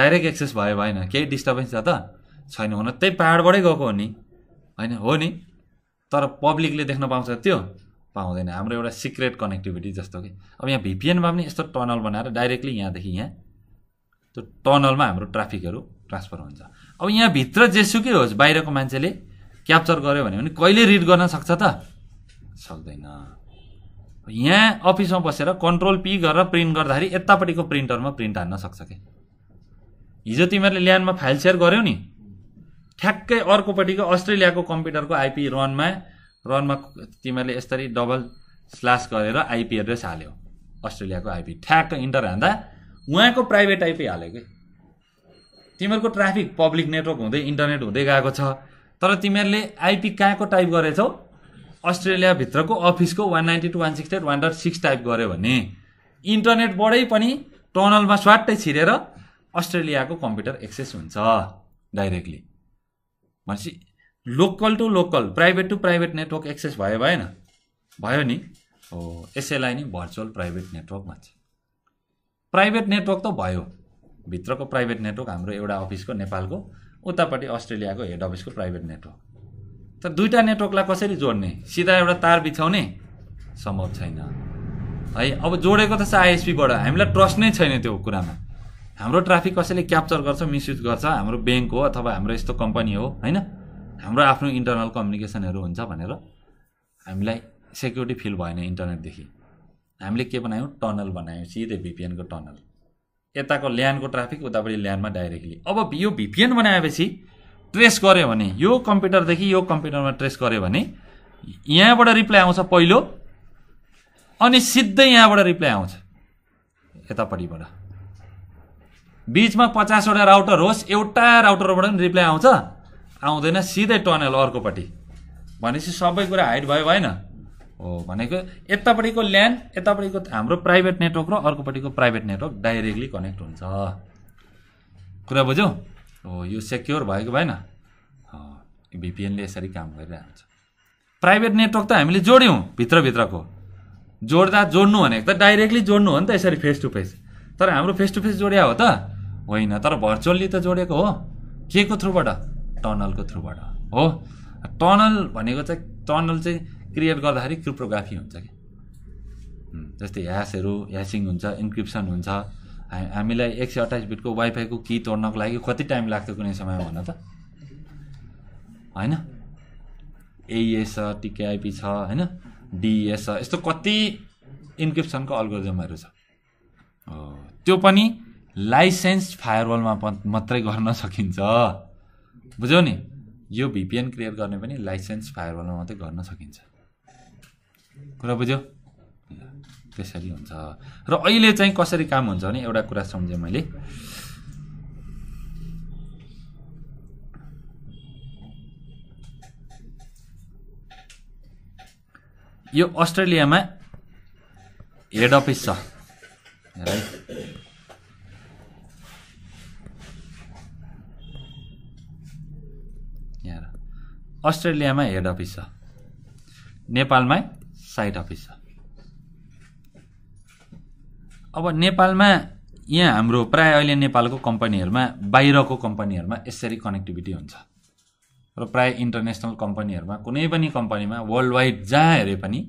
डाइरेक्ट एक्सेस भयो भएन केही डिस्टर्बेन्स छ त छैन हुन त्यही पाहाडबाटै गएको हो नि होइन हो नि तर पब्लिकले देख्न पाउँछ त्यो पाउँदैन हाम्रो एउटा सिक्रेट कनेक्टिभिटी जस्तो कि अब यहाँ भिपिएनमा पनि यस्तो टनल बनाएर डाइरेक्टली यहाँदेखि यहाँ त्यो टनलमा हाम्रो ट्राफिकहरू ट्रान्सफर हुन्छ अब यहाँभित्र जेसुकै होस् बाहिरको मान्छेले क्याप्चर गर्यो भने पनि कहिले रिड गर्न सक्छ त सक्दैन यहाँ अफिसमा बसेर कन्ट्रोल पी गरेर प्रिन्ट गर्दाखेरि यतापट्टिको प्रिन्टरमा प्रिन्ट हान्न सक्छ कि हिजो तिमीहरूले ल्यान्डमा फाइल सेयर गऱ्यौ नि ठ्याक्कै अर्कोपट्टिको अस्ट्रेलियाको कम्प्युटरको आइपी रनमा रनमा तिमीहरूले यसरी डबल स्लास गरेर आइपी एड्रेस हाल्यो अस्ट्रेलियाको आइपी ठ्याक्क इन्टर हान्दा उहाँको प्राइभेट आइपी हाल्यो कि तिमीहरूको ट्राफिक पब्लिक नेटवर्क हुँदै इन्टरनेट हुँदै गएको छ तर तिमीहरूले आइपी कहाँको टाइप गरेछौ अस्ट्रेलियाभित्रको अफिसको one ninety two one sixty eight one dot six type गऱ्यो भने इन्टरनेटबाटै पनि टनलमा स्वाटै छिरेर अस्ट्रेलियाको कम्प्युटर एक्सेस हुन्छ डाइरेक्टली भनेपछि local to local private to private network access भयो भएन भयो नि हो यसैलाई नि भर्चुअल प्राइभेट नेटवर्क भन्छ प्राइभेट नेटवर्क त भयो भित्रको प्राइभेट नेटवर्क हाम्रो एउटा अफिसको नेपालको उतापट्टि अस्ट्रेलियाको हेड अफिसको प्राइभेट नेटवर्क तर दुईवटा नेटवर्कलाई कसरी जोड्ने सिधा एउटा तार बिछाउने सम्भव छैन है अब जोडेको त छ आइएसपीबाट हामीलाई ट्रस्ट नै छैन त्यो कुरामा हाम्रो ट्राफिक कसैले क्याप्चर गर्छ मिसयुज गर्छ हाम्रो ब्याङ्क हो अथवा हाम्रो यस्तो कम्पनी हो होइन हाम्रो आफ्नो इन्टरनल कम्युनिकेसनहरू हुन्छ भनेर हामीलाई सेक्युरिटी फिल भएन इन्टरनेटदेखि हामीले के बनायौँ टनल बनायौँ सिधै भिपिएनको टनल यताको ल्यान्डको ट्राफिक उतापट्टि ल्यान्डमा डाइरेक्टली अब यो भिपिएन बनाएपछि ट्रेस गऱ्यो भने यो कम्प्युटरदेखि यो कम्प्युटरमा ट्रेस गऱ्यो भने यहाँबाट रिप्लाई आउँछ पहिलो अनि सिधै यहाँबाट रिप्लाई आउँछ यतापट्टिबाट बिचमा पचासवटा राउटर होस् एउटा राउटरबाट पनि रिप्लाई आउँछ आउँदैन सिधै टनल अर्कोपट्टि भनेपछि सबै कुरा हाइट भयो भएन हो भनेको यतापट्टिको ल्यान्ड यतापट्टिको हाम्रो प्राइभेट नेटवर्क र अर्कोपट्टिको प्राइभेट नेटवर्क डाइरेक्टली कनेक्ट हुन्छ कुरा बुझ्यौ हो यो सेक्योर भएको भएन भिपिएनले यसरी काम गरिरहन्छ प्राइभेट नेटवर्क त हामीले जोड्यौँ भित्रभित्रको जोड्दा जोड्नु भनेको त डाइरेक्टली जोड्नु हो नि त यसरी फेस टु फेस तर हाम्रो फेस टु फेस जोड्या हो त होइन तर भर्चुअल्ली त जोडेको हो के को थ्रुबाट टनलको थ्रुबाट हो टनल भनेको चाहिँ टनल चाहिँ क्रिएट गर्दाखेरि क्रिप्टोग्राफी हुन्छ कि जस्तै ह्यासहरू ह्यासिङ हुन्छ इन्क्रिप्सन हुन्छ हामीलाई एक सय अट्ठाइस बिटको वाइफाईको कि तोड्नको लागि कति टाइम लाग्थ्यो कुनै समयमा भन त होइन एइएस छ टिकेआइपी छ होइन डिएस छ यस्तो कति इन्क्रिप्सनको अल्गोरिजमहरू छ त्यो पनि लाइसेन्स फायरवलमा मात्रै गर्न सकिन्छ बुझ्यौ नि यो भिपिएन क्रिएट गर्ने पनि लाइसेन्स फायरवलमा मात्रै गर्न सकिन्छ कुरा बुझ्यो त्यसरी हुन्छ र अहिले चाहिँ कसरी काम हुन्छ भने एउटा कुरा सम्झेँ मैले यो अस्ट्रेलियामा हेड अफिस छ राइट अस्ट्रेलियामा हेड अफिस छ नेपालमा साइड अफिस छ अब नेपालमा यहाँ हाम्रो प्राय अहिले नेपालको कम्पनीहरूमा बाहिरको कम्पनीहरूमा यसरी कनेक्टिभिटी हुन्छ र प्राय इन्टरनेसनल कम्पनीहरूमा कुनै पनि कम्पनीमा वर्ल्ड वाइड जहाँ हेरे पनि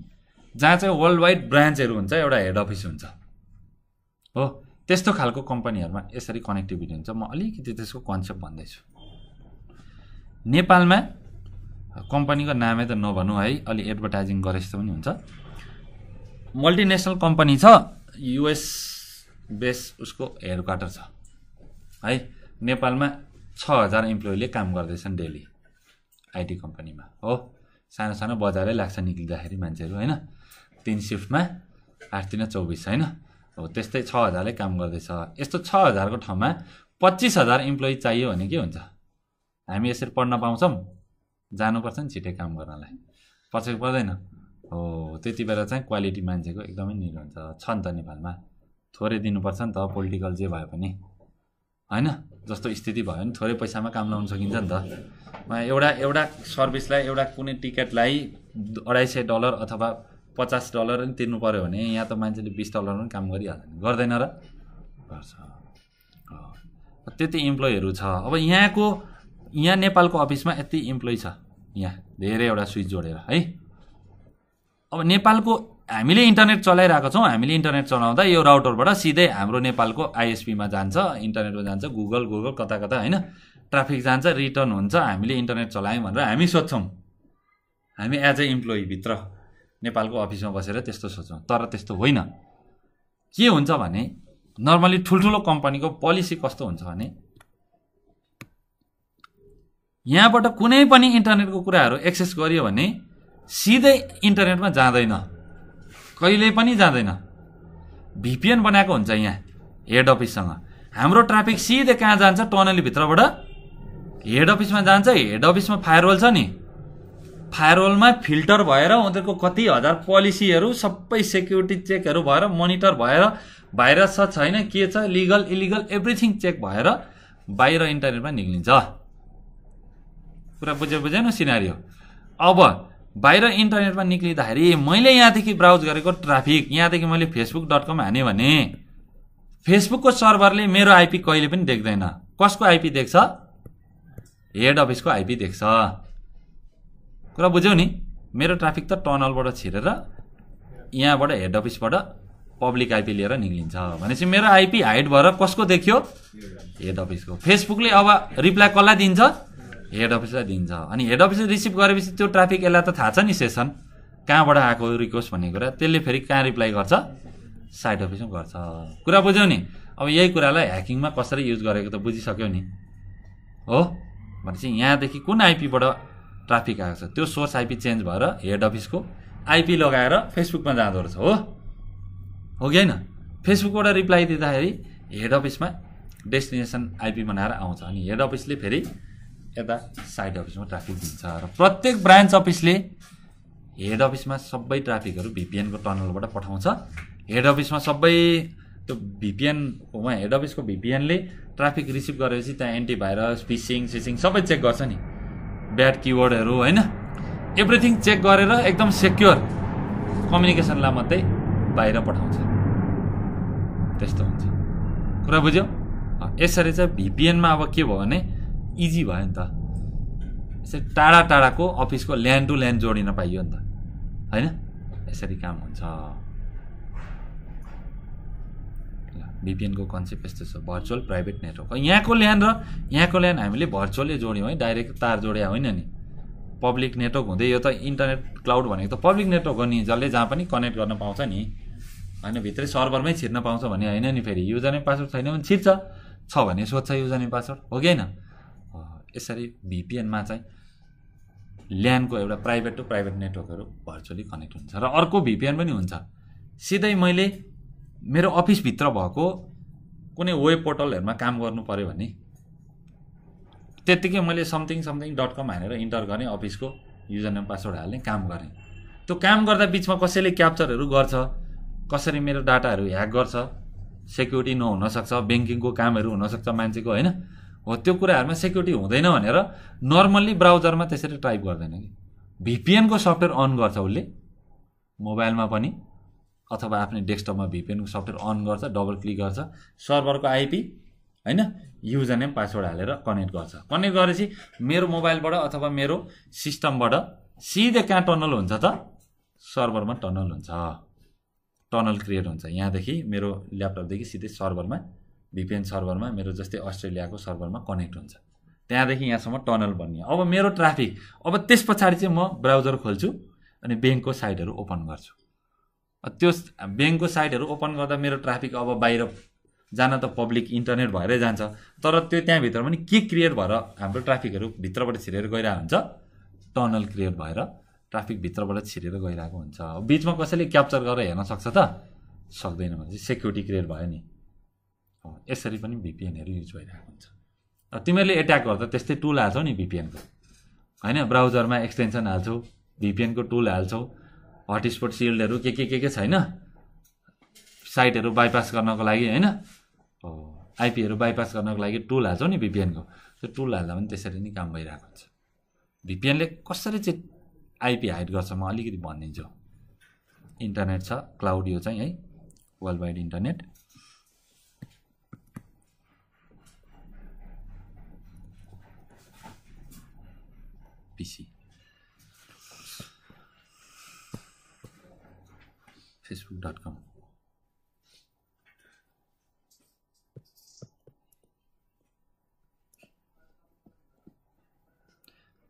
जहाँ चाहिँ वर्ल्ड वाइड ब्रान्चहरू हुन्छ एउटा हेड अफिस हुन्छ हो त्यस्तो खालको कम्पनीहरूमा यसरी कनेक्टिभिटी हुन्छ म अलिकति त्यसको कन्सेप्ट भन्दैछु नेपालमा कम्पनीको नामै त नभनौँ है अलि एडभर्टाइजिङ गरे जस्तो पनि हुन्छ मल्टिनेसनल कम्पनी छ युएस बेस उसको हेड क्वार्टर छ है नेपालमा छ हजार इम्प्लोइले काम गर्दैछन् डेली आइटी कम्पनीमा हो सानो सानो बजारै लाग्छ निक्लिँदाखेरि मान्छेहरू होइन तिन सिफ्टमा आठ तिन चौबिस होइन हो त्यस्तै छ हजारले काम गर्दैछ यस्तो छ हजारको ठाउँमा पच्चिस हजार इम्प्लोइ चाहियो भने के हुन्छ हामी यसरी पढ्न पाउँछौँ जानुपर्छ नि छिटै काम गर्नलाई पछि पर्दैन हो त्यति बेला चाहिँ क्वालिटी मान्छेको एकदमै निर हुन्छ छ नि त नेपालमा थोरै दिनुपर्छ नि त पोलिटिकल जे भए पनि होइन जस्तो स्थिति भयो भने थोरै पैसामा काम लगाउन सकिन्छ नि त एउटा एउटा सर्भिसलाई एउटा कुनै टिकटलाई अढाई सय डलर अथवा पचास डलर पनि तिर्नु पऱ्यो भने यहाँ त मान्छेले बिस डलर पनि काम गरिहाल्छ नि गर्दैन र गर्छ त्यति इम्प्लोइहरू छ अब यहाँको यहाँ नेपालको अफिसमा यति इम्प्लोइ छ यहाँ धेरैवटा स्विच जोडेर है अब नेपालको हामीले इन्टरनेट चलाइरहेको छौँ हामीले इन्टरनेट चलाउँदा यो राउटरबाट सिधै हाम्रो नेपालको आइएसपीमा जान्छ इन्टरनेटमा जान्छ गुगल गुगल कता कता होइन ट्राफिक जान्छ रिटर्न हुन्छ हामीले इन्टरनेट चलायौँ भनेर हामी सोध्छौँ हामी एज ए इम्प्लोइभित्र नेपालको अफिसमा बसेर त्यस्तो सोध्छौँ तर त्यस्तो होइन के हुन्छ भने नर्मली ठुल्ठुलो कम्पनीको पोलिसी कस्तो हुन्छ भने यहाँबाट कुनै पनि इन्टरनेटको कुराहरू एक्सेस गरियो भने सिधै इन्टरनेटमा जाँदैन कहिले पनि जाँदैन भिपिएन बनाएको हुन्छ यहाँ हेड अफिससँग हाम्रो ट्राफिक सिधै कहाँ जान्छ भित्रबाट हेड अफिसमा जान्छ हेड अफिसमा फायरवल छ नि फायरवलमा फिल्टर भएर उनीहरूको कति हजार पोलिसीहरू सबै सेक्युरिटी चेकहरू भएर मोनिटर भएर भाइरस छ छैन के छ लिगल इलिगल एभ्रिथिङ चेक भएर बाहिर इन्टरनेटमा निक्लिन्छ कुरा बुझे बुझेन सिनारी अब बाहिर इन्टरनेटमा निक्लिँदाखेरि मैले यहाँदेखि ब्राउज गरेको ट्राफिक यहाँदेखि मैले फेसबुक डट कम हाने भने फेसबुकको सर्भरले मेरो आइपी कहिले पनि देख्दैन कसको आइपी देख्छ हेड अफिसको आइपी देख्छ कुरा बुझ्यौ नि मेरो ट्राफिक त टनलबाट छिरेर यहाँबाट हेड अफिसबाट पब्लिक आइपी लिएर निक्लिन्छ भनेपछि मेरो आइपी हाइड भएर कसको देख्यो हेड अफिसको फेसबुकले अब रिप्लाई कसलाई दिन्छ हेड अफिसलाई दिन्छ अनि हेड अफिस रिसिभ गरेपछि त्यो ट्राफिक यसलाई त थाहा छ नि सेसन कहाँबाट आएको रिक्वेस्ट भन्ने कुरा त्यसले फेरि कहाँ रिप्लाई गर्छ साइड अफिसमा गर्छ कुरा बुझ्यौ नि अब यही कुरालाई ह्याकिङमा कसरी युज गरेको त बुझिसक्यो नि हो भनेपछि यहाँदेखि कुन आइपीबाट ट्राफिक आएको छ त्यो सोर्स आइपी चेन्ज भएर हेड अफिसको आइपी लगाएर फेसबुकमा जाँदो रहेछ हो हो कि होइन फेसबुकबाट रिप्लाई दिँदाखेरि हेड अफिसमा डेस्टिनेसन आइपी बनाएर आउँछ अनि हेड अफिसले फेरि यता साइड अफिसमा ट्राफिक दिन्छ र प्रत्येक ब्रान्च अफिसले हेड अफिसमा सबै ट्राफिकहरू भिपिएनको टनलबाट पठाउँछ हेड अफिसमा सबै त्यो भिपिएन उहाँ हेड अफिसको भिपिएनले ट्राफिक रिसिभ गरेपछि त्यहाँ एन्टिभाइरस फिसिङ सिसिङ सबै चेक गर्छ नि ब्याड किवर्डहरू होइन एभ्रिथिङ चेक गरेर एकदम सेक्योर कम्युनिकेसनलाई मात्रै बाहिर पठाउँछ त्यस्तो हुन्छ कुरा बुझ्यो यसरी चाहिँ भिपिएनमा अब के भयो भने इजी भयो नि त यसरी टाढा टाढाको अफिसको ल्यान्ड टु ल्यान्ड जोडिन पाइयो नि त होइन यसरी काम हुन्छ ल भिपिएनको कन्सेप्ट यस्तो छ भर्चुअल प्राइभेट नेटवर्क यहाँको ल्यान्ड र यहाँको ल्यान्ड हामीले भर्चुअलै जोड्यौँ है डाइरेक्ट तार जोड्या होइन नि पब्लिक नेटवर्क हुँदै यो त इन्टरनेट क्लाउड भनेको त पब्लिक नेटवर्क हो नि जसले जहाँ पनि कनेक्ट गर्न पाउँछ नि होइन भित्रै सर्भरमै छिर्न पाउँछ भने होइन नि फेरि युजर पासवर्ड छैन भने छिर्छ छ भने सोध्छ युजर पासवर्ड हो कि होइन यसरी भिपिएनमा चाहिँ ल्यान्डको एउटा प्राइभेट टु प्राइभेट नेटवर्कहरू भर्चुअली कनेक्ट हुन्छ र अर्को भिपिएन पनि हुन्छ सिधै मैले मेरो अफिसभित्र भएको कुनै वेब पोर्टलहरूमा काम गर्नु पऱ्यो भने त्यत्तिकै मैले समथिङ समथिङ डट कम हानेर इन्टर गरेँ अफिसको युजर नेम पासवर्ड हाल्ने काम गरेँ त्यो काम गर्दा बिचमा कसैले क्याप्चरहरू गर्छ कसरी मेरो डाटाहरू ह्याक गर्छ सेक्युरिटी नहुनसक्छ ब्याङ्किङको कामहरू हुनसक्छ मान्छेको होइन हो त्यो कुराहरूमा सेक्युरिटी हुँदैन भनेर नर्मल्ली ब्राउजरमा त्यसरी टाइप गर्दैन कि भिपिएनको सफ्टवेयर अन गर्छ उसले मोबाइलमा पनि अथवा आफ्नो डेस्कटपमा भिपिएनको सफ्टवेयर अन गर्छ डबल क्लिक गर्छ सर्भरको आइपी होइन युजर नेम पासवर्ड हालेर कनेक्ट गर्छ कनेक्ट गरेपछि मेरो मोबाइलबाट अथवा मेरो सिस्टमबाट सिधै कहाँ टनल हुन्छ त सर्भरमा टनल हुन्छ टनल क्रिएट हुन्छ यहाँदेखि मेरो ल्यापटपदेखि सिधै सर्भरमा भिपिएन सर्भरमा मेरो जस्तै अस्ट्रेलियाको सर्भरमा कनेक्ट हुन्छ त्यहाँदेखि यहाँसम्म टनल बनियो अब मेरो ट्राफिक अब त्यस पछाडि चाहिँ म ब्राउजर खोल्छु अनि ब्याङ्कको साइटहरू ओपन गर्छु त्यो ब्याङ्कको साइटहरू ओपन गर्दा मेरो ट्राफिक अब बाहिर जान त पब्लिक इन्टरनेट भएरै जान्छ तर त्यो त्यहाँभित्र पनि के क्रिएट भएर हाम्रो ट्राफिकहरू भित्रबाट छिरेर गइरहेको हुन्छ टनल क्रिएट भएर ट्राफिक भित्रबाट छिरेर गइरहेको हुन्छ बिचमा कसैले क्याप्चर गरेर हेर्न सक्छ त सक्दैन भने चाहिँ सेक्युरिटी क्रिएट भयो नि यसरी पनि भिपिएनहरू युज भइरहेको हुन्छ तिमीहरूले एट्याक गर्दा त्यस्तै टुल हाल्छौ नि भिपिएनको होइन ब्राउजरमा एक्सटेन्सन हाल्छौ भिपिएनको टुल हाल्छौ हटस्पट सिल्डहरू के के के के छैन साइटहरू बाइपास गर्नको लागि होइन आइपीहरू बाइपास गर्नको लागि टुल हाल्छौ नि भिपिएनको त्यो टुल हाल्दा पनि त्यसरी नै काम भइरहेको हुन्छ भिपिएनले कसरी चाहिँ आइपी हाइड गर्छ म अलिकति भनिदिन्छु इन्टरनेट छ क्लाउड यो चाहिँ है world wide internet PC. Facebook.com.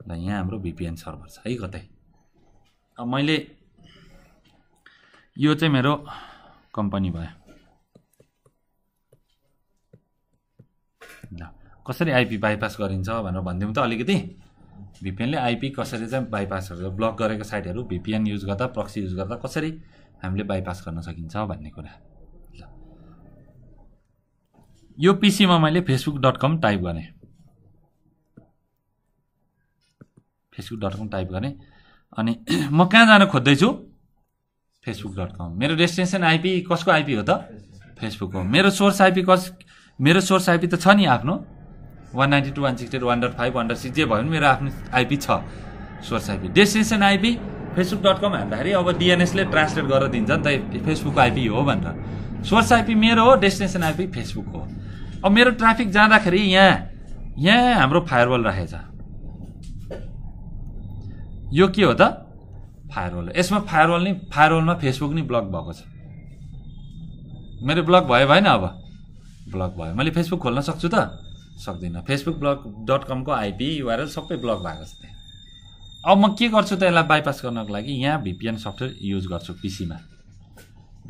ल यहाँ हाम्रो भिपिएन सर्भर छ है कतै अब मैले यो चाहिँ मेरो कम्पनी भयो ल कसरी आइपी बाइपास गरिन्छ भनेर भनिदिउँ त अलिकति भिपिएनले आइपी कसरी चाहिँ बाइपास गर्छ ब्लक गरेको साइटहरू भिपिएन युज गर्दा प्रक्सी युज गर्दा कसरी हामीले बाइपास गर्न सकिन्छ भन्ने कुरा ल यो पिसीमा मैले फेसबुक डट कम टाइप गरेँ फेसबुक डट कम टाइप गरेँ अनि म कहाँ जान खोज्दैछु फेसबुक डट कम मेरो डेस्टिनेसन आइपी कसको आइपी हो त फेसबुक हो मेरो सोर्स आइपी कस मेरो सोर्स आइपी त छ नि आफ्नो one ninety two one sixty eight one dot five one dot six जे भयो भने मेरो आफ्नो आइपी छ source IP destination IP Facebook dot com हान्दाखेरि अब डिएनएसले ट्रान्सलेट गरेर दिन्छ नि त फेसबुकको आइपी हो भनेर सोर्स आइपी मेरो हो डेस्टिनेसन आइपी फेसबुक हो अब मेरो ट्राफिक जाँदाखेरि यहाँ यहाँ हाम्रो फायरवल राखेछ यो के हो त फायरवल यसमा फायरवल नि फायरवलमा फेसबुक नि ब्लक भएको छ मेरो ब्लक भयो भएन अब ब्लक भयो मैले फेसबुक खोल्न सक्छु त सक्दिनँ फेसबुक ब्लग डट कमको आइपी युआरएल सबै ब्लक भएको छ त्यहाँ अब म के गर्छु त यसलाई बाइपास गर्नको लागि यहाँ भिपिएन सफ्टवेयर युज गर्छु पिसीमा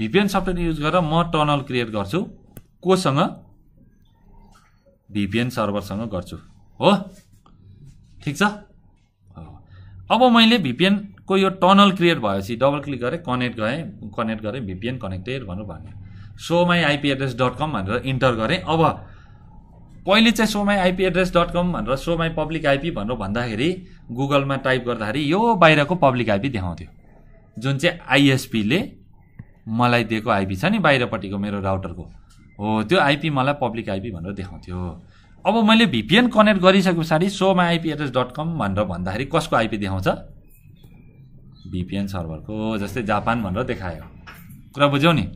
भिपिएन सफ्टवेयर युज गरेर म टनल क्रिएट गर्छु कोसँग भिपिएन सर्भरसँग गर्छु हो ठिक छ अब मैले भिपिएनको यो टनल क्रिएट भएपछि डबल क्लिक गरेँ कनेक्ट गएँ कनेक्ट गरेँ भिपिएन कनेक्टेड भनेर भन्यो show my IP dot com भनेर इन्टर गरेँ अब पहिले चाहिँ show my IP address dot com भनेर सोमाई पब्लिक आइपी भनेर भन्दाखेरि गुगलमा टाइप गर्दाखेरि यो बाहिरको पब्लिक आइपी देखाउँथ्यो जुन चाहिँ आइएसपीले मलाई दिएको आइपी छ नि बाहिरपट्टिको मेरो राउटरको हो त्यो आइपी मलाई पब्लिक आइपी भनेर देखाउँथ्यो अब मैले भिपिएन कनेक्ट गरिसके पछाडि my IP address dot com भनेर भन्दाखेरि कसको आइपी देखाउँछ भिपिएन सर्भरको जस्तै जापान भनेर देखायो कुरा बुझ्यौ नि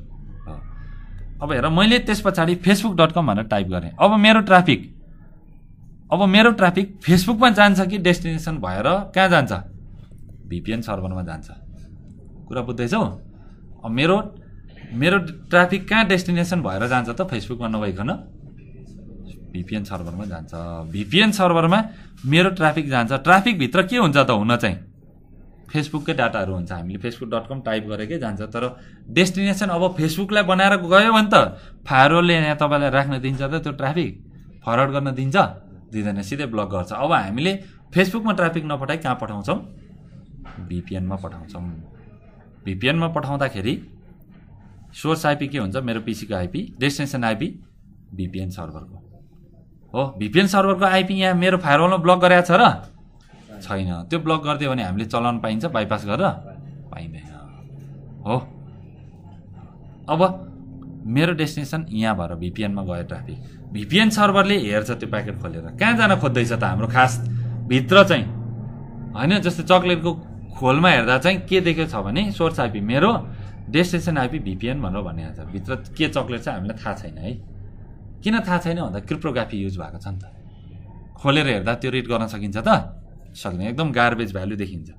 अब हेर मैले त्यस पछाडि फेसबुक डट कम भनेर टाइप गरेँ अब मेरो ट्राफिक अब मेरो ट्राफिक फेसबुकमा जान्छ कि डेस्टिनेसन भएर कहाँ जान्छ भिपिएन सर्भरमा जान्छ कुरा बुझ्दैछौ अब मेरो मेरो ट्राफिक कहाँ डेस्टिनेसन भएर जान्छ त फेसबुकमा नभइकन भिपिएन सर्भरमा जान्छ भिपिएन सर्भरमा मेरो ट्राफिक जान्छ ट्राफिकभित्र के हुन्छ त हुन चाहिँ फेसबुककै डाटाहरू हुन्छ हामीले फेसबुक डट कम टाइप गरेकै जान्छ तर डेस्टिनेसन अब फेसबुकलाई बनाएर गयो भने त फायरवालले यहाँ तपाईँलाई राख्न दिन्छ त त्यो ट्राफिक फरवर्ड गर्न दिन्छ दिँदैन सिधै ब्लक गर्छ अब हामीले फेसबुकमा ट्राफिक नपठाइ कहाँ पठाउँछौँ भिपिएनमा पठाउँछौँ भिपिएनमा पठाउँदाखेरि सोर्स आइपी के हुन्छ मेरो पिसीको आइपी डेस्टिनेसन आइपी भिपिएन सर्भरको हो भिपिएन सर्भरको आइपी यहाँ मेरो फायरवलमा ब्लक गरेको छ र छैन त्यो ब्लक गरिदियो भने हामीले चलाउन पाइन्छ बाइपास गरेर पाइँदैन हो अब मेरो डेस्टिनेसन यहाँ भएर भिपिएनमा गयो ट्राफिक भिपिएन सर्भरले हेर्छ त्यो प्याकेट खोलेर कहाँ जान खोज्दैछ त हाम्रो खास भित्र चाहिँ होइन जस्तै चक्लेटको खोलमा हेर्दा चाहिँ के देखेको छ भने सोर्स आइपी मेरो डेस्टिनेसन आइपी भिपिएन भनेर भनिहाल्छ भित्र के चक्लेट छ हामीलाई थाहा छैन है किन थाहा छैन भन्दा क्रिप्टोग्राफी युज भएको छ नि त खोलेर हेर्दा त्यो रिड गर्न सकिन्छ त सक्दैन एकदम गार्बेज भ्याल्यु देखिन्छ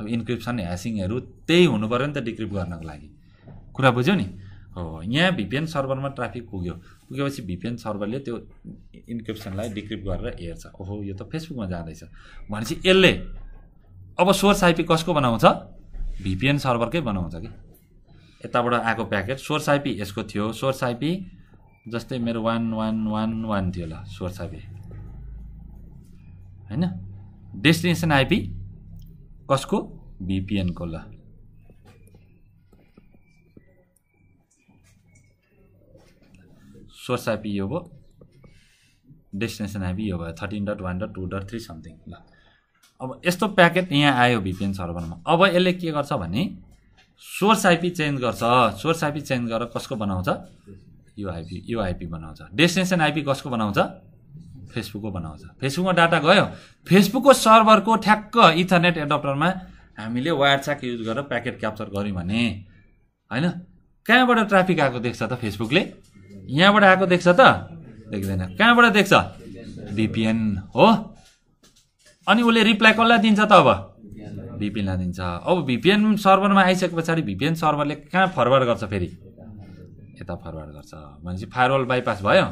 अब इन्क्रिप्सन ह्यासिङहरू त्यही हुनु पऱ्यो नि त डिक्रिप्ट गर्नको लागि कुरा बुझ्यो नि हो यहाँ भिपिएन सर्भरमा ट्राफिक पुग्यो पुगेपछि भिपिएन सर्भरले त्यो इन्क्रिप्सनलाई डिक्रिप्ट गरेर हेर्छ ओहो यो त फेसबुकमा जाँदैछ भनेपछि यसले अब सोर्स आइपी कसको बनाउँछ भिपिएन सर्भरकै बनाउँछ कि यताबाट आएको प्याकेट सोर्स आइपी यसको थियो सोर्स आइपी जस्तै मेरो वान वान वान वान थियो ल सोर्स आइपी होइन डेस्टिनेसन आइपी कसको भिपिएनको ल सोर्स आइपी यो भयो डेस्टिनेसन आइपी यो भयो thirteen dot one dot two dot three something ल अब यस्तो प्याकेट यहाँ आयो भिपिएन सर्भरमा अब यसले के गर्छ भने सोर्स आइपी चेन्ज गर्छ सोर्स आइपी चेन्ज गरेर कसको बनाउँछ युआइपी युआइपी बनाउँछ डेस्टिनेसन आइपी कसको बनाउँछ फेसबुकको बनाउँछ फेसबुकमा डाटा गयो फेसबुकको सर्भरको ठ्याक्क इथरनेट एडप्टरमा हामीले वायरस्याक युज गरेर प्याकेट क्याप्चर गऱ्यौँ भने होइन कहाँबाट ट्राफिक आएको देख्छ त फेसबुकले यहाँबाट आएको देख्छ त देख्दैन कहाँबाट देख्छ भिपिएन हो अनि उसले रिप्लाई कसलाई दिन्छ त अब भिपिएनलाई दिन्छ अब भिपिएन सर्भरमा आइसके पछाडि भिपिएन सर्भरले कहाँ फरवर्ड गर्छ फेरि यता फरवर्ड गर्छ भनेपछि फायरवल बाइपास भयो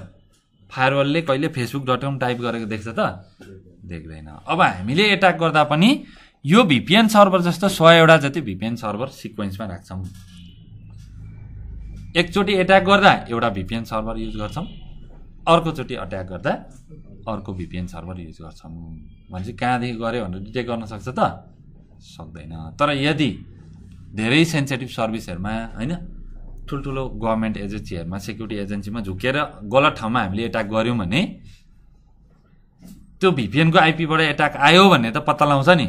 फायरवलले कहिले फेसबुक डट कम टाइप गरेको देख्छ त देख्दैन अब हामीले एट्याक गर्दा पनि यो भिपिएन सर्भर जस्तो सयवटा जति भिपिएन सर्भर सिक्वेन्समा राख्छौँ एकचोटि एट्याक गर्दा एउटा भिपिएन सर्भर युज गर्छौँ अर्कोचोटि अट्याक गर्दा अर्को भिपिएन सर्भर युज गर्छौँ भनेपछि कहाँदेखि गऱ्यो भनेर डिटेक्ट गर्न सक्छ त सक्दैन तर यदि धेरै सेन्सिटिभ सर्भिसहरूमा होइन ठुल्ठुलो गभर्मेन्ट एजेन्सीहरूमा सेक्युरिटी एजेन्सीमा झुकेर गलत ठाउँमा हामीले एट्याक गऱ्यौँ भने त्यो भिपिएनको आइपीबाट एट्याक आयो भने त पत्ता लगाउँछ नि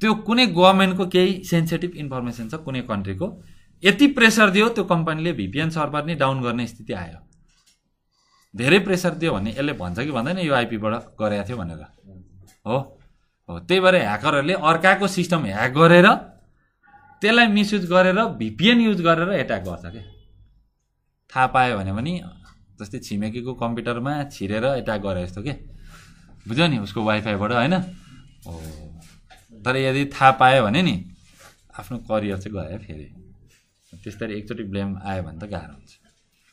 त्यो कुनै गभर्मेन्टको केही सेन्सिटिभ इन्फर्मेसन छ कुनै कन्ट्रीको यति प्रेसर दियो त्यो कम्पनीले भिपिएन सर्भर नै डाउन गर्ने स्थिति आयो धेरै प्रेसर दियो भने यसले भन्छ कि भन्दैन यो आइपीबाट गरेको थियो भनेर हो हो त्यही भएर ह्याकरहरूले अर्काको सिस्टम ह्याक गरेर त्यसलाई मिसयुज गरेर भिपिएन युज गरेर एट्याक गर्छ क्या थाहा पायो भने पनि जस्तै छिमेकीको कम्प्युटरमा छिरेर एट्याक गरे जस्तो के बुझ्यो नि उसको वाइफाईबाट होइन हो तर यदि थाहा पायो भने नि आफ्नो करियर चाहिँ गयो फेरि त्यस्तरी एकचोटि ब्लेम आयो भने त गाह्रो हुन्छ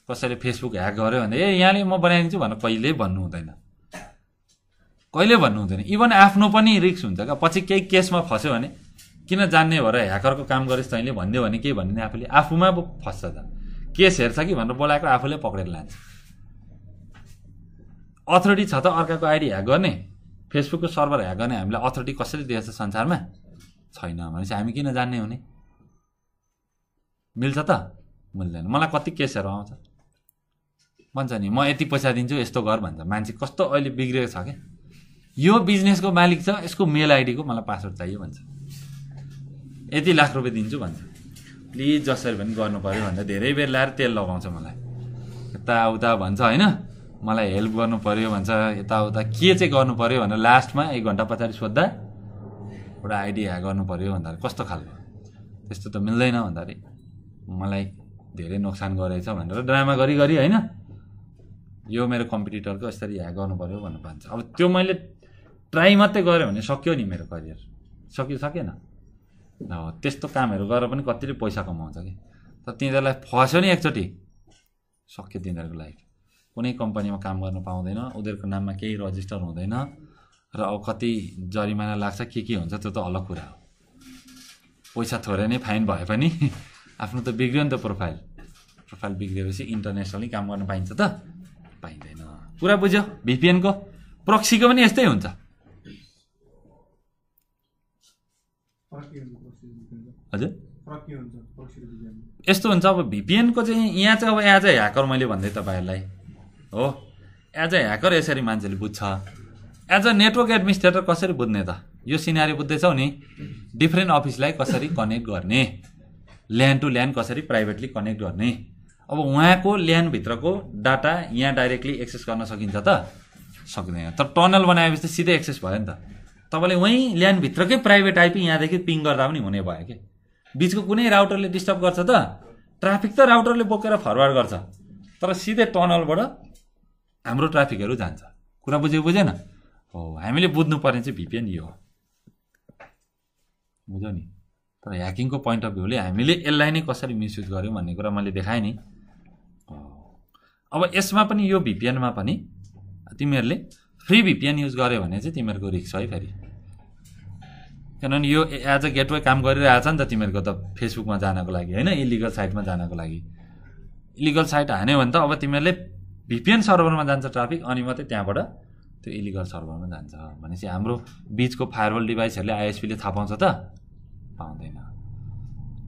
कसैले फेसबुक ह्याक गर्यो भने ए यहाँले म बनाइदिन्छु भनेर कहिले भन्नु हुँदैन कहिले भन्नु हुँदैन इभन आफ्नो पनि रिक्स हुन्छ क्या पछि केही केसमा फस्यो भने किन जान्ने भएर ह्याकरको काम गरेस् तैँले भनिदियो भने के भन्ने आफूले आफूमा पो फस्छ त केस हेर्छ कि भनेर बोलाएको आफूले पक्रेर लान्छ अथोरिटी छ त अर्काको आइडी ह्याक गर्ने फेसबुकको सर्भर ह्याक गर्ने हामीलाई अथोरिटी कसैले दिएछ संसारमा छैन भनेपछि हामी किन जान्ने हुने मिल्छ त मिल्दैन मलाई कति केसहरू आउँछ भन्छ नि म यति पैसा दिन्छु यस्तो गर भन्छ मान्छे कस्तो अहिले बिग्रिएको छ क्या यो बिजनेसको मालिक छ यसको मेल आइडीको मलाई पासवर्ड चाहियो भन्छ यति लाख रुपियाँ दिन्छु भन्छ प्लिज जसरी पनि गर्नु पऱ्यो भनेर धेरै बेर ल्याएर तेल लगाउँछ मलाई यताउता भन्छ होइन मलाई हेल्प गर्नु पऱ्यो भन्छ यताउता के चाहिँ गर्नु पऱ्यो भनेर लास्टमा एक घन्टा पछाडि सोद्धा एउटा आइडिया गर्नु पऱ्यो भन्दाखेरि कस्तो खालको त्यस्तो त मिल्दैन भन्दाखेरि मलाई धेरै नोक्सान गरेछ भनेर ड्रामा गरी गरी होइन यो मेरो कम्पिटिटरको यसरी ह्याक गर्नु पऱ्यो भनेर भन्छ अब त्यो मैले ट्राई मात्रै गऱ्यो भने सक्यो नि मेरो करियर सकियो सकेन त्यस्तो कामहरू गरेर पनि कतिले पैसा कमाउँछ कि तर तिनीहरूलाई फस्यो नि एकचोटि सक्यो तिनीहरूको लाइफ कुनै कम्पनीमा काम गर्न पाउँदैन उनीहरूको नाममा केही रजिस्टर हुँदैन र अब कति जरिमाना लाग्छ के के हुन्छ त्यो त अलग कुरा हो पैसा थोरै नै फाइन भए पनि आफ्नो त बिग्रियो नि त प्रोफाइल प्रोफाइल बिग्रिएपछि इन्टरनेसनली काम गर्न पाइन्छ त पाइँदैन पुरा बुझ्यो भिपिएनको प्रक्सीको पनि यस्तै हुन्छ हजुर यस्तो हुन्छ अब भिपिएनको चाहिँ यहाँ चाहिँ अब एज अ ह्याकर मैले भन्दै तपाईँहरूलाई हो एज अ ह्याकर यसरी मान्छेले बुझ्छ एज अ नेटवर्क एडमिनिस्ट्रेटर कसरी बुझ्ने त यो सिनारी बुझ्दैछौ नि डिफ्रेन्ट अफिसलाई कसरी कनेक्ट गर्ने ल्यान्ड टु ल्यान्ड कसरी प्राइभेटली कनेक्ट गर्ने अब उहाँको ल्यान्डभित्रको डाटा यहाँ डाइरेक्टली एक्सेस गर्न सकिन्छ त सक्दैन तर टनल बनाएपछि सिधै एक्सेस भयो नि त तपाईँले वहीँ ल्यान्डभित्रकै प्राइभेट आइपी यहाँदेखि पिङ गर्दा पनि हुने भयो कि बिचको कुनै राउटरले डिस्टर्ब गर्छ त ट्राफिक त राउटरले बोकेर फरवार्ड गर्छ तर सिधै टनलबाट हाम्रो ट्राफिकहरू जान्छ कुरा बुझ्यो बुझेन हो हामीले बुझ्नुपर्ने चाहिँ भिपिएन यो हो बुझ्यौ नि तर ह्याकिङको पोइन्ट अफ भ्यूले हामीले यसलाई नै कसरी मिसयुज गऱ्यौँ भन्ने कुरा मैले देखाएँ नि अब यसमा पनि यो भिपिएनमा पनि तिमीहरूले फ्री भिपिएन युज गऱ्यो भने चाहिँ तिमीहरूको रिक्स है फेरि किनभने यो एज अ गेटवे काम गरिरहेछ नि त तिमीहरूको त फेसबुकमा जानको लागि होइन इलिगल साइटमा जानको लागि इलिगल साइट हान्यो भने त अब तिमीहरूले भिपिएन सर्भरमा जान्छ ट्राफिक अनि मात्रै त्यहाँबाट त्यो इलिगल सर्भरमा जान्छ भनेपछि हाम्रो बिचको फायरवल डिभाइसहरूले आइएसपीले थाहा पाउँछ त पाउँदैन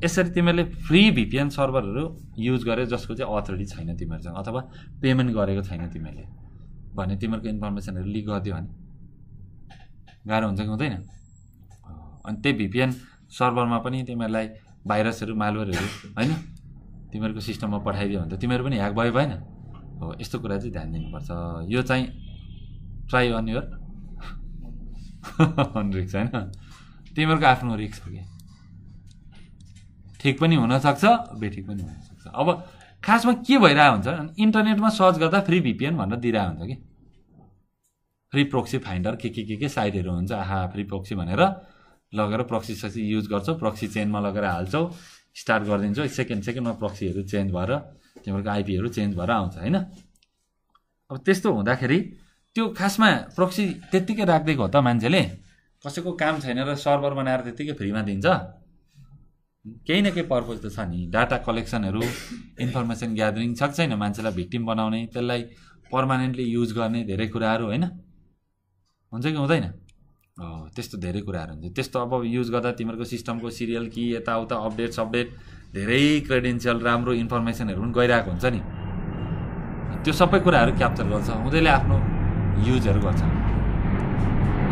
यसरी तिमीहरूले फ्री भिपिएन सर्भरहरू युज गरे जसको चाहिँ अथोरिटी छैन तिमीहरूसँग अथवा पेमेन्ट गरेको छैन तिमीहरूले भने तिमीहरूको इन्फर्मेसनहरू लिक गरिदियो भने गाह्रो हुन्छ कि हुँदैन अनि त्यही भिपिएन सर्भरमा पनि तिमीहरूलाई भाइरसहरू मालवरहरू होइन तिमीहरूको सिस्टममा पठाइदियो भने त तिमीहरू पनि ह्याक भयो भएन हो यस्तो कुरा चाहिँ ध्यान दिनुपर्छ यो चाहिँ ट्राई अन योर अन रिक्स होइन तिमीहरूको आफ्नो रिक्स हो कि ठिक पनि हुनसक्छ बेठिक पनि हुनसक्छ अब खासमा के भइरहेको हुन्छ इन्टरनेटमा सर्च गर्दा फ्री भिपिएन भनेर दिइरहेको हुन्छ कि फ्री प्रोक्सी फाइन्डर के के के के साइटहरू हुन्छ आहा फ्री प्रोक्सी भनेर लगेर प्रक्सी सक्सी युज गर्छौ प्रक्सी चेनमा लगेर हाल्छौ स्टार्ट गरिदिन्छौ सेकेन्ड सेकेन्डमा प्रक्सीहरू चेन्ज भएर तिमीहरूको आइपीहरू चेन्ज भएर आउँछ होइन अब त्यस्तो हुँदाखेरि त्यो खासमा प्रक्सी त्यत्तिकै राखिदिएको हो त मान्छेले कसैको काम छैन र सर्भर बनाएर त्यत्तिकै फ्रीमा दिन्छ केही न केही पर्पोज त छ नि डाटा कलेक्सनहरू इन्फर्मेसन ग्यादरिङ छ छैन मान्छेलाई भिक्टिम बनाउने त्यसलाई पर्मानेन्टली युज गर्ने धेरै कुराहरू होइन हुन्छ कि हुँदैन त्यस्तो धेरै कुराहरू हुन्छ त्यस्तो अब युज गर्दा तिमीहरूको सिस्टमको सिरियल कि यताउता अपडेट अपडेट धेरै क्रेडेन्सियल राम्रो इन्फर्मेसनहरू पनि गइरहेको हुन्छ नि त्यो सबै कुराहरू क्याप्चर गर्छ उनीहरूले आफ्नो युजहरू गर्छ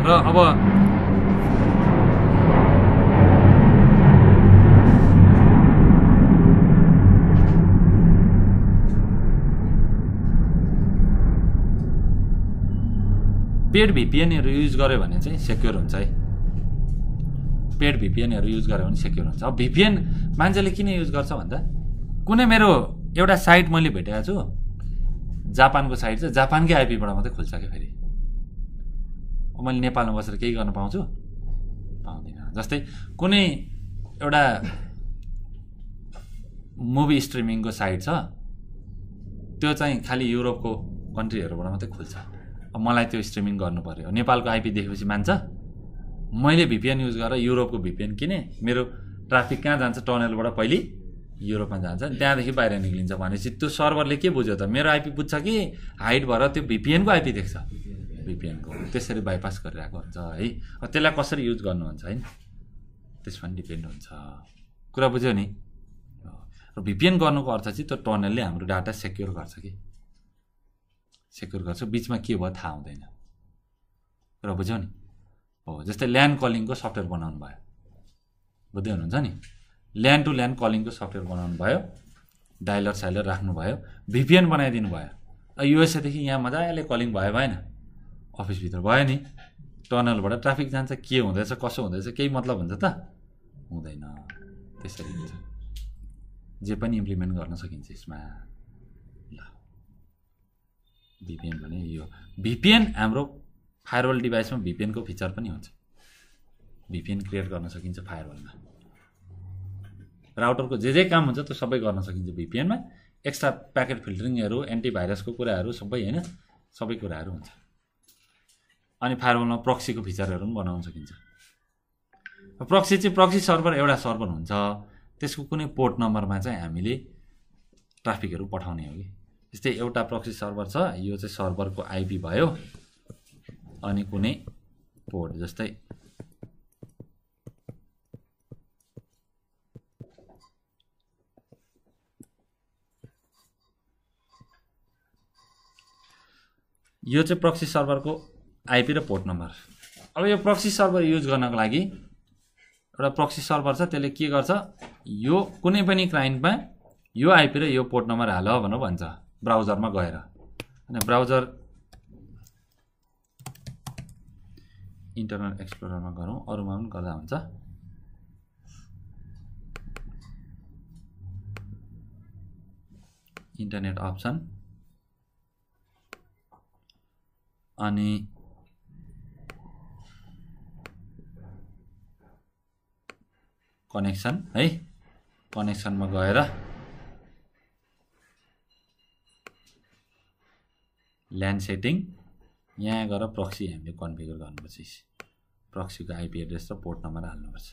र अब पेड भिपिएनहरू युज गर्यो भने चाहिँ सेक्योर हुन्छ है पेड भिपिएनहरू युज गर्यो भने सेक्योर हुन्छ अब भिपिएन मान्छेले किन युज गर्छ भन्दा कुनै मेरो एउटा साइट मैले भेटेको छु जापानको साइट छ जापानकै आइपीबाट मात्रै खुल्छ क्या फेरि मैले नेपालमा बसेर केही गर्न पाउँछु पाउँदिनँ जस्तै कुनै एउटा मुभी स्ट्रिमिङको साइट छ त्यो चाहिँ खालि युरोपको कन्ट्रीहरूबाट मात्रै खुल्छ मलाई त्यो स्ट्रिमिङ गर्नु पऱ्यो नेपालको आइपी देखेपछि मान्छ मैले भिपिएन युज गरेर युरोपको भिपिएन किने मेरो ट्राफिक कहाँ जान्छ टनलबाट पहिले युरोपमा जान्छ त्यहाँदेखि बाहिर निक्लिन्छ भनेपछि त्यो सर्भरले के बुझ्यो त मेरो आइपी बुझ्छ कि हाइट भएर त्यो भिपिएनको आइपी देख्छ भिपिएनको त्यसरी बाइपास गरिरहेको हुन्छ है त्यसलाई कसरी युज गर्नुहुन्छ होइन त्यसमा पनि डिपेन्ड हुन्छ कुरा बुझ्यो नि भिपिएन गर्नुको अर्थ चाहिँ त्यो टनलले हाम्रो डाटा सेक्योर गर्छ कि सेक्युर गर्छ बिचमा के भयो थाहा हुँदैन र बुझ्यौ नि हो जस्तै ल्यान्ड कलिङको सफ्टवेयर बनाउनु भयो बुझ्दै हुनुहुन्छ नि ल्यान्ड टु ल्यान्ड कलिङको सफ्टवेयर बनाउनु भयो डाइलर साइलर राख्नु भयो भिपिएन बनाइदिनु भयो युएसएदेखि यहाँ मजाले कलिङ भयो भएन अफिसभित्र भयो नि टनलबाट ट्राफिक जान्छ के हुँदैछ कसो हुँदैछ केही मतलब हुन्छ त हुँदैन त्यसरी हुन्छ जे पनि इम्प्लिमेन्ट गर्न सकिन्छ यसमा भिपिएन भने यो भिपिएन हाम्रो फायरवल डिभाइसमा भिपिएनको फिचर पनि हुन्छ भिपिएन क्रिएट गर्न सकिन्छ फायरवलमा राउटरको जे जे काम हुन्छ त्यो सबै गर्न सकिन्छ भिपिएनमा एक्स्ट्रा प्याकेट फिल्टरिङहरू एन्टिभाइरसको कुराहरू सबै होइन सबै कुराहरू हुन्छ अनि फायरवलमा प्रक्सीको फिचरहरू पनि बनाउन सकिन्छ प्रक्सी चाहिँ प्रक्सी सर्भर एउटा सर्भर हुन्छ त्यसको कुनै पोर्ट नम्बरमा चाहिँ हामीले ट्राफिकहरू पठाउने हो कि जस्तै एउटा प्रक्सी सर्भर छ यो चाहिँ सर्भरको आइपी भयो अनि कुनै पोर्ट जस्तै यो चाहिँ प्रक्सी सर्भरको आइपी र पोर्ट नम्बर अब यो प्रक्सी सर्भर युज गर्नको लागि एउटा प्रक्सी सर्भर छ त्यसले के गर्छ यो कुनै पनि क्लाइन्टमा यो आइपी र यो पोर्ट नम्बर हाल भनेर भन्छ ब्राउजरमा गएर होइन ब्राउजर इन्टरनेट एक्सप्लोरमा गरौँ अरूमा पनि गर्दा हुन्छ इन्टरनेट अप्सन अनि कनेक्सन है कनेक्सनमा गएर ल्यान्ड सेटिङ यहाँ गएर प्रक्सी हामीले कन्फिगर गर्नुपर्छ प्रक्सीको आइपी एड्रेस र पोर्ट नम्बर हाल्नुपर्छ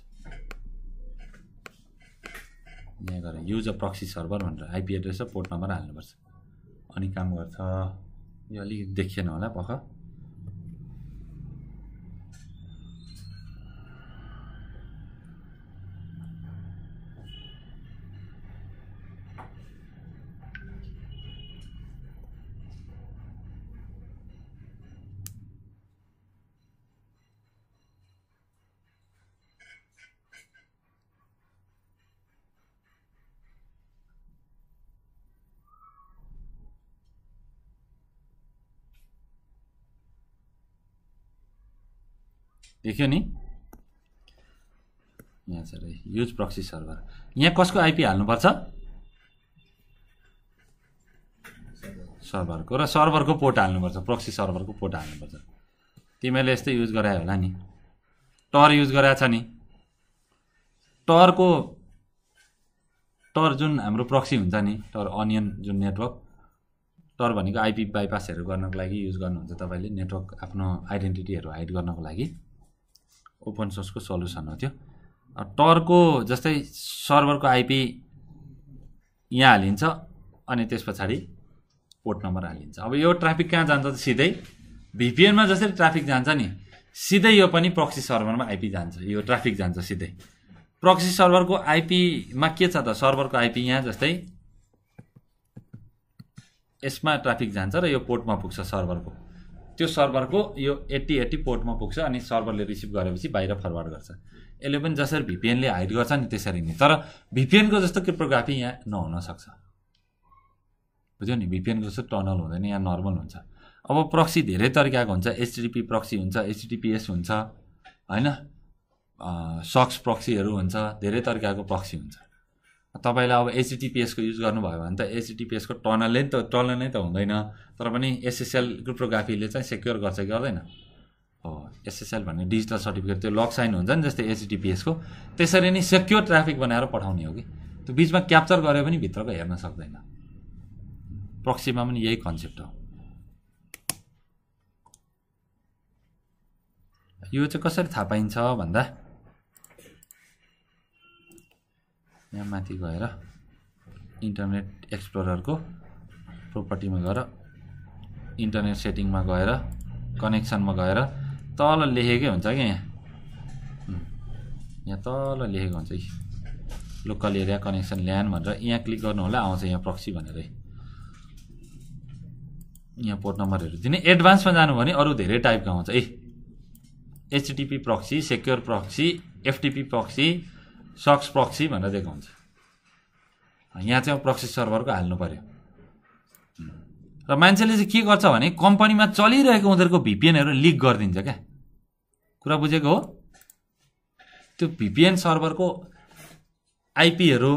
यहाँ गएर युज अ प्रक्सी सर्भर भनेर आइपी एड्रेस र पोर्ट नम्बर हाल्नुपर्छ अनि काम गर्छ यो अलिक देखिएन होला पख देखियो नि यहाँ छ अरे युज प्रक्सी सर्भर यहाँ कसको आइपी हाल्नुपर्छ सर्भरको र सर्भरको पोर्ट हाल्नुपर्छ प्रक्सी सर्भरको पोर्ट हाल्नुपर्छ तिमीहरूले यस्तै युज गरायो होला नि टर युज गराएछ नि टरको टर जुन हाम्रो प्रक्सी हुन्छ नि टर अनियन जुन नेटवर्क टर भनेको आइपी बाइपासहरू गर्नको लागि युज गर्नुहुन्छ तपाईँले नेटवर्क आफ्नो आइडेन्टिटीहरू हाइड गर्नको लागि ओपन सोर्सको सल्युसन हो त्यो टरको जस्तै सर्भरको आइपी यहाँ हालिन्छ अनि त्यस पछाडि पोर्ट नम्बर हालिन्छ अब यो ट्राफिक कहाँ जान्छ त सिधै भिपिएनमा जसरी ट्राफिक जान्छ नि सिधै यो पनि प्रक्सी सर्भरमा आइपी जान्छ यो ट्राफिक जान्छ सिधै प्रक्सी सर्भरको आइपीमा के छ त सर्भरको आइपी यहाँ जस्तै यसमा ट्राफिक जान्छ र यो पोर्टमा पुग्छ सर्भरको त्यो सर्भरको यो एट्टी एट्टी पोर्टमा पुग्छ अनि सर्भरले रिसिभ गरेपछि बाहिर फरवर्ड गर्छ यसले पनि जसरी भिपिएनले हाइड गर्छ नि त्यसरी नै तर भिपिएनको जस्तो क्रिप्टोग्राफी यहाँ नहुनसक्छ बुझ्यो नि भिपिएनको जस्तो टनल हुँदैन यहाँ नर्मल हुन्छ अब प्रक्सी धेरै तरिकाको हुन्छ एचडिपी प्रक्सी हुन्छ एचडिपिएस हुन्छ होइन सक्स प्रक्सीहरू हुन्छ धेरै तरिकाको प्रक्सी हुन्छ तपाईँलाई अब एचडिटिपिएसको युज गर्नुभयो भने त एचडिटिपिएसको टनलले नि त टनल नै त हुँदैन तर पनि एसएसएल क्रिप्टोग्राफीले चाहिँ सेक्योर गर्छ कि गर्दैन हो एसएसएल भन्ने डिजिटल सर्टिफिकेट त्यो लक साइन हुन्छ नि जस्तै एचडिटिपिएसको त्यसरी नै सेक्योर ट्राफिक बनाएर पठाउने हो कि त्यो बिचमा क्याप्चर गरे पनि भित्रको हेर्न सक्दैन प्रक्सीमा पनि यही कन्सेप्ट हो यो चाहिँ कसरी थाहा पाइन्छ भन्दा यहाँ माथि गएर इन्टरनेट एक्सप्लोररको प्रोपर्टीमा गएर इन्टरनेट सेटिङमा गएर कनेक्सनमा गएर तल लेखेकै हुन्छ क्या यहाँ यहाँ तल लेखेको हुन्छ कि लोकल एरिया कनेक्सन ल्यान्ड भनेर यहाँ क्लिक गर्नु होला आउँछ यहाँ प्रक्सी भनेर यहाँ पोर्ट नम्बरहरू दिने एडभान्समा जानु भने अरू धेरै टाइपको आउँछ है HTTP proxy secure proxy FTP proxy SOCKS proxy भनेर दिएको हुन्छ यहाँ चाहिँ प्रक्सी सर्भरको हाल्नु पऱ्यो र मान्छेले चाहिँ के गर्छ भने कम्पनीमा चलिरहेको उनीहरूको भिपिएनहरू लिक गरिदिन्छ क्या कुरा बुझेको हो त्यो भिपिएन सर्भरको आइपीहरू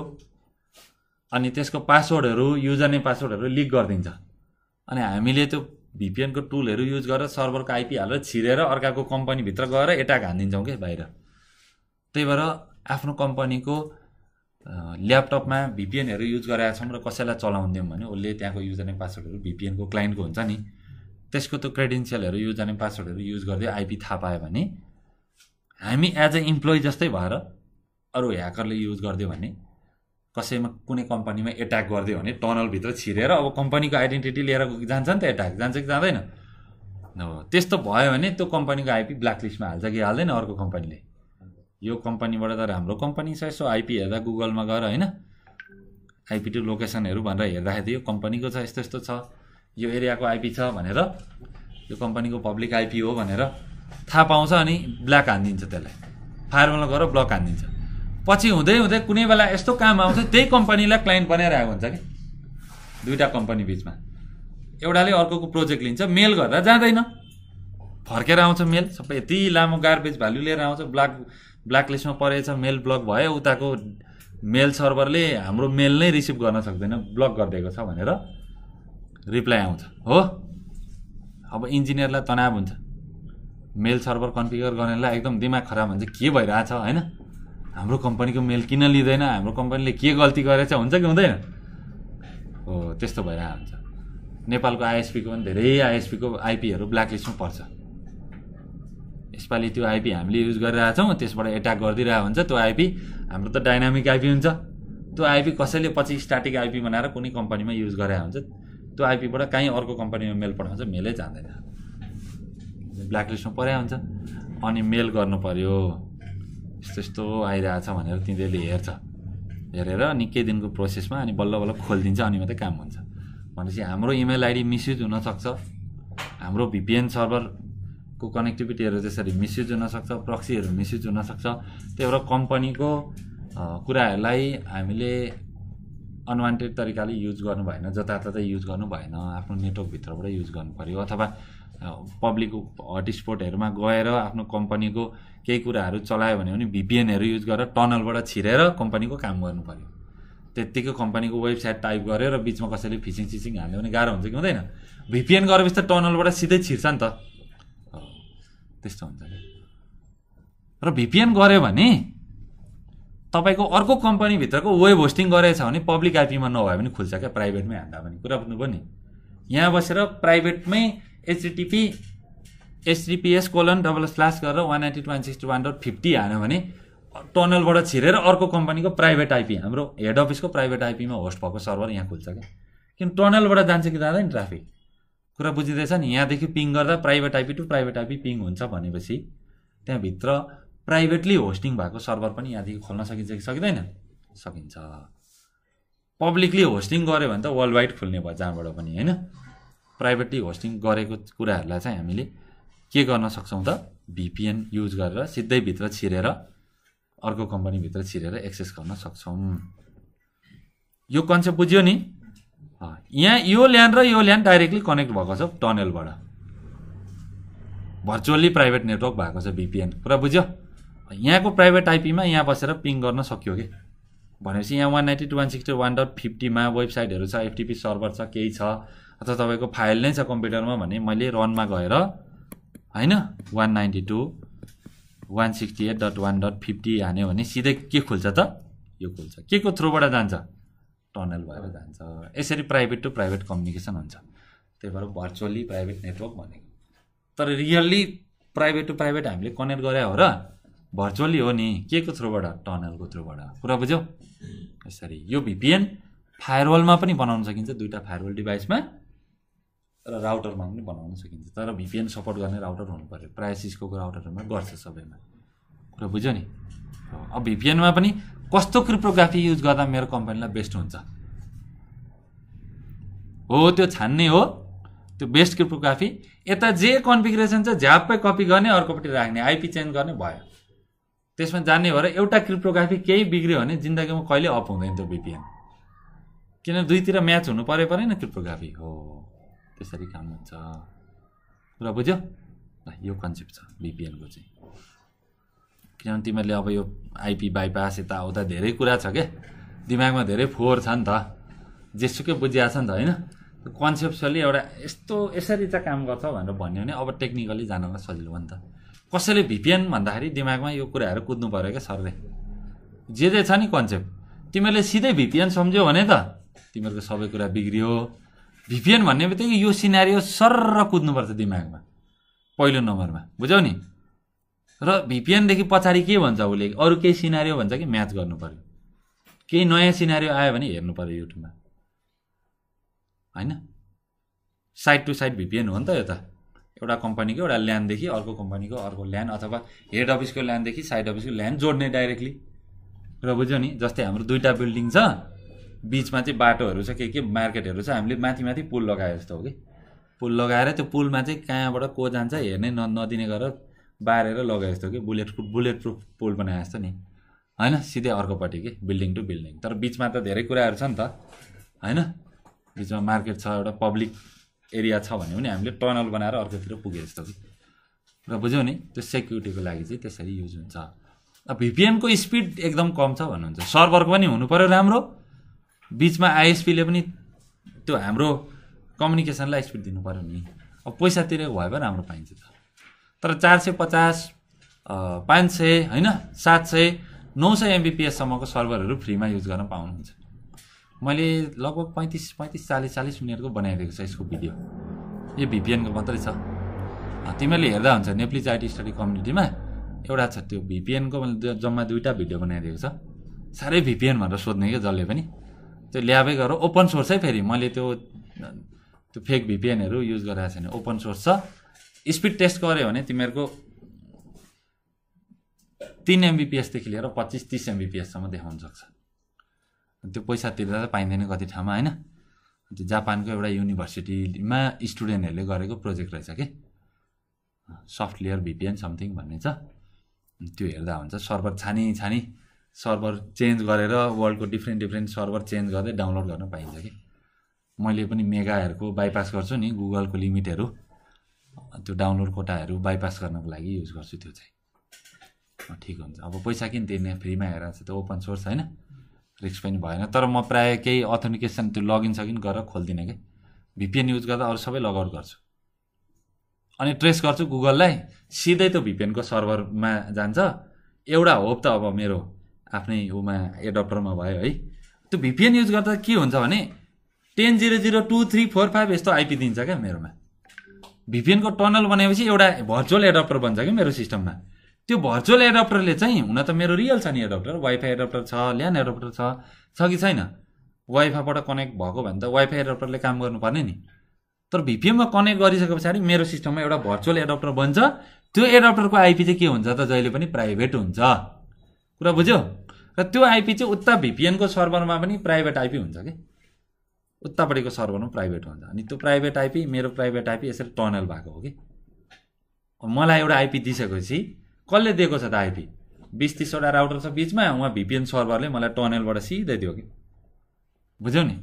अनि त्यसको पासवर्डहरू युजर नै पासवर्डहरू लिक गरिदिन्छ अनि हामीले त्यो भिपिएनको टुलहरू युज गरेर सर्भरको आइपी हालेर छिरेर अर्काको कम्पनीभित्र गएर एट्याक हानिदिन्छौँ क्या बाहिर त्यही भएर आफ्नो कम्पनीको ल्यापटपमा भिपिएनहरू युज गरेका छौँ र कसैलाई दियौँ भने उसले त्यहाँको युजर पासवर्डहरू भिपिएनको क्लाइन्टको हुन्छ नि त्यसको त्यो क्रेडेन्सियलहरू गर्ने पासवर्डहरू युज गर्दै आइपी थाहा पायो भने हामी एज अ इम्प्लोइ जस्तै भएर अरू ह्याकरले युज गरिदियो भने कसैमा कुनै कम्पनीमा एट्याक गरिदियो भने टनलभित्र छिरेर अब कम्पनीको आइडेन्टिटी लिएर जान्छ नि त एट्याक जान्छ कि जाँदैन त्यस्तो भयो भने त्यो कम्पनीको आइपी ब्ल्याकलिस्टमा हाल्छ कि हाल्दैन अर्को कम्पनीले यो कम्पनीबाट त हाम्रो कम्पनी छ यसो आइपी हेर्दा गुगलमा गएर होइन आइपी टु लोकेसनहरू भनेर हेर्दाखेरि त यो कम्पनीको छ यस्तो यस्तो छ यो एरियाको आइपी छ भनेर यो कम्पनीको पब्लिक आइपी हो भनेर थाहा पाउँछ अनि ब्ल्याक हानिदिन्छ त्यसलाई फायरवालमा गएर ब्लक हानिदिन्छ पछि हुँदै हुँदै कुनै बेला यस्तो काम आउँछ त्यही कम्पनीलाई क्लाइन्ट बनाएर आएको हुन्छ कि दुइटा कम्पनी बिचमा एउटाले अर्कोको प्रोजेक्ट लिन्छ मेल गर्दा जाँदैन फर्केर आउँछ मेल सबै यति लामो गार्बेज भ्याल्यु लिएर आउँछ ब्ल्याक ब्ल्याकलिस्टमा परेछ मेल ब्लक भयो उताको मेल सर्भरले हाम्रो मेल नै रिसिभ गर्न सक्दैन ब्लक गरिदिएको छ भनेर रिप्लाई आउँछ हो अब इन्जिनियरलाई तनाव हुन्छ मेल सर्भर कन्फिगर गर्नेलाई एकदम दिमाग खराब हुन्छ के भइरहेछ होइन हाम्रो कम्पनीको मेल किन लिँदैन हाम्रो कम्पनीले के गल्ती गरेछ हुन्छ कि हुँदैन हो त्यस्तो भइरहेको हुन्छ नेपालको आइएसपीको पनि धेरै आइएसपीको आइपीहरू ब्ल्याकलिस्टमा पर्छ यसपालि त्यो आइपी हामीले युज गरिरहेछौँ त्यसबाट एट्याक गरिदिइरहेको हुन्छ त्यो आइपी हाम्रो त डाइनामिक आइपी हुन्छ त्यो आइपी कसैले पछि स्टार्टिङ आइपी बनाएर कुनै कम्पनीमा युज गरेर हुन्छ त्यो आइपीबाट कहीँ अर्को कम्पनीमा मेल पठाउँछ मेलै जाँदैन ब्ल्याकलिस्टमा परे हुन्छ अनि मेल गर्नु पऱ्यो यस्तो यस्तो आइरहेछ भनेर तिनीहरूले हेर्छ हेरेर अनि निकै दिनको प्रोसेसमा अनि बल्ल बल्ल खोलिदिन्छ अनि मात्रै काम हुन्छ भनेपछि हाम्रो इमेल आइडी मिसयुज हुनसक्छ हाम्रो भिपिएन सर्भर को कनेक्टिभिटीहरू त्यसरी मिसयुज हुनसक्छ प्रक्सीहरू मिसयुज हुनसक्छ त्यही भएर कम्पनीको कुराहरूलाई हामीले अनवान्टेड तरिकाले युज गर्नु भएन जताततै युज गर्नु भएन आफ्नो नेटवर्कभित्रबाट युज पऱ्यो अथवा पब्लिक हटस्पोटहरूमा गएर आफ्नो कम्पनीको केही कुराहरू चलायो भने पनि भिपिएनहरू युज गरेर टनलबाट छिरेर कम्पनीको काम गर्नु पऱ्यो त्यत्तिकै कम्पनीको वेबसाइट टाइप गरेर बिचमा कसैले फिसिङ सिसिङ हाल्यो भने गाह्रो हुन्छ कि हुँदैन भिपिएन गरेपछि त टनलबाट सिधै छिर्छ नि त त्यस्तो हुन्छ क्या र भिपिएन गऱ्यो भने तपाईँको अर्को कम्पनीभित्रको वेब होस्टिङ गरेछ भने पब्लिक आइपीमा नभए पनि खुल्छ क्या प्राइभेटमै हान्दा पनि कुरा बुझ्नुभयो नि यहाँ बसेर प्राइभेटमै HTTP HTTPS colon double slash गरेर one ninety one sixty one dot fifty हान्यो भने टनलबाट छिरेर अर्को कम्पनीको प्राइभेट आइपी हाम्रो हेड अफिसको प्राइभेट आइपीमा होस्ट भएको सर्भर यहाँ खुल्छ क्या किन टनलबाट जान्छ कि जाँदैन ट्राफिक कुरा बुझिँदैछ नि यहाँदेखि पिङ गर्दा private IP to private IP ping हुन्छ भनेपछि त्यहाँभित्र प्राइभेटली होस्टिङ भएको सर्भर पनि यहाँदेखि खोल्न सकिन्छ कि सकिँदैन सकिन्छ पब्लिकली होस्टिङ गऱ्यो भने त वर्ल्ड वाइड खुल्ने भयो जहाँबाट पनि होइन प्राइभेटली होस्टिङ गरेको कुराहरूलाई चाहिँ हामीले के गर्न सक्छौँ त भिपिएन युज गरेर सिधै भित्र छिरेर अर्को कम्पनीभित्र छिरेर एक्सेस गर्न सक्छौँ यो कन्सेप्ट बुझ्यो नि यहाँ यो ल्यान्ड र यो ल्यान्ड डाइरेक्टली कनेक्ट भएको छ टनेलबाट भर्चुअल्ली प्राइभेट नेटवर्क भएको छ भिपिएन कुरा बुझ्यो यहाँको प्राइभेट आइपीमा यहाँ बसेर पिङ गर्न सक्यो कि भनेपछि यहाँ one ninety two one sixty one dot फिफ्टीमा वेबसाइटहरू छ एफटिपी सर्भर छ केही छ अथवा तपाईँको फाइल नै छ कम्प्युटरमा भने मैले रनमा गएर होइन one ninety two one sixty eight dot one dot fifty हान्यो भने सिधै के खुल्छ त यो खुल्छ के को थ्रुबाट जान्छ टनल भएर जान्छ यसरी प्राइभेट टु प्राइभेट कम्युनिकेसन हुन्छ त्यही भएर भर्चुअली प्राइभेट नेटवर्क भनेको तर रियल्ली प्राइभेट टु प्राइभेट हामीले कनेक्ट गरे हो र भर्चुअली हो नि के को थ्रुबाट टनलको थ्रुबाट कुरा बुझ्यौ यसरी यो भिपिएन फायरवलमा पनि बनाउन सकिन्छ दुइटा फायरवल डिभाइसमा र राउटरमा पनि बनाउन सकिन्छ तर भिपिएन सपोर्ट गर्ने राउटर हुनु पऱ्यो प्रायः सिस्को राउटरहरूमा गर्छ सबैमा कुरा बुझ्यो नि अब भिपिएनमा पनि कस्तो क्रिप्टोग्राफी युज गर्दा मेरो कम्पनीलाई बेस्ट हुन्छ हो त्यो छान्ने हो त्यो बेस्ट क्रिप्टोग्राफी यता जे कन्फिग्रेसन छ झ्यापै कपी गर्ने अर्कोपट्टि राख्ने आइपी चेन्ज गर्ने भयो त्यसमा जान्ने भएर एउटा क्रिप्टोग्राफी केही बिग्रियो भने जिन्दगीमा कहिले अप हुँदैन त्यो बिपिएन किनभने दुईतिर म्याच हुनु परे परेन क्रिप्टोग्राफी हो त्यसरी काम हुन्छ र बुझ्यो यो कन्सेप्ट छ बिपिएनको चाहिँ किनभने तिमीहरूले अब यो आइपी बाइपास यताउता धेरै कुरा छ क्या दिमागमा धेरै फोहोर छ नि त जेसुकै बुझिहाल्छ छ नि त होइन कन्सेप्सुअली एउटा यस्तो यसरी चाहिँ काम गर्छ भनेर भन्यो भने अब टेक्निकली जानलाई सजिलो भयो नि त कसैले भिपिएन भन्दाखेरि दिमागमा यो कुराहरू कुद्नु पऱ्यो क्या सरले जे जे छ नि कन्सेप्ट तिमीहरूले सिधै भिपिएन सम्झ्यौ भने त तिमीहरूको सबै कुरा बिग्रियो भिपिएन भन्ने बित्तिकै यो सिनारी सर कुद्नुपर्छ दिमागमा पहिलो नम्बरमा बुझौ नि र भिपिएनदेखि पछाडि के भन्छ उसले अरू केही सिनारियो भन्छ कि म्याच गर्नु पऱ्यो केही नयाँ सिनारियो आयो भने हेर्नु पऱ्यो युट्युबमा होइन साइड टु साइड भिपिएन हो नि त यो त एउटा कम्पनीको एउटा ल्यान्डदेखि अर्को कम्पनीको अर्को ल्यान्ड अथवा हेड अफिसको ल्यान्डदेखि साइड अफिसको ल्यान्ड जोड्ने डाइरेक्टली र बुझ्यो नि जस्तै हाम्रो दुईवटा बिल्डिङ छ बिचमा चाहिँ बाटोहरू छ के के मार्केटहरू छ हामीले माथि माथि पुल लगाए जस्तो हो कि पुल लगाएर त्यो पुलमा चाहिँ कहाँबाट को जान्छ हेर्ने न नदिने गरेर बारेर लगाए जस्तो कि bullet proof bullet proof pole बनाए जस्तो नि होइन सिधै अर्कोपट्टि कि बिल्डिङ टु बिल्डिङ तर बिचमा त धेरै कुराहरू छ नि त होइन बिचमा मार्केट छ एउटा पब्लिक एरिया छ भने पनि हामीले टनल बनाएर अर्कोतिर पुगे जस्तो कि र बुझ्यौ नि त्यो सेक्युरिटीको लागि चाहिँ त्यसरी युज हुन्छ अब भिपिएनको स्पिड एकदम कम छ भन्नुहुन्छ सर्भरको पनि हुनु पऱ्यो राम्रो बिचमा आइएसपीले पनि त्यो हाम्रो कम्युनिकेसनलाई स्पिड दिनु पऱ्यो नि अब पैसा तिरेको भए पनि राम्रो पाइन्छ त तर चार सय पचास पाँच सय होइन सात सय नौ सय एमबिपिएससम्मको सर्भरहरू फ्रीमा युज गर्न पाउनुहुन्छ मैले लगभग पैँतिस पैँतिस चालिस चालिस मिनटको बनाइदिएको छ यसको भिडियो यो भिपिएनको मात्रै छ तिमीहरूले हेर्दा हुन्छ नेप्लिज आइटी स्टडी कम्युनिटीमा एउटा छ त्यो भिपिएनको मैले जम्मा दुईवटा भिडियो बनाइदिएको छ साह्रै भिपिएन भनेर सोध्ने क्या जसले पनि त्यो ल्याबै गर ओपन सोर्स है फेरि मैले त्यो त्यो फेक भिपिएनहरू युज गराएको छैन ओपन सोर्स छ स्पिड टेस्ट गऱ्यो भने तिमीहरूको तिन एमबिपिएसदेखि लिएर पच्चिस तिस एमबिपिएससम्म देखाउन सक्छ त्यो पैसा तिर्दा त पाइँदैन कति ठाउँमा होइन त्यो जापानको एउटा युनिभर्सिटीमा स्टुडेन्टहरूले गरेको प्रोजेक्ट रहेछ कि सफ्टवेयर भिपिएन समथिङ भन्ने छ त्यो हेर्दा हुन्छ सर्भर छानी छानी सर्भर चेन्ज गरेर वर्ल्डको डिफ्रेन्ट डिफ्रेन्ट सर्भर चेन्ज गर्दै डाउनलोड गर्न पाइन्छ कि मैले पनि मेगाहरूको बाइपास गर्छु नि गुगलको लिमिटहरू त्यो डाउनलोड कोटाहरू बाइपास गर्नको लागि युज गर्छु त्यो चाहिँ ठिक हुन्छ अब पैसा किन तिर्ने फ्रीमा हेरेर चाहिँ त्यो ओपन सोर्स होइन रिस्क पनि भएन तर म प्रायः केही अथेन्टिकेसन त्यो लगइन सगिन गरेर खोल्दिनँ क्या भिपिएन युज गर्दा अरू सबै लगआउट गर्छु अनि ट्रेस गर्छु गुगललाई सिधै त्यो भिपिएनको सर्भरमा जान्छ एउटा होप त अब मेरो आफ्नै उमा एडप्टरमा भयो है त्यो भिपिएन युज गर्दा के हुन्छ भने ten zero zero two three four five यस्तो आइपी दिन्छ क्या मेरोमा भिपिएनको टनल बनाएपछि एउटा भर्चुअल एडप्टर बन्छ कि मेरो सिस्टममा त्यो भर्चुअल एडप्टरले चाहिँ हुन त मेरो रियल छ नि एडप्टर वाइफाई एडप्टर छ ल्यान्ड एडप्टर छ छ कि छैन वाइफाईबाट कनेक्ट भएको भने त वाइफाई एडप्टरले काम गर्नुपर्ने नि तर भिपिएममा कनेक्ट गरिसके पछाडि मेरो सिस्टममा एउटा भर्चुअल एडप्टर बन्छ त्यो एडप्टरको आइपी चाहिँ के हुन्छ त जहिले पनि प्राइभेट हुन्छ कुरा बुझ्यो र त्यो आइपी चाहिँ उता भिपिएनको सर्भरमा पनि प्राइभेट आइपी हुन्छ कि उतापट्टिको सर्भरमा प्राइभेट हुन्छ अनि त्यो प्राइभेट आइपी मेरो प्राइभेट आइपी यसरी टनल भएको हो कि मलाई एउटा आइपी दिइसकेपछि कसले दिएको छ त आइपी बिस तिसवटा राउटर छ बिचमा उहाँ भिपिएन सर्भरले मलाई टनलबाट सिधै दियो कि बुझ्यौ नि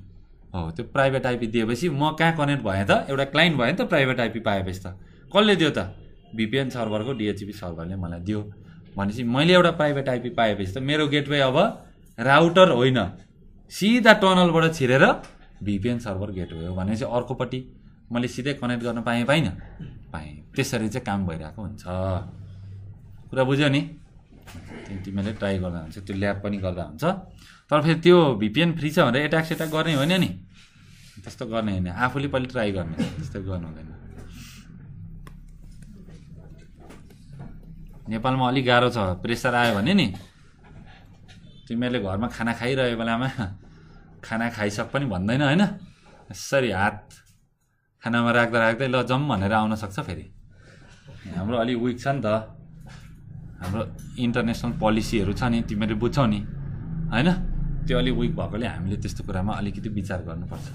हो त्यो प्राइभेट आइपी दिएपछि म कहाँ कनेक्ट भएँ त एउटा क्लाइन्ट भएँ नि त प्राइभेट आइपी पाएपछि त कसले दियो त भिपिएन सर्भरको डिएचपी सर्भरले मलाई दियो भनेपछि मैले एउटा प्राइभेट आइपी पाएपछि त मेरो गेटवे अब राउटर होइन सिधा टनलबाट छिरेर भिपिएन सर्भर गेट भयो भने चाहिँ अर्कोपट्टि मैले सिधै कनेक्ट गर्न पाएँ पाइनँ पाएँ त्यसरी चाहिँ काम भइरहेको हुन्छ कुरा बुझ्यो नि तिमीले ट्राई गर्दा हुन्छ त्यो ल्याब पनि गर्दा हुन्छ तर फेरि त्यो भिपिएन फ्री छ भनेर एट्याक सेट्याक गर्ने होइन नि त्यस्तो गर्ने होइन आफूले पहिले ट्राई गर्ने त्यस्तो गर्नु हुँदैन नेपालमा अलिक गाह्रो छ प्रेसर आयो भने नि तिमीहरूले घरमा खाना खाइरहेको बेलामा खाना खाइसक पनि भन्दैन होइन यसरी हात खानामा राख्दा राख्दै ल जम भनेर आउन सक्छ फेरि हाम्रो अलिक विक छ नि त हाम्रो इन्टरनेसनल पोलिसीहरू छ नि तिमीले बुझ्छौ नि होइन त्यो अलिक विक भएकोले हामीले त्यस्तो कुरामा अलिकति विचार गर्नुपर्छ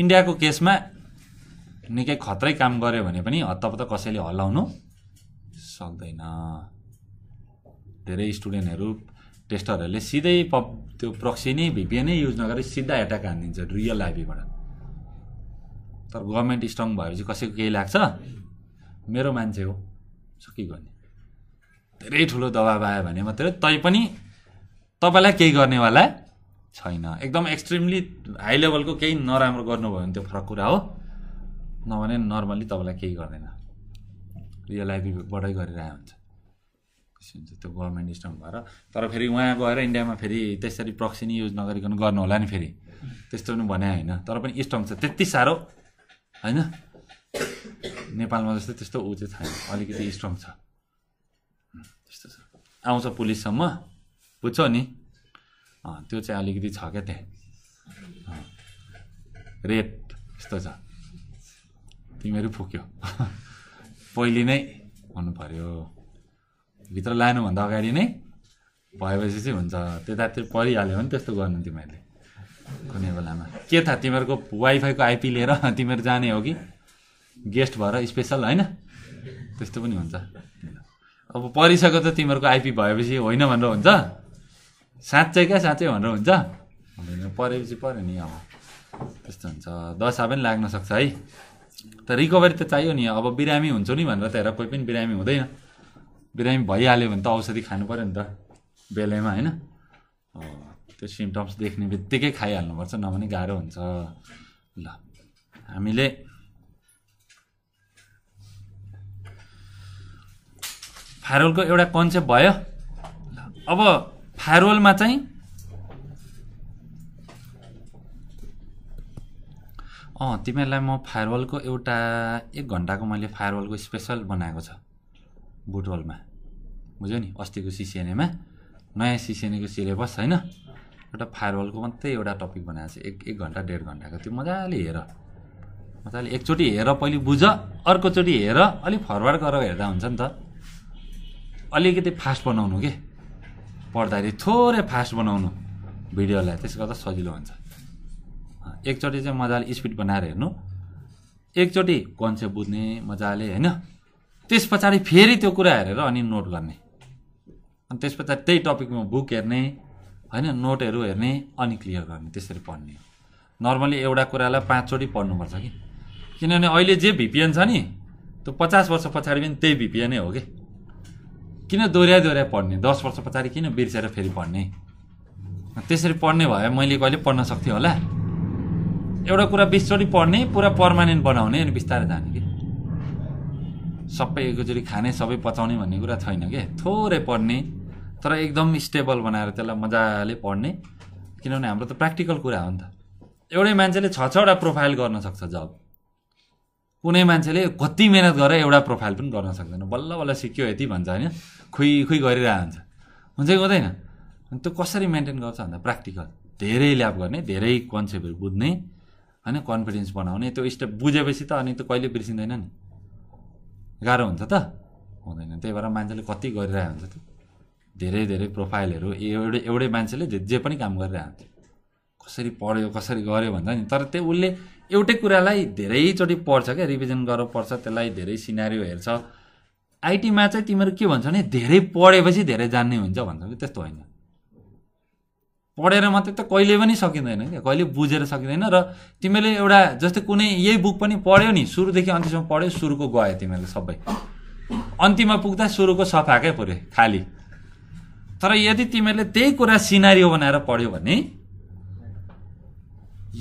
इन्डियाको केसमा निकै खत्रै काम गऱ्यो भने पनि हत्तपत्त कसैले हल्लाउनु सक्दैन धेरै स्टुडेन्टहरू टेस्टरहरूले सिधै प त्यो प्रक्सी नै भिपिएनै युज नगरी सिधा एट्याक हानिदिन्छ रियल आइपीबाट तर गभर्मेन्ट स्ट्रङ भएपछि कसैको केही लाग्छ मेरो मान्छे हो सो गर्ने धेरै ठुलो दबाब आयो भने मात्रै तै पनि तपाईँलाई केही गर्नेवाला छैन एकदम एक्सट्रिमली हाई लेभलको केही नराम्रो गर्नुभयो भने त्यो फरक कुरा हो नभने नर्मल्ली तपाईँलाई केही गर्दैन रियल आइपीबाटै गरिरहेको हुन्छ त्यो गभर्मेन्ट स्टम भएर तर फेरि उहाँ गएर इन्डियामा फेरि त्यसरी प्रक्सी नै युज नगरिकन गर्नु होला नि फेरि त्यस्तो पनि भने होइन तर पनि स्ट्रङ छ त्यति साह्रो होइन नेपालमा जस्तै त्यस्तो ऊ चाहिँ छैन अलिकति स्ट्रङ छ त्यस्तो छ आउँछ पुलिससम्म बुझ्छौ नि त्यो चाहिँ अलिकति छ क्या त्यहाँ रेट यस्तो छ तिमीहरू फुक्यो पहिले नै हुनु पऱ्यो भित्र लानुभन्दा अगाडि नै भएपछि चाहिँ हुन्छ त्यतातिर परिहाल्यो भने त्यस्तो गर्नु तिमीहरूले कुनै बेलामा के थाहा तिमीहरूको वाइफाईको आइपी लिएर तिमीहरू जाने हो कि गेस्ट भएर स्पेसल होइन त्यस्तो पनि हुन्छ अब परिसक्यो त तिमीहरूको आइपी भएपछि होइन भनेर हुन्छ साँच्चै क्या साँच्चै भनेर हुन्छ हुँदैन परेपछि पऱ्यो नि अब त्यस्तो हुन्छ दशा पनि लाग्न सक्छ है त रिकभरी त चाहियो नि अब बिरामी हुन्छौ नि भनेर त हेर कोही पनि बिरामी हुँदैन बिरामी भइहाल्यो भने त औषधि खानु पऱ्यो नि त बेलैमा होइन त्यो सिम्टम्स देख्ने बित्तिकै खाइहाल्नुपर्छ नभने गाह्रो हुन्छ ल हामीले फायरवलको एउटा कन्सेप्ट भयो अब फायरवलमा चाहिँ अँ तिमीहरूलाई म फायरवलको एउटा एक घन्टाको मैले फायरवलको स्पेसल बनाएको छ बुटबलमा बुझ्यो नि अस्तिको सिसिएनएमा नयाँ सिसिएनएको सिलेबस होइन एउटा फायरवलको मात्रै एउटा टपिक बनाएको छ एक एक घन्टा डेढ घन्टाको त्यो मजाले हेर मजाले एकचोटि हेर पहिले बुझ अर्कोचोटि हेर अलिक फरवर्ड गरेर हेर्दा हुन्छ नि त अलिकति फास्ट बनाउनु के पढ्दाखेरि थोरै फास्ट बनाउनु भिडियोलाई त्यसो गर्दा सजिलो हुन्छ एकचोटि चाहिँ मजाले स्पिड बनाएर हेर्नु एकचोटि कन्सेप्ट बुझ्ने मजाले होइन त्यस पछाडि फेरि त्यो कुरा हेरेर अनि नोट गर्ने अनि त्यस पछाडि त्यही टपिकमा बुक हेर्ने होइन नोटहरू हेर्ने अनि क्लियर गर्ने त्यसरी पढ्ने हो नर्मली एउटा कुरालाई पाँचचोटि पढ्नुपर्छ कि किनभने अहिले जे भिपिएन छ नि त्यो पचास वर्ष पछाडि पनि त्यही भिपिएनै हो कि किन दोहोऱ्या दोहोऱ्या पढ्ने दस वर्ष पछाडि किन बिर्सेर फेरि पढ्ने त्यसरी पढ्ने भए मैले कहिले पढ्न सक्थेँ होला एउटा कुरा बिसचोटि पढ्ने पुरा पर्मानेन्ट बनाउने अनि बिस्तारै जाने कि सबै एकैचोटि खाने सबै पचाउने भन्ने कुरा छैन के थोरै पढ्ने तर एकदम स्टेबल बनाएर त्यसलाई मजाले पढ्ने किनभने हाम्रो त प्र्याक्टिकल कुरा हो नि त एउटै मान्छेले छ छवटा प्रोफाइल गर्न सक्छ जब कुनै मान्छेले कति मिहिनेत गरेर एउटा प्रोफाइल पनि गर्न सक्दैन बल्ल बल्ल सिक्यो यति भन्छ होइन खुइ खुइ गरिरहेको हुन्छ हुन्छ कि हुँदैन अनि त्यो कसरी मेन्टेन गर्छ भन्दा प्र्याक्टिकल धेरै ल्याप गर्ने धेरै कन्सेप्टहरू बुझ्ने होइन कन्फिडेन्स बनाउने त्यो स्टेप बुझेपछि त अनि त्यो कहिले बिर्सिँदैन नि गाह्रो हुन्छ त हुँदैन त्यही भएर मान्छेले कति गरिरहेको हुन्छ त्यो धेरै धेरै प्रोफाइलहरू एउटै एउटै मान्छेले जे जे पनि काम गरिरहेको हुन्थ्यो कसरी पढ्यो कसरी गऱ्यो भन्छ नि तर त्यो उसले एउटै कुरालाई धेरैचोटि पढ्छ क्या रिभिजन गरेर पर्छ त्यसलाई धेरै सिनारी हेर्छ आइटीमा चाहिँ तिमीहरू के भन्छ भने धेरै पढेपछि धेरै जान्ने हुन्छ भन्छ कि त्यस्तो होइन पढेर मात्रै त कहिले पनि सकिँदैन क्या कहिले बुझेर सकिँदैन र तिमीले एउटा जस्तै कुनै यही बुक पनि पढ्यौ नि सुरुदेखि अन्त्यसम्म पढ्यौ सुरुको गयो तिमीले सबै अन्तिममा पुग्दा सुरुको सफाकै पऱ्यो खाली तर यदि तिमीहरूले त्यही कुरा सिनारी बनाएर पढ्यो भने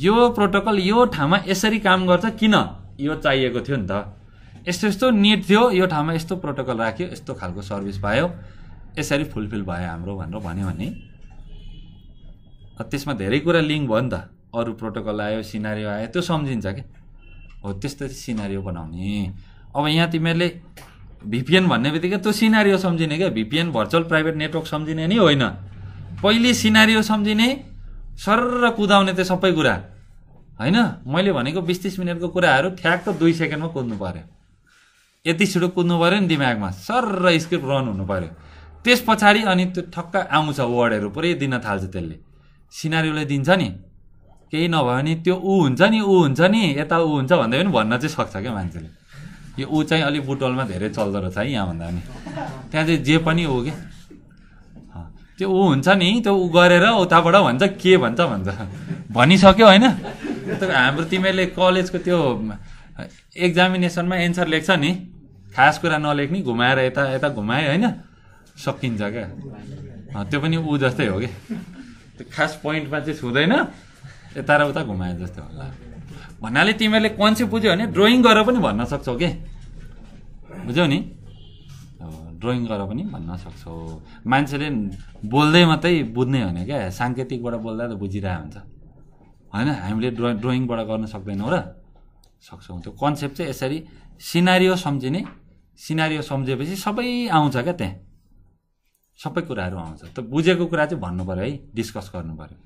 यो प्रोटोकल यो ठाउँमा यसरी काम गर्छ किन यो चाहिएको थियो नि त यस्तो यस्तो निट थियो यो ठाउँमा यस्तो प्रोटोकल राख्यो यस्तो खालको सर्भिस पायो यसरी फुलफिल भयो हाम्रो भनेर भन्यो भने त्यसमा धेरै कुरा लिङ्क भयो नि त अरू प्रोटोकल आयो सिनारियो आयो त्यो सम्झिन्छ क्या हो त्यस्तो सिनारियो बनाउने अब यहाँ तिमीहरूले भिपिएन भन्ने बित्तिकै त्यो सिनारियो सम्झिने क्या भिपिएन भर्चुअल प्राइभेट नेटवर्क सम्झिने नि होइन पहिले सिनारियो सम्झिने सर र कुदाउने त्यो सबै कुरा होइन मैले भनेको बिस तिस मिनटको कुराहरू ठ्याक्क दुई सेकेन्डमा कुद्नु पऱ्यो यति छिटो कुद्नु पऱ्यो नि दिमागमा सर र स्क्रिप्ट रन हुनु पऱ्यो त्यस पछाडि अनि त्यो ठक्क आउँछ वर्डहरू पुरै दिन थाल्छ त्यसले सिनारीले दिन्छ नि केही नभए नि त्यो ऊ हुन्छ नि ऊ हुन्छ नि यता ऊ हुन्छ भन्दै पनि भन्न चाहिँ सक्छ क्या मान्छेले यो ऊ चाहिँ अलिक बुटवलमा धेरै चल्दो रहेछ है यहाँभन्दा पनि त्यहाँ चाहिँ जे पनि हो क्या त्यो ऊ हुन्छ नि त्यो ऊ गरेर उताबाट भन्छ के भन्छ भन्छ भनिसक्यो होइन हाम्रो तिमीहरूले कलेजको त्यो एक्जामिनेसनमा एन्सर लेख्छ नि खास कुरा नलेख्ने घुमाएर यता यता घुमायो होइन सकिन्छ क्या त्यो पनि ऊ जस्तै हो कि त्यो खास पोइन्टमा चाहिँ छुँदैन यता र उता घुमाए जस्तो होला भन्नाले तिमीहरूले कन्सेप्ट बुझ्यो भने ड्रइङ गरेर पनि भन्न सक्छौ कि बुझ्यौ नि ड्रइङ गरेर पनि भन्न सक्छौ मान्छेले बोल्दै मात्रै बुझ्ने होइन क्या साङ्केतिकबाट बोल्दा त बुझिरहेको हुन्छ होइन हामीले ड्र ड्रइङबाट गर्न सक्दैनौँ र सक्छौँ त्यो कन्सेप्ट चाहिँ यसरी सिनारियो सम्झिने सिनारियो सम्झेपछि सबै आउँछ क्या त्यहाँ सबै कुराहरू आउँछ त बुझेको कुरा चाहिँ भन्नु पऱ्यो है डिस्कस गर्नु पऱ्यो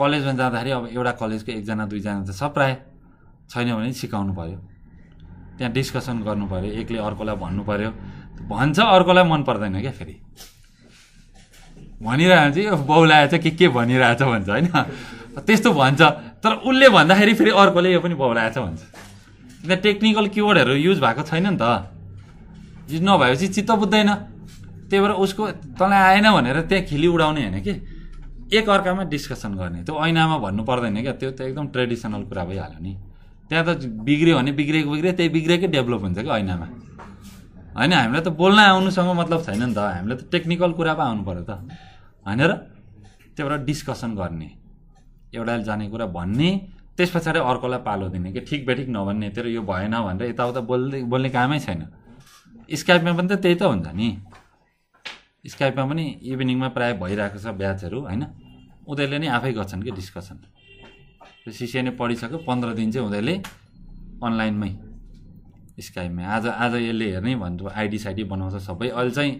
कलेजमा जाँदाखेरि अब एउटा कलेजको एकजना दुईजना त सब प्रायः छैन भने सिकाउनु पऱ्यो त्यहाँ डिस्कसन गर्नु पऱ्यो एकले अर्कोलाई भन्नु पऱ्यो भन्छ अर्कोलाई मन पर्दैन क्या फेरि भनिरहेको चाहिँ यो बौलाएछ के के भनिरहेछ भन्छ होइन त्यस्तो भन्छ तर उसले भन्दाखेरि फेरि अर्कोले यो पनि बौलाएछ भन्छ त्यहाँ टेक्निकल किवर्डहरू युज भएको छैन नि त युज नभएपछि चित्त बुझ्दैन त्यही भएर उसको तँलाई आएन भनेर त्यहाँ खिली उडाउने होइन कि एकअर्कामा डिस्कसन गर्ने त्यो ऐनामा भन्नु पर्दैन क्या त्यो त एकदम ट्रेडिसनल कुरा भइहाल्यो नि त्यहाँ त बिग्रियो भने बिग्रेको बिग्रियो त्यही बिग्रेकै डेभलप हुन्छ क्या ऐनामा होइन हामीलाई त बोल्न आउनुसँग मतलब छैन नि त हामीलाई त टेक्निकल कुरा पो आउनु पऱ्यो त होइन र त्यही भएर डिस्कसन गर्ने एउटाले जाने कुरा भन्ने त्यस पछाडि अर्कोलाई पालो दिने कि ठिक बेठिक नभन्ने तेरो यो भएन भनेर यताउता बोल्दै बोल्ने कामै छैन स्काइपमा पनि त त्यही त हुन्छ नि स्काइपमा पनि इभिनिङमा प्रायः भइरहेको छ ब्याचहरू होइन उनीहरूले नै आफै गर्छन् कि डिस्कसन त्यो नै पढिसक्यो पन्ध्र दिन चाहिँ उनीहरूले अनलाइनमै स्काइपमै आज आज यसले हेर्ने भन्नु आइडी साइडी बनाउँछ सबै अहिले चाहिँ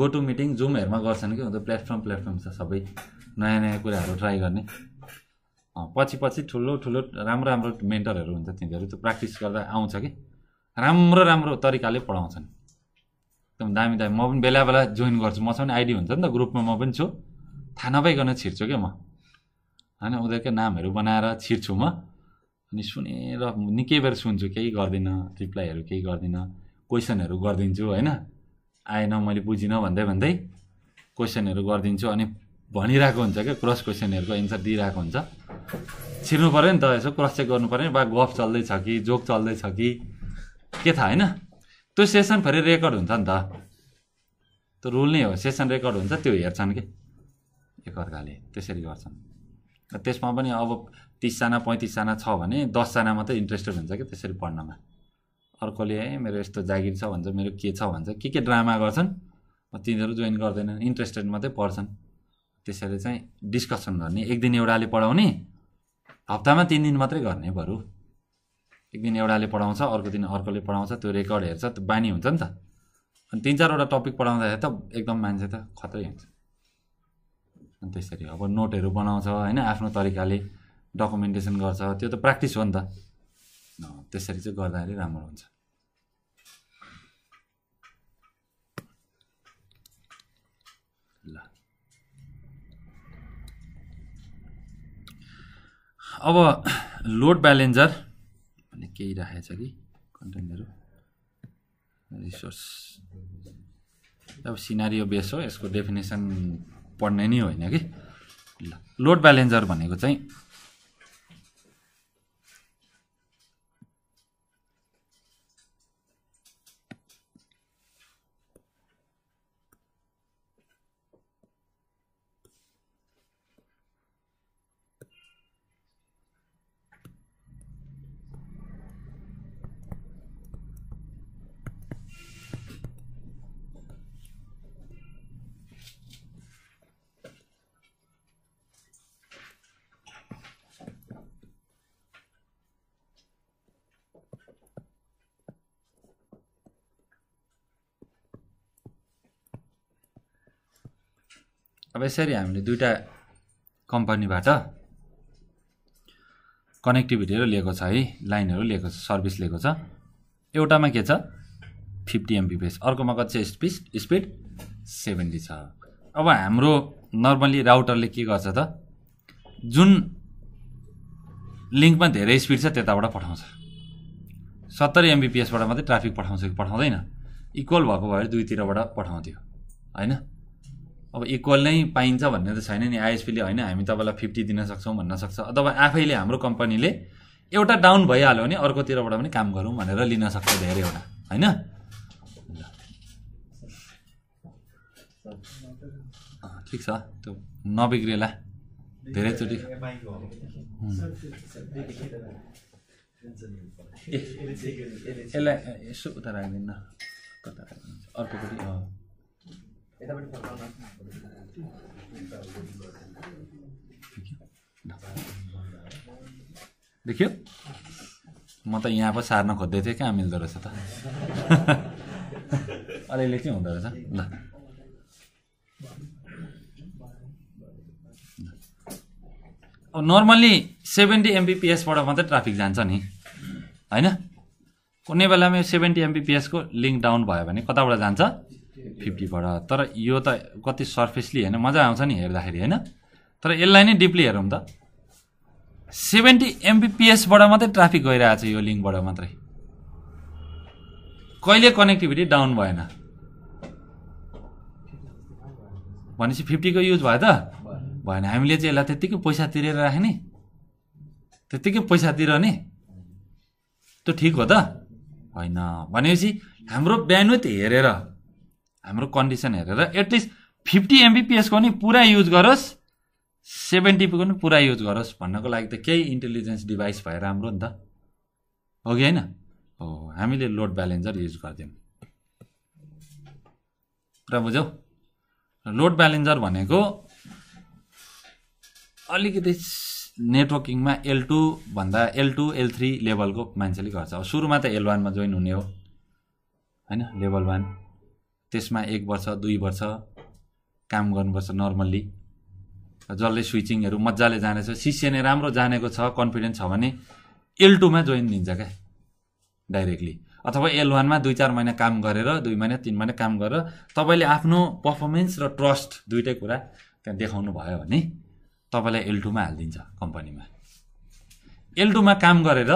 गो टु मिटिङ जुमहरूमा गर्छन् कि उनीहरू प्लेटफर्म प्लेटफर्म छ सबै नयाँ नयाँ कुराहरू ट्राई गर्ने पछि पछि ठुलो ठुलो राम्रो राम्रो मेन्टरहरू हुन्छ तिनीहरू त्यो प्र्याक्टिस गर्दा आउँछ कि राम्रो राम्रो तरिकाले पढाउँछन् एकदम दामी दामी म पनि बेला बेला जोइन गर्छु मसँग पनि आइडी हुन्छ नि त ग्रुपमा म पनि छु थाहा नपाइकन छिर्छु क्या म होइन उनीहरूकै नामहरू बनाएर छिर्छु म अनि सुनेर निकै बेर सुन्छु केही गर्दिनँ रिप्लाईहरू केही गर्दिनँ क्वेसनहरू गरिदिन्छु होइन आएन मैले बुझिनँ भन्दै भन्दै क्वेसनहरू गरिदिन्छु अनि भनिरहेको हुन्छ क्या क्रस क्वेसनहरूको एन्सर दिइरहेको हुन्छ छिर्नु पऱ्यो नि त यसो क्रस चेक गर्नु पऱ्यो नि बा गफ चल्दैछ कि जोक चल्दैछ कि के थाहा होइन त्यो सेसन फेरि रेकर्ड हुन्छ नि त त्यो रुल नै हो सेसन रेकर्ड हुन्छ त्यो हेर्छन् कि एकअर्काले त्यसरी गर्छन् त्यसमा पनि अब तिसजना पैँतिसजना छ भने दसजना मात्रै इन्ट्रेस्टेड हुन्छ कि त्यसरी पढ्नमा अर्कोले है मेरो यस्तो जागिर छ भन्छ मेरो के छ भन्छ के के ड्रामा गर्छन् तिनीहरू जोइन गर्दैनन् इन्ट्रेस्टेड मात्रै पढ्छन् त्यसैले चाहिँ डिस्कसन गर्ने एक दिन एउटाले पढाउने हप्तामा तिन दिन मात्रै गर्ने बरु एक दिन एउटाले पढाउँछ अर्को दिन अर्कोले पढाउँछ त्यो रेकर्ड हेर्छ त्यो बानी हुन्छ नि त अनि तिन चारवटा टपिक पढाउँदाखेरि त एकदम मान्छे त खत्रै हुन्छ अनि त्यसरी अब नोटहरू बनाउँछ होइन आफ्नो तरिकाले डकुमेन्टेसन गर्छ त्यो त प्र्याक्टिस हो नि त त्यसरी चाहिँ गर्दाखेरि राम्रो हुन्छ ल अब लोड ब्यालेन्जर केही राखेको छ कि कन्टेन्टहरू रिसोर्स अब सिनारियो बेस हो यसको डेफिनेसन पढ्ने नै होइन कि ल लोड ब्यालेन्सर भनेको चाहिँ अब यसरी हामीले दुइटा कम्पनीबाट कनेक्टिभिटीहरू लिएको छ है लाइनहरू लिएको छ सर्भिस लिएको छ एउटामा के छ फिफ्टी एमबिपिएस अर्कोमा कति छ स्पिड स्पिड सेभेन्टी छ अब हाम्रो नर्मली राउटरले के गर्छ त जुन लिङ्कमा धेरै स्पिड छ त्यताबाट पठाउँछ सत्तरी एमबिपिएसबाट मात्रै ट्राफिक पठाउँछ कि पठाउँदैन इक्वल भएको भए दुईतिरबाट पठाउँथ्यो होइन अब इक्वल नै पाइन्छ भन्ने त छैन नि आइएसपीले होइन हामी तपाईँलाई फिफ्टी दिन सक्छौँ भन्न सक्छ अथवा आफैले हाम्रो कम्पनीले एउटा डाउन भइहाल्यो भने अर्कोतिरबाट पनि काम गरौँ भनेर लिन सक्छ धेरैवटा होइन ठिक छ त्यो नबिग्रेला धेरैचोटि यसलाई यसो उता राखिदिनु कता राखिदिनु अर्कोपट्टि देखियो म त यहाँ पो सार्न खोज्दै थिएँ कहाँ मिल्दो रहेछ त अलिअलि चाहिँ हुँदो रहेछ ल अब नर्मल्ली सेभेन्टी एमबिपिएसबाट मात्रै ट्राफिक जान्छ नि होइन कुनै बेलामा यो सेभेन्टी एमबिपिएसको लिङ्क डाउन भयो भने कताबाट जान्छ फिफ्टीबाट तर यो त कति सर्फेसली होइन मजा आउँछ नि हेर्दाखेरि होइन तर यसलाई नै डिपली हेरौँ त सेभेन्टी एमबिपिएसबाट मात्रै ट्राफिक गइरहेको छ यो लिङ्कबाट मात्रै कहिले कनेक्टिभिटी डाउन भएन भनेपछि फिफ्टीको युज भयो त भएन हामीले चाहिँ यसलाई त्यत्तिकै पैसा तिरेर राख्ने त्यत्तिकै पैसा नि त्यो ठिक हो त होइन भनेपछि हाम्रो ब्यानुथ हेरेर हाम्रो कन्डिसन हेरेर एटलिस्ट फिफ्टी एमबिपिएसको नि पुरा युज गरोस् सेभेन्टीको नि पुरा युज गरोस् भन्नको लागि त केही इन्टेलिजेन्स डिभाइस भए राम्रो नि त हो कि होइन हो हामीले लोड ब्यालेन्सर युज गरिदिउँ र बुझौ लोड ब्यालेन्सर भनेको अलिकति नेटवर्किङमा एल टू भन्दा एल टू एल थ्री लेभलको मान्छेले गर्छ अब सुरुमा त एल वानमा जोइन हुने हो होइन लेभल वान त्यसमा एक वर्ष दुई वर्ष काम गर्नुपर्छ नर्मल्ली जसले स्विचिङहरू मजाले जानेछ सिसिए नै राम्रो जानेको छ कन्फिडेन्स छ भने एल टूमा जोइन दिन्छ क्या डाइरेक्टली अथवा एल वानमा दुई चार महिना काम गरेर दुई महिना तिन महिना काम गरेर तपाईँले आफ्नो पर्फर्मेन्स र ट्रस्ट दुइटै कुरा त्यहाँ देखाउनु भयो भने तपाईँलाई एल टूमा हालिदिन्छ कम्पनीमा एल टूमा काम गरेर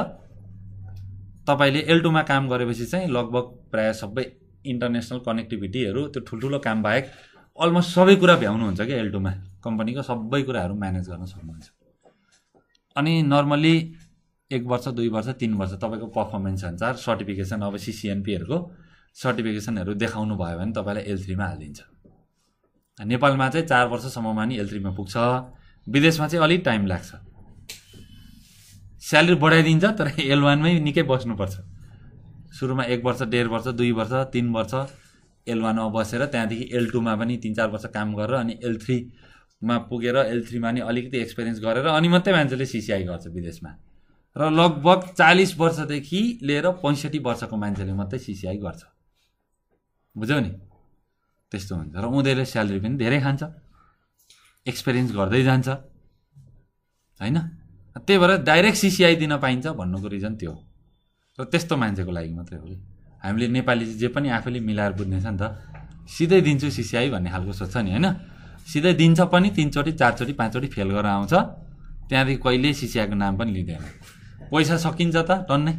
तपाईँले एल टूमा काम गरेपछि चाहिँ लगभग प्रायः सबै इन्टरनेसनल कनेक्टिभिटीहरू त्यो ठुल्ठुलो काम बाहेक अलमोस्ट सबै कुरा भ्याउनुहुन्छ क्या एल्टोमा कम्पनीको सबै कुराहरू म्यानेज गर्न सक्नुहुन्छ अनि नर्मल्ली एक वर्ष दुई वर्ष तिन वर्ष तपाईँको पर्फर्मेन्स अनुसार सर्टिफिकेसन अब सिसिएनपीहरूको सर्टिफिकेसनहरू देखाउनु भयो भने तपाईँलाई एल थ्रीमा हालिदिन्छ नेपालमा चाहिँ चार वर्षसम्ममा नि एल थ्रीमा पुग्छ विदेशमा चाहिँ अलिक टाइम लाग्छ स्यालेरी बढाइदिन्छ तर एल वानमै निकै बस्नुपर्छ सुरुमा एक वर्ष डेढ वर्ष दुई वर्ष तिन वर्ष एल वानमा बसेर त्यहाँदेखि एल टूमा पनि तिन चार वर्ष काम गरेर अनि एल थ्रीमा पुगेर एल थ्रीमा नि अलिकति एक्सपिरियन्स गरेर अनि मात्रै मान्छेले सिसिआई गर्छ विदेशमा र लगभग चालिस वर्षदेखि लिएर पैँसठी वर्षको मान्छेले मात्रै सिसिआई गर्छ बुझ्यौ नि त्यस्तो हुन्छ र उनीहरूले स्यालेरी पनि धेरै खान्छ एक्सपिरियन्स गर्दै जान्छ होइन त्यही भएर डाइरेक्ट सिसिआई दिन पाइन्छ भन्नुको रिजन त्यो हो तर त्यस्तो मान्छेको लागि मात्रै हो कि हामीले नेपाली चाहिँ जे पनि आफैले मिलाएर बुझ्नेछ नि त सिधै दिन्छु सिसिआई भन्ने खालको सोध्छ नि होइन सिधै दिन्छ पनि तिनचोटि चारचोटि पाँचचोटि फेल गरेर आउँछ त्यहाँदेखि कहिले सिसिआईको नाम पनि लिँदैन पैसा सकिन्छ त टन्नै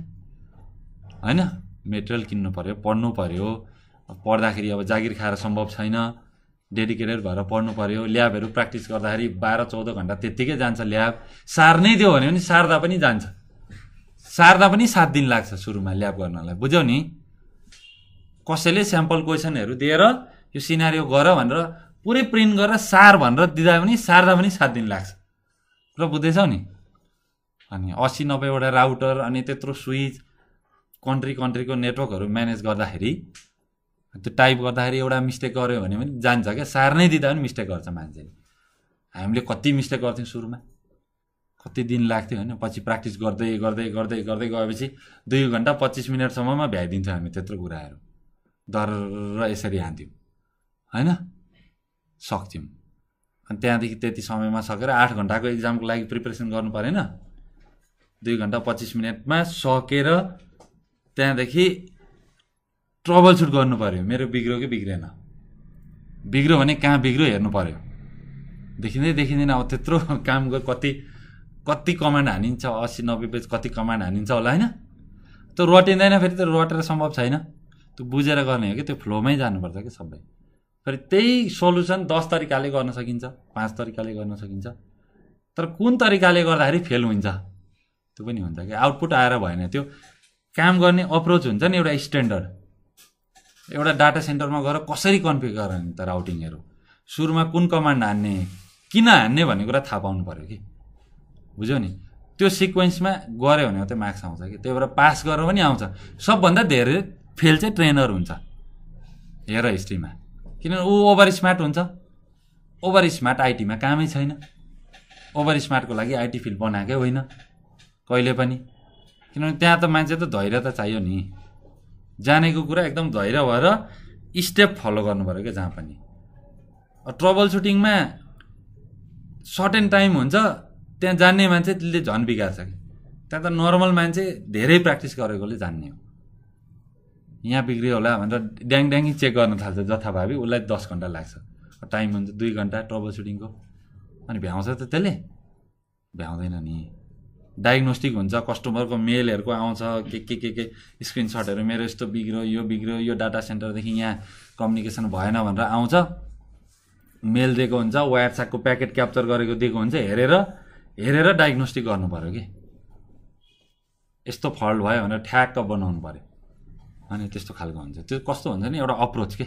होइन मेटेरियल किन्नु पऱ्यो पढ्नु पऱ्यो पढ्दाखेरि अब जागिर खाएर सम्भव छैन डेडिकेटेड भएर पढ्नु पऱ्यो ल्याबहरू प्र्याक्टिस गर्दाखेरि बाह्र चौध घन्टा त्यत्तिकै जान्छ ल्याब सार्नै दियो भने पनि सार्दा पनि जान्छ सार्दा पनि सात दिन लाग्छ सुरुमा ल्याब गर्नलाई बुझ्यौ नि कसैले स्याम्पल क्वेसनहरू दिएर यो सिनारियो गर भनेर पुरै प्रिन्ट गरेर सार भनेर दिँदा पनि सार्दा पनि सात दिन लाग्छ र बुझ्दैछौ नि अनि असी नब्बेवटा राउटर अनि त्यत्रो स्विच कन्ट्री कन्ट्रीको नेटवर्कहरू म्यानेज गर्दाखेरि त्यो टाइप गर्दाखेरि एउटा मिस्टेक गऱ्यो भने पनि जान्छ क्या सार नै दिँदा पनि मिस्टेक गर्छ मान्छेले हामीले कति मिस्टेक गर्थ्यौँ सुरुमा कति दिन लाग्थ्यो होइन पछि प्र्याक्टिस गर्दै गर्दै गर्दै गर्दै गएपछि दुई घन्टा पच्चिस मिनटसम्ममा भ्याइदिन्थ्यौँ हामी त्यत्रो कुराहरू डर र यसरी हान्थ्यौँ होइन सक्थ्यौँ अनि त्यहाँदेखि त्यति समयमा सकेर आठ घन्टाको एक्जामको लागि प्रिपेरेसन गर्नु परेन दुई घन्टा पच्चिस मिनटमा सकेर त्यहाँदेखि ट्रबल सुट गर्नु पऱ्यो मेरो बिग्रियो कि बिग्रेन बिग्रियो भने कहाँ बिग्रियो हेर्नु पऱ्यो देखिँदै देखिँदैन अब त्यत्रो काम कति कति कमान्ड हानिन्छ असी नब्बे पेज कति कमान्ड हानिन्छ होला होइन त्यो रटिँदैन फेरि त रटेर सम्भव छैन त्यो बुझेर गर्ने हो कि त्यो फ्लोमै जानुपर्छ कि सबै फेरि त्यही सोल्युसन दस तरिकाले गर्न सकिन्छ पाँच तरिकाले गर्न सकिन्छ तर कुन तरिकाले गर्दाखेरि फेल हुन्छ त्यो पनि हुन्छ कि आउटपुट आएर भएन त्यो काम गर्ने अप्रोच हुन्छ नि एउटा स्ट्यान्डर्ड एउटा डाटा सेन्टरमा गएर कसरी कन्फिग गर्ने त राउटिङहरू सुरुमा कुन कमान्ड हान्ने किन हान्ने भन्ने कुरा थाहा पाउनु पऱ्यो कि बुझ्यो नि त्यो सिक्वेन्समा गऱ्यो भने मात्रै मार्क्स आउँछ कि त्यही भएर पास गरेर पनि आउँछ सबभन्दा धेरै फेल चाहिँ ट्रेनर हुन्छ हेर हिस्ट्रीमा किनभने ऊ ओभर स्मार्ट हुन्छ ओभर स्मार्ट आइटीमा कामै छैन ओभर स्मार्टको लागि आइटी फिल्ड बनाएकै होइन कहिले पनि किनभने त्यहाँ त मान्छे त धैर्य त चाहियो नि जानेको कुरा एकदम धैर्य भएर स्टेप फलो गर्नु पऱ्यो क्या जहाँ पनि ट्रबल सुटिङमा सर्टेन टाइम हुन्छ त्यहाँ जान्ने मान्छे त्यसले झन् बिगार्छ कि त्यहाँ त नर्मल मान्छे धेरै प्र्याक्टिस गरेकोले जान्ने हो यहाँ बिग्रियो होला भनेर ड्याङ ड्याङ्गी चेक गर्न थाल्छ जथाभावी उसलाई दस घन्टा लाग्छ टाइम हुन्छ दुई घन्टा ट्रबल सुटिङको अनि भ्याउँछ त त्यसले भ्याउँदैन नि डायग्नोस्टिक हुन्छ कस्टमरको मेलहरूको आउँछ के के के के स्क्रिनसटहरू मेरो यस्तो बिग्रियो यो बिग्रियो यो डाटा सेन्टरदेखि यहाँ कम्युनिकेसन भएन भनेर आउँछ मेल दिएको हुन्छ वायर साकको प्याकेट क्याप्चर गरेको दिएको हुन्छ हेरेर हेरेर डायग्नोस्टिक गर्नु पऱ्यो कि यस्तो फल्ट भयो भनेर ठ्याक्क बनाउनु पऱ्यो अनि त्यस्तो खालको हुन्छ त्यो कस्तो हुन्छ नि एउटा अप्रोच के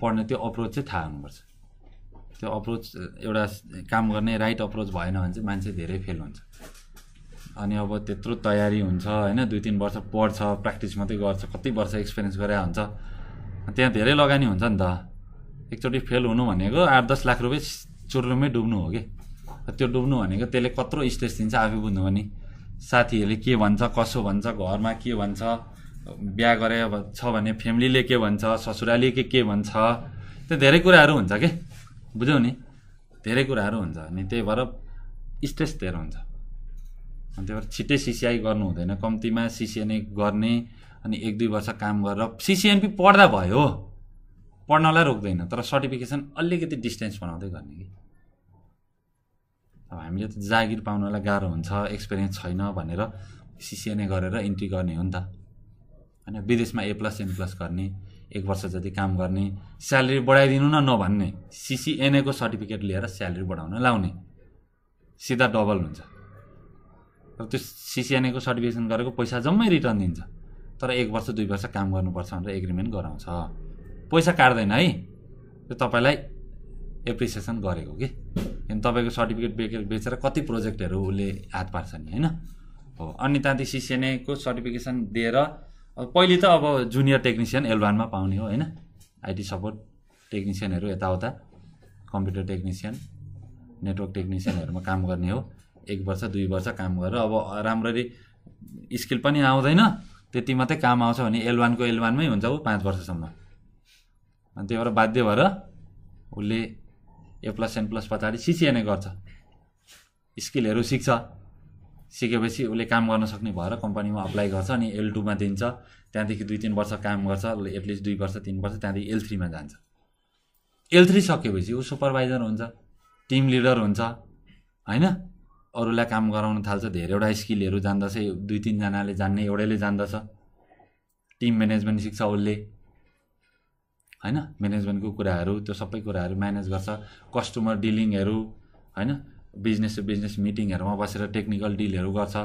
पढ्ने त्यो अप्रोच चाहिँ थाहा हुनुपर्छ त्यो अप्रोच एउटा काम गर्ने राइट अप्रोच भएन भने चाहिँ मान्छे धेरै फेल हुन्छ अनि अब त्यत्रो तयारी हुन्छ होइन दुई तिन वर्ष पढ्छ प्र्याक्टिस मात्रै गर्छ कति वर्ष एक्सपिरियन्स गरे हुन्छ त्यहाँ धेरै लगानी हुन्छ नि त एकचोटि फेल हुनु भनेको आठ दस लाख रुपियाँ चुरुमै डुब्नु हो कि त्यो डुब्नु भनेको त्यसले कत्रो स्ट्रेस दिन्छ आफै बुझ्नु भने साथीहरूले के भन्छ कसो भन्छ घरमा के भन्छ बिहा गरे अब छ भने फ्यामिलीले के भन्छ ससुराली के के भन्छ त्यो धेरै कुराहरू हुन्छ कि बुझ्यौ नि धेरै कुराहरू हुन्छ अनि त्यही भएर स्ट्रेस धेरै हुन्छ अनि त्यही भएर छिट्टै सिसिआई गर्नु हुँदैन कम्तीमा सिसिएनए गर्ने अनि एक दुई वर्ष काम गरेर सिसिएनपी पढ्दा भयो पढ्नलाई रोक्दैन तर सर्टिफिकेसन अलिकति डिस्टेन्स बनाउँदै गर्ने कि अब हामीले त जागिर पाउनलाई गाह्रो हुन्छ एक्सपिरियन्स छैन भनेर सिसिएनए गरेर इन्ट्री गर्ने हो नि त होइन विदेशमा ए प्लस एन प्लस गर्ने एक वर्ष जति काम गर्ने स्यालेरी बढाइदिनु न नभन्ने सिसिएनएको सर्टिफिकेट लिएर स्यालेरी बढाउन लाउने सिधा डबल हुन्छ र त्यो सिसिएनएको सर्टिफिकेसन गरेको पैसा जम्मै रिटर्न दिन्छ तर एक वर्ष दुई वर्ष काम गर्नुपर्छ भनेर एग्रिमेन्ट गराउँछ पैसा काट्दैन है त्यो तपाईँलाई एप्रिसिएसन गरेको कि अनि तपाईँको सर्टिफिकेट बेचेर बेचेर कति प्रोजेक्टहरू उसले हात पार्छ नि होइन हो अनि त्यहाँदेखि सिसिएनएको सर्टिफिकेसन दिएर पहिले त अब जुनियर टेक्निसियन एलवानमा पाउने हो होइन आइटी सपोर्ट टेक्निसियनहरू यताउता कम्प्युटर टेक्निसियन नेटवर्क टेक्निसियनहरूमा काम गर्ने हो एक वर्ष दुई वर्ष काम गरेर अब राम्ररी स्किल पनि आउँदैन त्यति मात्रै काम आउँछ भने एल वानको एल वानमै हुन्छ ऊ पाँच वर्षसम्म अनि त्यही भएर बाध्य भएर उसले ए प्लस एन प्लस पछाडि सिसिएनए गर्छ स्किलहरू सिक्छ सिकेपछि उसले काम गर्न सक्ने भएर कम्पनीमा अप्लाई गर्छ अनि एल टूमा दिन्छ त्यहाँदेखि दुई तिन वर्ष काम गर्छ एटलिस्ट दुई वर्ष तिन वर्ष त्यहाँदेखि एल थ्रीमा जान्छ एल थ्री सकेपछि ऊ सुपरभाइजर हुन्छ टिम लिडर हुन्छ होइन अरूलाई काम गराउन थाल्छ धेरैवटा स्किलहरू जान्दछ दुई तिनजनाले जान्ने एउटैले जान्दछ टिम म्यानेजमेन्ट सिक्छ उसले होइन म्यानेजमेन्टको कुराहरू त्यो सबै कुराहरू म्यानेज गर्छ कस्टमर डिलिङहरू होइन बिजनेस बिजनेस मिटिङहरूमा बसेर टेक्निकल डिलहरू गर्छ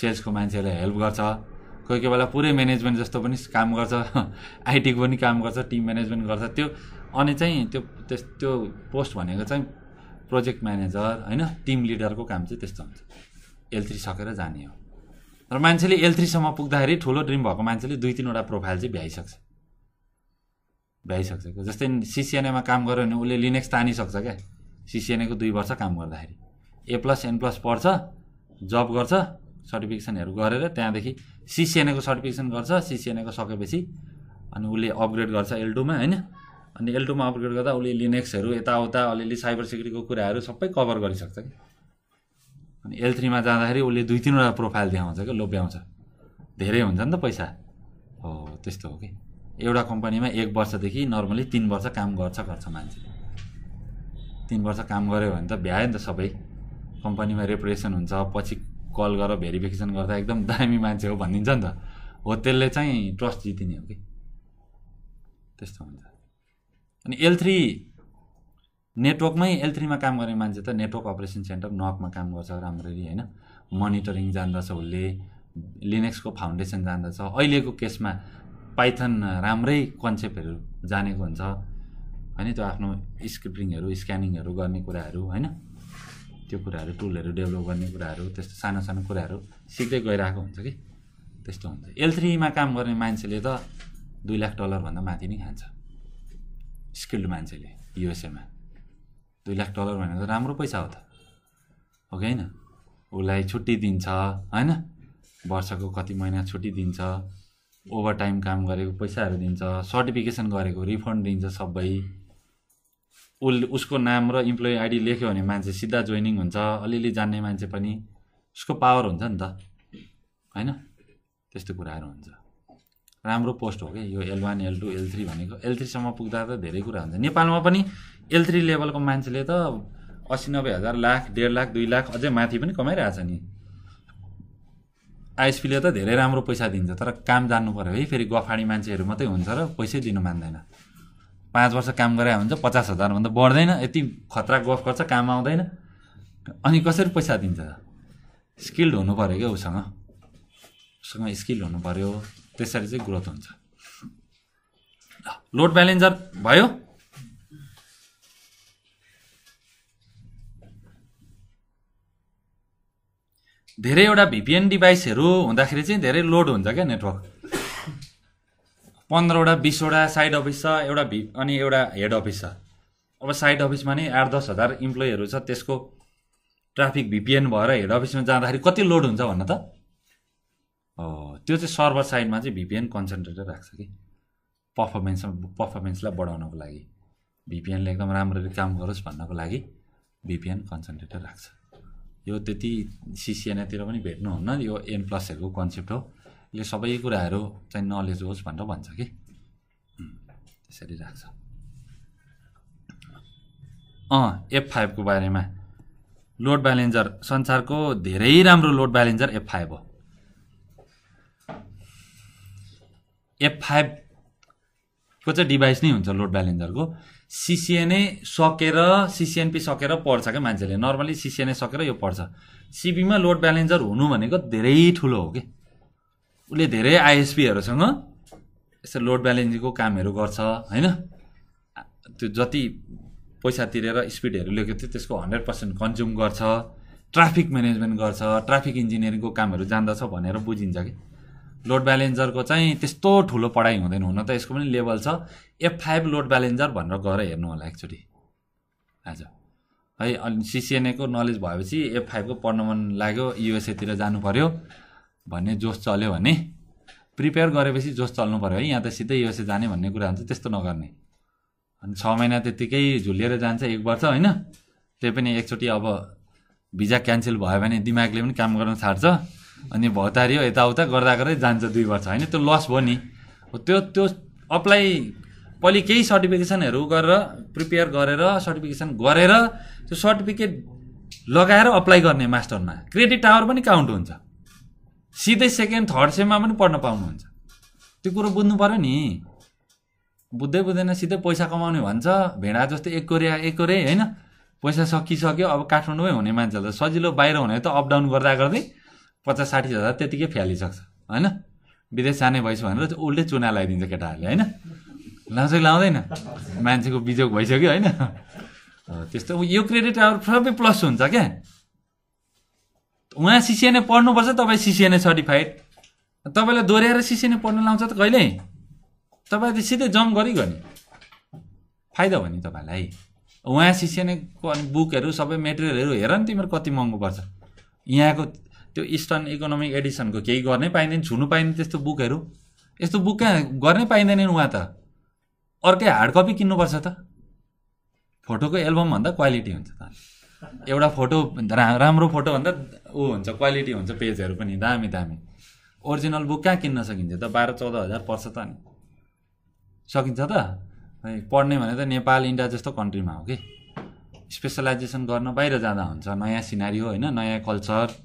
सेल्सको मान्छेहरूलाई हेल्प गर्छ कोही कोही बेला पुरै म्यानेजमेन्ट जस्तो पनि काम गर्छ आइटीको पनि काम गर्छ टिम म्यानेजमेन्ट गर्छ त्यो अनि चाहिँ त्यो त्यस त्यो पोस्ट भनेको चाहिँ प्रोजेक्ट म्यानेजर होइन टिम लिडरको काम चाहिँ त्यस्तो हुन्छ एल थ्री सकेर जाने हो र मान्छेले एल थ्रीसम्म पुग्दाखेरि ठुलो ड्रिम भएको मान्छेले दुई तिनवटा प्रोफाइल चाहिँ भ्याइसक्छ भ्याइसक्छ जस्तै सिसिएनएमा काम गऱ्यो भने उसले लिनेक्स तानिसक्छ क्या सिसिएनएको दुई वर्ष काम गर्दाखेरि ए प्लस एन प्लस पढ्छ जब गर्छ सर्टिफिकेसनहरू गरेर त्यहाँदेखि सिसिएनएको सर्टिफिकेसन गर्छ सिसिएनएको सकेपछि अनि उसले अपग्रेड गर्छ एलटुमा होइन अनि एल टूमा अपग्रेड गर्दा उसले लिनेक्सहरू यताउता अलिअलि साइबर सेक्युरिटीको कुराहरू सबै कभर गरिसक्छ कि अनि एल थ्रीमा जाँदाखेरि उसले दुई तिनवटा प्रोफाइल देखाउँछ क्या लोभ्याउँछ धेरै हुन्छ नि त पैसा हो त्यस्तो हो कि एउटा कम्पनीमा एक वर्षदेखि नर्मली तिन वर्ष काम गर्छ गर्छ मान्छेले तिन वर्ष काम गऱ्यो भने त भ्यायो नि त सबै कम्पनीमा रेपुटेसन हुन्छ पछि कल गरेर भेरिफिकेसन गर्दा एकदम दामी मान्छे हो भनिदिन्छ नि त हो त्यसले चाहिँ ट्रस्ट जितिने हो कि त्यस्तो हुन्छ अनि एल थ्री नेटवर्कमै एल थ्रीमा काम गर्ने मान्छे त नेटवर्क अपरेसन सेन्टर नकमा काम गर्छ राम्ररी होइन मोनिटरिङ जान्दछ उसले लिनेक्सको फाउन्डेसन जान्दछ अहिलेको केसमा पाइथन राम्रै कन्सेप्टहरू जानेको हुन्छ होइन त्यो आफ्नो स्क्रिप्टिङहरू स्क्यानिङहरू गर्ने कुराहरू होइन त्यो कुराहरू टुलहरू डेभलप गर्ने कुराहरू त्यस्तो सानो सानो कुराहरू सिक्दै गइरहेको हुन्छ कि त्यस्तो हुन्छ एल थ्रीमा काम गर्ने मान्छेले त दुई लाख डलरभन्दा माथि नै खान्छ स्किल्ड मान्छेले युएसएमा दुई लाख डलर भनेको राम्रो पैसा हो त हो कि होइन उसलाई छुट्टी दिन्छ होइन वर्षको कति महिना छुट्टी दिन्छ ओभर टाइम काम गरेको पैसाहरू दिन्छ सर्टिफिकेसन गरेको रिफन्ड दिन्छ सबै उसले उसको नाम र इम्प्लोइ आइडी लेख्यो भने मान्छे सिधा जोइनिङ हुन्छ अलिअलि जान्ने मान्छे पनि उसको पावर हुन्छ नि त होइन त्यस्तो कुराहरू हुन्छ राम्रो पोस्ट हो कि यो L one L two L three भनेको एल थ्रीसम्म पुग्दा त धेरै कुरा हुन्छ नेपालमा पनि एल थ्री लेभलको मान्छेले त असी नब्बे हजार लाख डेढ लाख दुई लाख अझै माथि पनि कमाइरहेछ नि आइएसपीले त धेरै राम्रो पैसा दिन्छ तर काम जान्नु पऱ्यो है फेरि गफाडी मान्छेहरू मात्रै हुन्छ र पैसै दिनु मान्दैन पाँच वर्ष काम गरे हुन्छ पचास हजारभन्दा बढ्दैन यति खतरा गफ गर्छ काम आउँदैन अनि कसरी पैसा दिन्छ स्किल्ड हुनु पऱ्यो क्या उसँग उसँग स्किल्ड हुनु पऱ्यो त्यसरी चाहिँ ग्रोथ हुन्छ लोड ब्यालेन्जर भयो धेरैवटा भिपिएन डिभाइसहरू हुँदाखेरि चाहिँ धेरै लोड हुन्छ क्या नेटवर्क पन्ध्रवटा बिसवटा साइड अफिस छ एउटा भि अनि एउटा हेड अफिस छ अब साइड अफिसमा नै आठ दस हजार इम्प्लोइहरू छ त्यसको ट्राफिक भिपिएन भएर हेड अफिसमा जाँदाखेरि कति लोड हुन्छ भन्न त त्यो चाहिँ सर्भर साइडमा चाहिँ भिपिएन कन्सन्ट्रेटर राख्छ कि पर्फर्मेन्स पर्फर्मेन्सलाई बढाउनको लागि भिपिएनले एकदम राम्ररी काम गरोस् भन्नको लागि भिपिएन कन्सन्ट्रेटर राख्छ यो त्यति सिसिएनआईतिर पनि भेट्नुहुन्न यो एन प्लसहरूको कन्सेप्ट हो यो सबै कुराहरू चाहिँ नलेज होस् भनेर भन्छ कि त्यसरी राख्छ अँ एफ फाइभको बारेमा लोड ब्यालेन्जर संसारको धेरै राम्रो लोड ब्यालेन्जर एफ फाइभ हो एफ फाइभको चाहिँ डिभाइस नै हुन्छ लोड ब्यालेन्जरको सिसिएनए सकेर सिसिएनपी सकेर पढ्छ क्या मान्छेले नर्मली सिसिएनए सकेर यो पढ्छ सिपीमा लोड ब्यालेन्जर हुनु भनेको धेरै ठुलो हो कि उसले धेरै आइएसपीहरूसँग यस्तो लोड ब्यालेन्सिङको कामहरू गर्छ होइन त्यो जति पैसा तिरेर स्पिडहरू लिएको थियो त्यसको हन्ड्रेड पर्सेन्ट कन्ज्युम गर्छ ट्राफिक म्यानेजमेन्ट गर्छ ट्राफिक इन्जिनियरिङको कामहरू जान्दछ भनेर बुझिन्छ कि लोड ब्यालेन्जरको चाहिँ त्यस्तो ठुलो पढाइ हुँदैन हुन त यसको पनि लेभल छ एफ फाइभ लोड ब्यालेन्जर भनेर गएर हेर्नु होला एकचोटि आज है अनि सिसिएनएको नलेज भएपछि एफ फाइभको पढ्न मन लाग्यो युएसएतिर जानु पऱ्यो भन्ने जोस चल्यो भने प्रिपेयर गरेपछि जोस चल्नु पऱ्यो है यहाँ त सिधै युएसए जाने भन्ने कुरा हुन्छ त्यस्तो नगर्ने अनि छ महिना त्यत्तिकै झुलिएर जान्छ एक वर्ष होइन त्यही पनि एकचोटि अब भिजा क्यान्सल भयो भने दिमागले पनि काम गर्न छाड्छ अनि भतारियो यताउता गर्दा गर्दै जान्छ दुई वर्ष होइन त्यो लस भयो नि त्यो त्यो अप्लाई पहिले केही सर्टिफिकेसनहरू गरेर प्रिपेयर गरेर सर्टिफिकेसन गरेर त्यो सर्टिफिकेट लगाएर अप्लाई गर्ने मास्टरमा क्रेडिट आवर पनि काउन्ट हुन्छ सिधै सेकेन्ड थर्ड सेममा पनि पढ्न पाउनुहुन्छ त्यो कुरो बुझ्नु पऱ्यो नि बुझ्दै बुझ्दैन सिधै पैसा कमाउने भन्छ भेडा जस्तै एक कोरिया एक कोरे होइन पैसा सकिसक्यो अब काठमाडौँमै हुने मान्छेहरू सजिलो बाहिर हुने त अपडाउन गर्दा गर्दै पचास साठी हजार त्यतिकै फ्यालिसक्छ होइन विदेश जाने भएछ भनेर उसले चुना लगाइदिन्छ केटाहरूले होइन लाउँछ कि लाउँदैन मान्छेको बिजोग भइसक्यो होइन त्यस्तो यो क्रेडिट आवर सबै प्लस हुन्छ क्या उहाँ सिसिएनए पढ्नुपर्छ तपाईँ सिसिएनए सर्टिफाइड तपाईँलाई दोहोऱ्याएर सिसिएनए पढ्न लाउँछ त कहिले तपाईँ त सिधै जम्प गरी गर्ने फाइदा भयो नि तपाईँलाई उहाँ सिसिएनएको अनि बुकहरू सबै मेटेरियलहरू हेर नि तिमीहरू कति महँगो पर्छ यहाँको त्यो इस्टर्न इकोनोमिक एडिसनको केही गर्नै पाइँदैन छुनु पाइँदैन त्यस्तो बुकहरू यस्तो बुक कहाँ गर्नै नि उहाँ त अर्कै हार्ड कपी किन्नुपर्छ त फोटोको एल्बमभन्दा क्वालिटी हुन्छ त एउटा फोटो रा राम्रो फोटोभन्दा ऊ हुन्छ क्वालिटी हुन्छ पेजहरू पनि दामी दामी ओरिजिनल बुक कहाँ किन्न सकिन्छ त बाह्र चौध हजार पर्छ त नि सकिन्छ त पढ्ने भने त नेपाल इन्डिया जस्तो कन्ट्रीमा हो कि स्पेसलाइजेसन गर्न बाहिर जाँदा हुन्छ नयाँ सिनारी होइन नयाँ कल्चर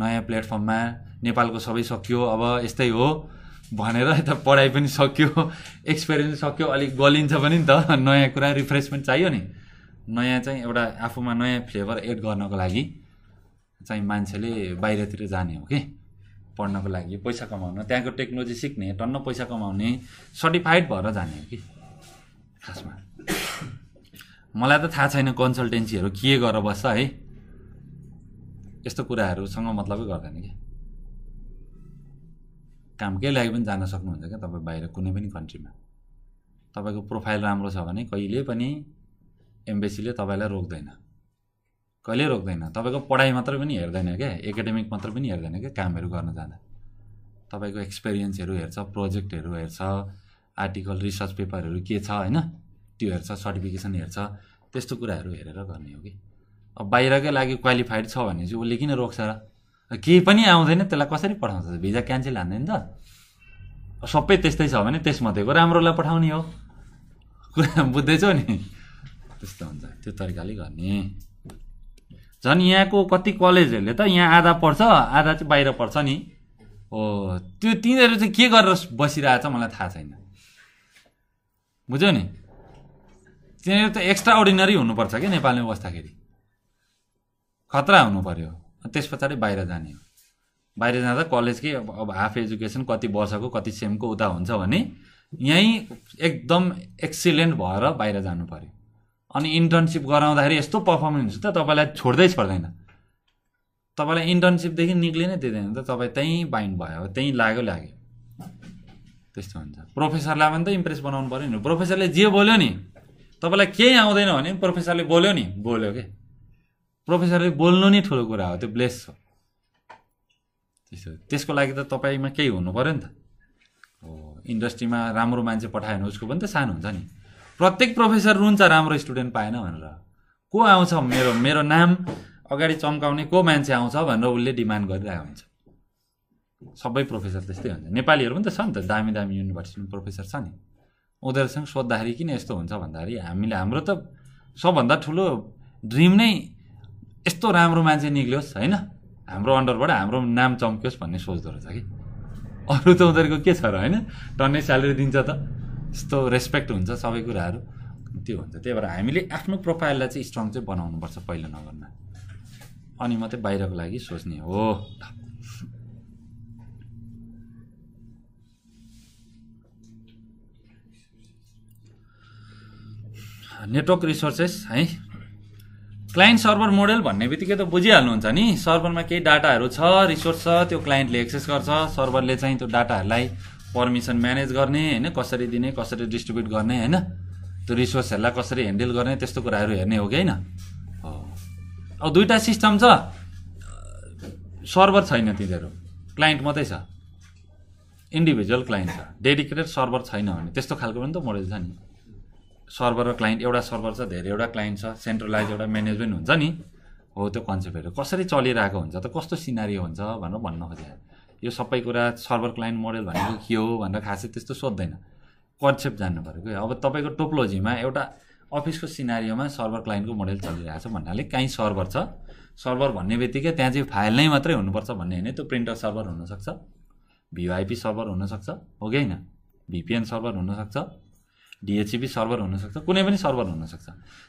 नयाँ प्लेटफर्ममा नेपालको सबै सक्यो अब यस्तै हो भनेर यता पढाइ पनि सक्यो एक्सपिरियन्स सक्यो अलिक गलिन्छ पनि नि त नयाँ कुरा रिफ्रेसमेन्ट चाहियो नि नयाँ चाहिँ एउटा आफूमा नयाँ फ्लेभर एड गर्नको लागि चाहिँ मान्छेले बाहिरतिर जाने हो कि पढ्नको लागि पैसा कमाउन त्यहाँको टेक्नोलोजी सिक्ने टन्न पैसा कमाउने सर्टिफाइड भएर जाने हो कि खासमा मलाई त थाहा छैन कन्सल्टेन्सीहरू के गरेर बस्छ है यस्तो कुराहरूसँग मतलबै गर्दैन क्या कामकै लागि पनि जान सक्नुहुन्छ क्या तपाईँ बाहिर कुनै पनि कन्ट्रीमा तपाईँको प्रोफाइल राम्रो छ भने कहिले पनि एम्बेसीले तपाईँलाई रोक्दैन कहिले रोक्दैन तपाईँको पढाइ मात्र पनि हेर्दैन क्या एकाडेमिक मात्र पनि हेर्दैन क्या कामहरू गर्न जाँदा तपाईँको एक्सपिरियन्सहरू हेर्छ प्रोजेक्टहरू हेर्छ आर्टिकल रिसर्च पेपरहरू के छ होइन त्यो हेर्छ सर्टिफिकेसन हेर्छ त्यस्तो कुराहरू हेरेर गर्ने हो कि बाहिरकै लागि क्वालिफाइड छ भने चाहिँ उसले किन रोक्छ र केही पनि आउँदैन त्यसलाई कसरी पठाउँछ भिजा क्यान्सल हान्दैन त सबै त्यस्तै छ भने त्यसमध्येको राम्रोलाई पठाउने हो कुरा बुझ्दैछौ नि त्यस्तो हुन्छ त्यो तरिकाले गर्ने झन् यहाँको कति कलेजहरूले त यहाँ आधा पढ्छ आधा चाहिँ बाहिर पढ्छ नि हो त्यो तिनीहरू चाहिँ के गरेर बसिरहेछ मलाई थाहा छैन बुझ्यौ नि तिनीहरू त एक्स्ट्रा अर्डिनरी हुनुपर्छ क्या नेपालमा बस्दाखेरि खतरा हुनु पऱ्यो त्यस पछाडि बाहिर जाने हो बाहिर जाँदा कलेजकै अब अब हाफ एजुकेसन कति वर्षको कति सेमको उता हुन्छ भने यहीँ एकदम एक्सिलेन्ट भएर बाहिर जानु पऱ्यो अनि इन्टर्नसिप गराउँदाखेरि यस्तो पर्फर्मेन्स त तपाईँलाई छोड्दै छोड्दैन तपाईँलाई इन्टर्नसिपदेखि निक्लिनै दिँदैन त तपाईँ त्यहीँ बाइन्ड भयो त्यहीँ लाग्यो लाग्यो त्यस्तो हुन्छ प्रोफेसरलाई पनि त इम्प्रेस बनाउनु पऱ्यो नि प्रोफेसरले जे बोल्यो नि तपाईँलाई केही आउँदैन भने प्रोफेसरले बोल्यो नि बोल्यो के प्रोफेसरले बोल्नु नै ठुलो कुरा हो त्यो ब्लेस हो त्यस्तो त्यसको लागि त तपाईँमा केही हुनु पऱ्यो नि त हो इन्डस्ट्रीमा राम्रो मान्छे पठायो भने उसको पनि त सानो हुन्छ नि प्रत्येक प्रोफेसर रुन्छ राम्रो स्टुडेन्ट पाएन भनेर को आउँछ मेरो मेरो नाम अगाडि चम्काउने को मान्छे आउँछ भनेर उसले डिमान्ड गरिरहेको हुन्छ सबै प्रोफेसर त्यस्तै हुन्छ नेपालीहरू पनि त छ नि त दामी दामी युनिभर्सिटीमा प्रोफेसर छ नि उनीहरूसँग सोद्धाखेरि किन यस्तो हुन्छ भन्दाखेरि हामीले हाम्रो त सबभन्दा ठुलो ड्रिम नै यस्तो राम्रो मान्छे निक्लियोस् होइन हाम्रो अन्डरबाट हाम्रो नाम चम्कियोस् भन्ने सोच्दो रहेछ कि अरू त उनीहरूको के छ र होइन टन्नै स्यालेरी दिन्छ त यस्तो रेस्पेक्ट हुन्छ सबै कुराहरू त्यो हुन्छ त्यही भएर हामीले आफ्नो प्रोफाइललाई चाहिँ स्ट्रङ चाहिँ बनाउनुपर्छ पहिलो नगरमा अनि मात्रै बाहिरको लागि सोच्ने हो नेटवर्क रिसोर्सेस है क्लाइन्ट सर्भर मोडल भन्ने बित्तिकै त बुझिहाल्नुहुन्छ नि सर्भरमा केही डाटाहरू छ रिसोर्स छ त्यो क्लाइन्टले एक्सेस गर्छ सर्भरले चाहिँ त्यो डाटाहरूलाई पर्मिसन म्यानेज गर्ने होइन कसरी दिने कसरी डिस्ट्रिब्युट गर्ने होइन त्यो रिसोर्सहरूलाई कसरी ह्यान्डल गर्ने त्यस्तो कुराहरू हेर्ने हो कि होइन अब दुईवटा सिस्टम छ सर्भर छैन तिनीहरू क्लाइन्ट मात्रै छ इन्डिभिजुअल क्लाइन्ट छ डेडिकेटेड सर्भर छैन भने त्यस्तो खालको पनि त मोडल छ नि सर्भर र क्लाइन्ट एउटा सर्भर छ धेरैवटा क्लाइन्ट छ सेन्ट्रलाइज एउटा म्यानेजमेन्ट हुन्छ नि हो त्यो कन्सेप्टहरू कसरी चलिरहेको हुन्छ त कस्तो सिनारी हुन्छ भनेर भन्न खोजेको यो सबै कुरा सर्भर क्लाइन्ट मोडल भनेको के हो भनेर खासै त्यस्तो सोध्दैन कन्सेप्ट जान्नु पऱ्यो क्या अब तपाईँको टोपोलोजीमा एउटा अफिसको सिनारीमा सर्भर क्लाइन्टको मोडल चलिरहेको छ भन्नाले काहीँ सर्भर छ सर्भर भन्ने बित्तिकै त्यहाँ चाहिँ फाइल नै मात्रै हुनुपर्छ भन्ने होइन त्यो प्रिन्टर सर्भर हुनसक्छ भिआइपी सर्भर हुनसक्छ हो कि होइन भिपिएन सर्भर हुनसक्छ डिएचसिपी सर्भर e हुनसक्छ कुनै पनि सर्भर हुनसक्छ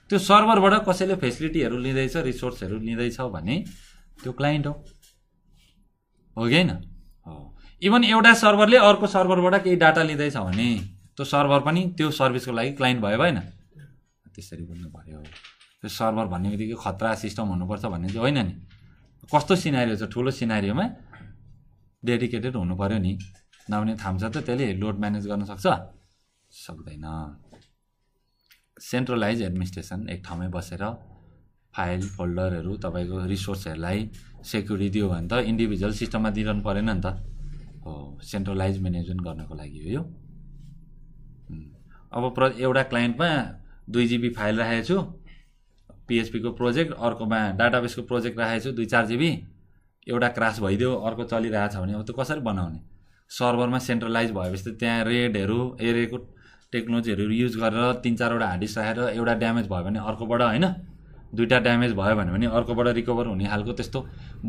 त्यो सर्भरबाट कसैले फेसिलिटीहरू लिँदैछ रिसोर्सहरू लिँदैछ भने त्यो क्लाइन्ट हो हो कि होइन हो इभन एउटा सर्भरले अर्को सर्भरबाट केही डाटा लिँदैछ भने त्यो सर्भर पनि त्यो सर्भिसको लागि क्लाइन्ट भयो भएन त्यसरी बुझ्नु पऱ्यो त्यो सर्भर भन्ने बित्तिकै खतरा सिस्टम हुनुपर्छ भन्ने चाहिँ होइन नि कस्तो सिनारी छ ठुलो सिनारीमा डेडिकेटेड हुनु पऱ्यो नि नभने थाम्छ त त्यसले लोड म्यानेज गर्न सक्छ सक्दैन सेन्ट्रलाइज एडमिनिस्ट्रेसन एक ठाउँमै बसेर फाइल फोल्डरहरू तपाईँको रिसोर्सहरूलाई सेक्युरिटी दियो भने त इन्डिभिजुअल सिस्टममा दिइरहनु परेन नि त हो सेन्ट्रलाइज म्यानेजमेन्ट गर्नको लागि हो यो अब प्र एउटा क्लाइन्टमा दुई जिबी फाइल राखेको छु पिएचपीको प्रोजेक्ट अर्कोमा डाटाबेसको प्रोजेक्ट राखेको छु दुई चार जिबी एउटा क्रास भइदियो अर्को छ भने अब त्यो कसरी बनाउने सर्भरमा सेन्ट्रलाइज भएपछि त त्यहाँ रेडहरू एरेको टेक्नोलोजीहरू युज गरेर तिन चारवटा हाडिस राखेर एउटा ड्यामेज भयो भने अर्कोबाट होइन दुइटा ड्यामेज भयो भने पनि अर्कोबाट रिकभर हुने खालको त्यस्तो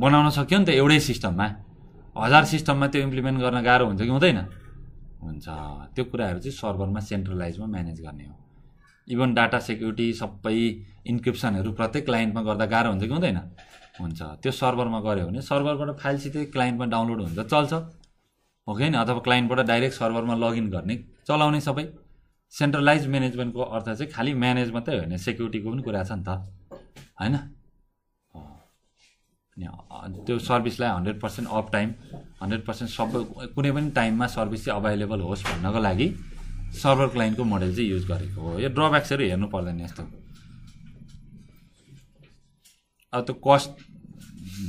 बनाउन सक्यो नि त एउटै सिस्टममा हजार सिस्टममा त्यो इम्प्लिमेन्ट गर्न गाह्रो हुन्छ कि हुँदैन हुन्छ त्यो कुराहरू चाहिँ सर्भरमा सेन्ट्रलाइजमा म्यानेज गर्ने हो इभन डाटा सेक्युरिटी सबै इन्क्रिप्सनहरू प्रत्येक क्लाइन्टमा गर्दा गाह्रो हुन्छ कि हुँदैन हुन्छ त्यो सर्भरमा गऱ्यो भने सर्भरबाट फाइल सिधै क्लाइन्टमा डाउनलोड हुन्छ चल्छ हो कि अथवा क्लाइन्टबाट डाइरेक्ट सर्भरमा लगइन गर्ने चलाउने सबै सेन्ट्रलाइज म्यानेजमेन्टको अर्थ चाहिँ खालि म्यानेज मात्रै होइन सेक्युरिटीको पनि कुरा छ नि त होइन त्यो सर्भिसलाई hundred percent of time hundred percent सबै कुनै पनि टाइममा सर्भिस चाहिँ अभाइलेबल होस् भन्नको लागि सर्भर क्लाइन्टको मोडेल चाहिँ युज गरेको हो यो ड्रब्याक्सहरू हेर्नु पर्दैन यस्तो अब त्यो कस्ट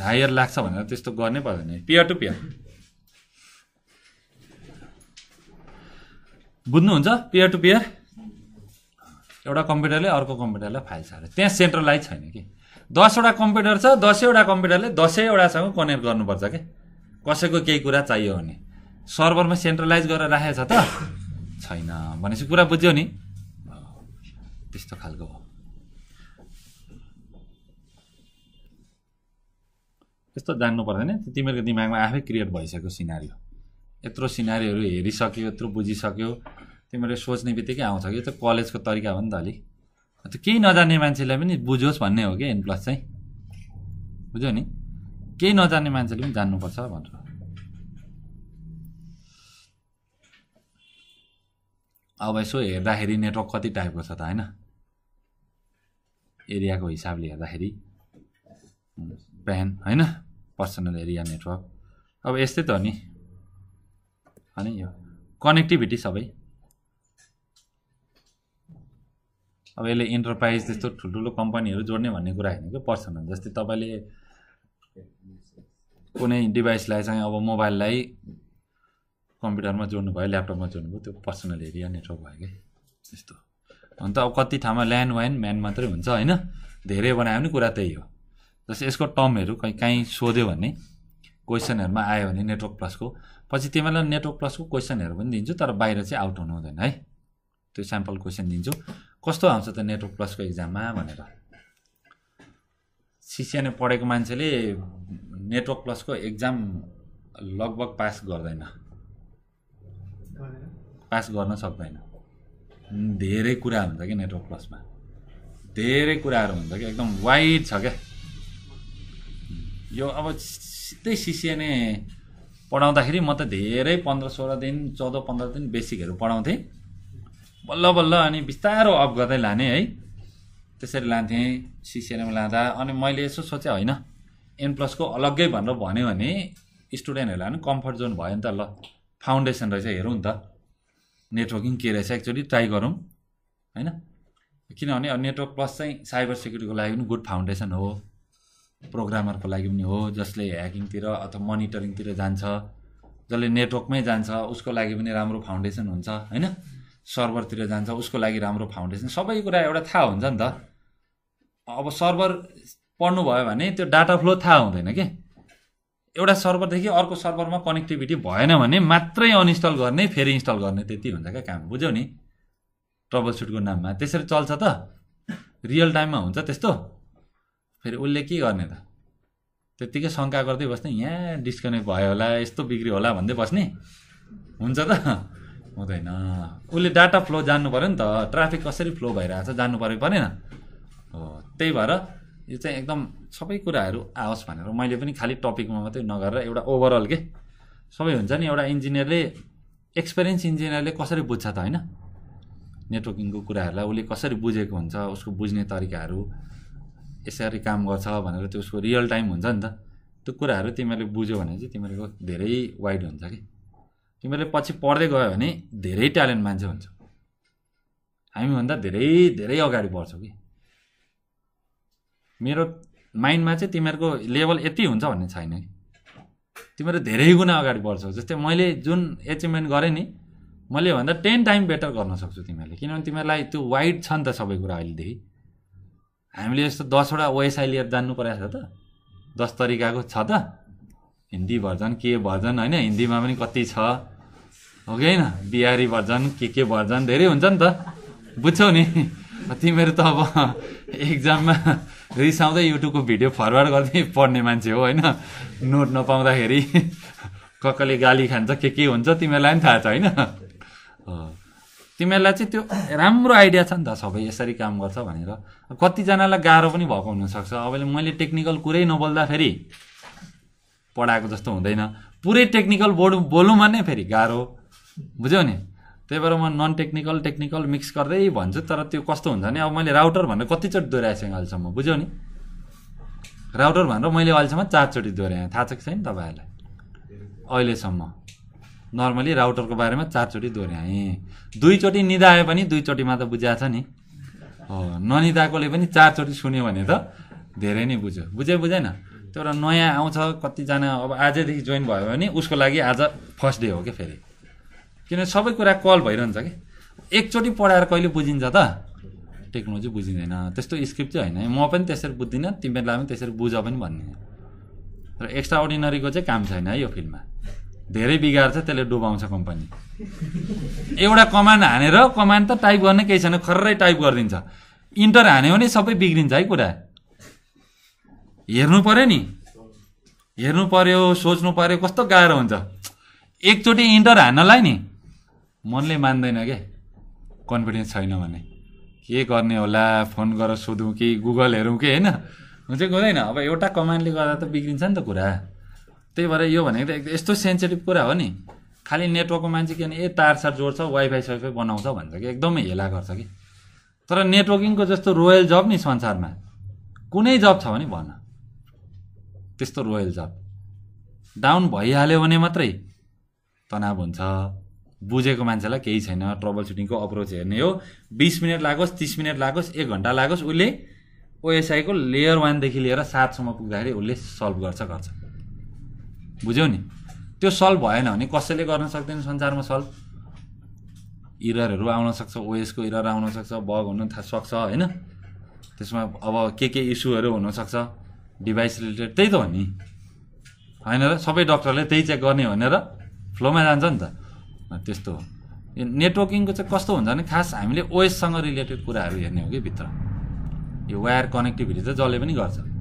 हायर लाग्छ भनेर त्यस्तो गर्नै पर्दैन पियर टु पियर बुझ्नुहुन्छ पेयर टु पेयर एउटा कम्प्युटरले अर्को कम्प्युटरलाई फाइल सार्यो त्यहाँ सेन्ट्रलाइज छैन कि दसवटा कम्प्युटर छ दसैँवटा कम्प्युटरले दसैँवटासँग कनेक्ट गर्नुपर्छ कि कसैको केही कुरा चाहियो भने सर्भरमा सेन्ट्रलाइज गरेर राखेको छ त छैन भनेपछि कुरा बुझ्यो नि त्यस्तो खालको हो त्यस्तो जान्नु पर्दैन तिमीहरूको दिमागमा आफै क्रिएट भइसक्यो सिनारी हो यत्रो सिनारीहरू हेरिसक्यो यत्रो बुझिसक्यो तिमीले सोच्ने बित्तिकै आउँछ कि यो त कलेजको तरिका हो नि त अलिक त्यो केही नजान्ने मान्छेलाई पनि बुझोस् भन्ने हो कि एन प्लस चाहिँ बुझ्यो नि केही नजान्ने मान्छेले पनि जान्नुपर्छ भनेर अब यसो हेर्दाखेरि नेटवर्क कति टाइपको छ त होइन एरियाको हिसाबले हेर्दाखेरि प्यान होइन पर्सनल एरिया नेटवर्क अब यस्तै त हो नि होइन यो कनेक्टिभिटी सबै अब यसले इन्टरप्राइज त्यस्तो ठुल्ठुलो कम्पनीहरू जोड्ने भन्ने कुरा होइन कि पर्सनल जस्तै तपाईँले कुनै डिभाइसलाई चाहिँ अब मोबाइललाई कम्प्युटरमा जोड्नु भयो ल्यापटपमा जोड्नु भयो त्यो पर्सनल एरिया नेटवर्क भयो क्या त्यस्तो अन्त अब कति ठाउँमा ल्यान्ड वाइन म्यान मात्रै हुन्छ होइन धेरै बनायो भने कुरा त्यही हो जस्तै यसको टर्महरू कहीँ कहीँ सोध्यो भने क्वेसनहरूमा आयो भने नेटवर्क प्लसको पछि तिमीहरूलाई नेटवर्क प्लसको क्वेसनहरू पनि दिन्छु तर बाहिर चाहिँ आउट हुनु हुँदैन है त्यो स्याम्पल क्वेसन दिन्छु कस्तो आउँछ त नेटवर्क प्लसको इक्जाममा भनेर सिसिएनए पढेको मान्छेले नेटवर्क प्लसको एक्जाम लगभग पास गर्दैन पास गर्न सक्दैन धेरै कुरा हुन्छ कि नेटवर्क प्लसमा धेरै कुराहरू हुन्छ कि एकदम वाइड छ क्या यो अब त्यही सिसिएनए पढाउँदाखेरि म त धेरै पन्ध्र सोह्र दिन चौध पन्ध्र दिन बेसिकहरू पढाउँथेँ बल्ल बल्ल अनि बिस्तारो अफ गर्दै लाने है त्यसरी लान्थेँ सिसिएलएम लाँदा अनि मैले यसो सोचेँ होइन एन प्लसको अलग्गै भनेर भन्यो भने स्टुडेन्टहरूलाई पनि कम्फर्ट जोन भयो नि त ल फाउन्डेसन रहेछ हेरौँ नि त नेटवर्किङ के रहेछ एक्चुली ट्राई गरौँ होइन किनभने नेटवर्क प्लस चाहिँ साइबर सेक्युरिटीको लागि पनि गुड फाउन्डेसन हो प्रोग्रामरको लागि पनि हो जसले ह्याकिङतिर अथवा मनिटरिङतिर जान्छ जसले नेटवर्कमै जान्छ उसको लागि पनि राम्रो फाउन्डेसन हुन्छ होइन सर्भरतिर जान्छ उसको लागि राम्रो फाउन्डेसन सबै कुरा एउटा थाहा हुन्छ नि त अब सर्भर भयो भने त्यो डाटा फ्लो थाहा हुँदैन कि एउटा सर्भरदेखि अर्को सर्भरमा कनेक्टिभिटी भएन भने मात्रै अनइन्स्टल गर्ने फेरि इन्स्टल गर्ने त्यति हुन्छ क्या काम बुझ्यौ नि ट्रबल सुटको नाममा त्यसरी चल्छ त रियल टाइममा हुन्छ त्यस्तो फेरि उसले के गर्ने त त्यत्तिकै शङ्का गर्दै बस्ने यहाँ डिस्कनेक्ट भयो होला यस्तो बिग्रियो होला भन्दै बस्ने हुन्छ त हुँदैन उसले डाटा फ्लो जान्नु पऱ्यो नि त ट्राफिक कसरी फ्लो भइरहेको छ जान्नु पऱ्यो परेन हो त्यही भएर यो चाहिँ एकदम सबै कुराहरू आओस् भनेर मैले पनि खालि टपिकमा मात्रै नगरेर एउटा ओभरअल के सबै हुन्छ नि एउटा इन्जिनियरले एक्सपिरियन्स इन्जिनियरले कसरी बुझ्छ त होइन नेटवर्किङको कुराहरूलाई उसले कसरी बुझेको हुन्छ उसको बुझ्ने तरिकाहरू यसरी काम गर्छ भनेर त्यो उसको रियल टाइम हुन्छ नि त त्यो कुराहरू तिमीहरूले बुझ्यो भने चाहिँ तिमीहरूको धेरै वाइड हुन्छ कि तिमीहरूले पछि पढ्दै गयो भने धेरै ट्यालेन्ट मान्छे हुन्छ हामीभन्दा धेरै धेरै अगाडि बढ्छौ कि मेरो माइन्डमा चाहिँ तिमीहरूको लेभल यति हुन्छ भन्ने छैन कि तिमीहरू धेरै गुणा अगाडि बढ्छौ जस्तै मैले जुन एचिभमेन्ट गरेँ नि मैले भन्दा टेन टाइम बेटर गर्न सक्छु तिमीहरूले किनभने तिमीहरूलाई त्यो वाइड छ नि त सबै कुरा अहिलेदेखि हामीले यस्तो दसवटा ओएसआई लिएर जान्नु परेको छ त दस तरिकाको छ त हिन्दी भर्जन के भर्जन होइन हिन्दीमा पनि कति छ हो कि होइन बिहारी भर्जन के के भर्जन धेरै हुन्छ नि त बुझ्छौ नि तिमीहरू त अब एक्जाममा रिसाउँदै युट्युबको भिडियो फरवर्ड गर्दै पढ्ने मान्छे हो होइन नोट नपाउँदाखेरि कसले गाली खान्छ के के हुन्छ तिमीहरूलाई पनि थाहा छ होइन तिमीहरूलाई चाहिँ त्यो राम्रो आइडिया छ नि त सबै यसरी काम गर्छ भनेर कतिजनालाई गाह्रो पनि भएको हुनसक्छ अब मैले टेक्निकल कुरै नबोल्दाखेरि पढाएको जस्तो हुँदैन पुरै टेक्निकल बोर्ड बोलौँ भने फेरि गाह्रो बुझ्यौ नि त्यही भएर म नन टेक्निकल टेक्निकल मिक्स गर्दै भन्छु तर त्यो कस्तो हुन्छ भने अब मैले राउटर भनेर कतिचोटि दोहोऱ्याएको छु अहिलेसम्म बुझ्यौ नि राउटर भनेर मैले अहिलेसम्म चारचोटि दोहोऱ्याएँ थाहा छ कि छैन तपाईँहरूलाई अहिलेसम्म नर्मली राउटरको बारेमा चारचोटि दोहोऱ्याएँ दुईचोटि निधाए पनि दुईचोटिमा त बुझाएको छ नि हो ननिदाकोले पनि चारचोटि सुन्यो भने त धेरै नै बुझ्यो बुझे बुझेन त्यो एउटा नयाँ आउँछ कतिजना अब आजैदेखि जोइन भयो भने उसको लागि आज फर्स्ट डे हो क्या फेरि किनभने सबै कुरा कल भइरहन्छ कि एकचोटि पढाएर कहिले बुझिन्छ त टेक्नोलोजी बुझिँदैन त्यस्तो स्क्रिप्ट चाहिँ होइन म पनि त्यसरी बुझ्दिनँ तिमीलाई पनि त्यसरी बुझ पनि भन्ने र एक्स्ट्रा अर्डिनरीको चाहिँ काम छैन है यो फिल्डमा धेरै बिगार्छ त्यसले डुबाउँछ कम्पनी एउटा कमान्ड हानेर कमान्ड त टाइप गर्ने केही छैन खर्रै टाइप गरिदिन्छ इन्टर हान्यो भने सबै बिग्रिन्छ है कुरा हेर्नु पऱ्यो नि हेर्नु पऱ्यो सोच्नु पऱ्यो कस्तो गाह्रो हुन्छ एकचोटि इन्टर हान्नलाई नि मनले मान्दैन के कन्फिडेन्स छैन भने के गर्ने होला फोन गरेर सोधौँ कि गुगल हेरौँ कि होइन हुन्छ हुँदैन अब एउटा कमान्डले गर्दा त बिग्रिन्छ नि त कुरा त्यही भएर यो भनेको त यस्तो सेन्सिटिभ कुरा हो नि खालि नेटवर्कको मान्छे किन ए तारसार जोड्छ वाइफाई साइफाई बनाउँछ भन्छ कि एकदमै हेला गर्छ कि तर नेटवर्किङको जस्तो रोयल जब नि संसारमा कुनै जब छ भने भन त्यस्तो रोयल जब डाउन भइहाल्यो भने मात्रै तनाव हुन्छ बुझेको मान्छेलाई केही छैन ट्रबल सुटिङको अप्रोच हेर्ने हो बिस मिनट लागोस् तिस मिनट लागोस् एक घन्टा लागोस् उसले ओएसआईको लेयर वानदेखि लिएर सातसम्म पुग्दाखेरि उसले सल्भ गर्छ गर्छ बुझ्यौ नि त्यो सल्भ भएन भने कसैले गर्न सक्दैन संसारमा सल्भ इररहरू आउन सक्छ ओएसको इरर आउन सक्छ बग हुन थाहा सक्छ होइन त्यसमा अब के के इस्युहरू हुनसक्छ डिभाइस रिलेटेड त्यही त हो नि होइन र सबै डक्टरले त्यही चेक गर्ने भनेर फ्लोमा जान्छ नि त त्यस्तो हो नेटवर्किङको चाहिँ कस्तो हुन्छ भने खास हामीले ओएससँग रिलेटेड कुराहरू हेर्ने हो कि भित्र यो वायर कनेक्टिभिटी त जसले पनि गर्छ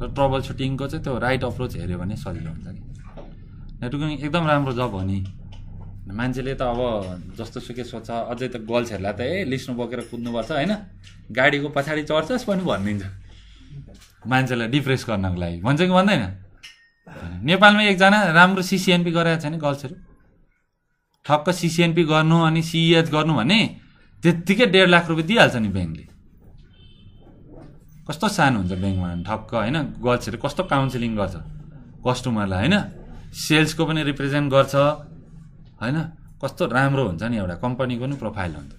र ट्रबल सुटिङको चाहिँ त्यो राइट अप्रोच हेऱ्यो भने सजिलो हुन्छ कि नेटवर्किङ एकदम राम्रो जब हो नि मान्छेले त अब जस्तो सुकै सोध्छ अझै त गर्ल्सहरूलाई त ए लिस्नु बोकेर कुद्नुपर्छ होइन गाडीको पछाडि चढ्छस् पनि भनिदिन्छ मान्छेलाई डिप्रेस गर्नको लागि भन्छ कि भन्दैन नेपालमा एकजना राम्रो सिसिएनपी गराएको नि गर्ल्सहरू ठक्क सिसिएनपी गर्नु अनि सिइएच e गर्नु भने त्यत्तिकै डेढ लाख रुपियाँ दिइहाल्छ नि ब्याङ्कले कस्तो सानो हुन्छ ब्याङ्कमा ठक्क होइन गर्ल्सहरू कस्तो काउन्सिलिङ गर्छ कस्टमरलाई होइन सेल्सको पनि रिप्रेजेन्ट गर्छ होइन कस्तो राम्रो हुन्छ नि एउटा कम्पनीको पनि प्रोफाइल हुन्छ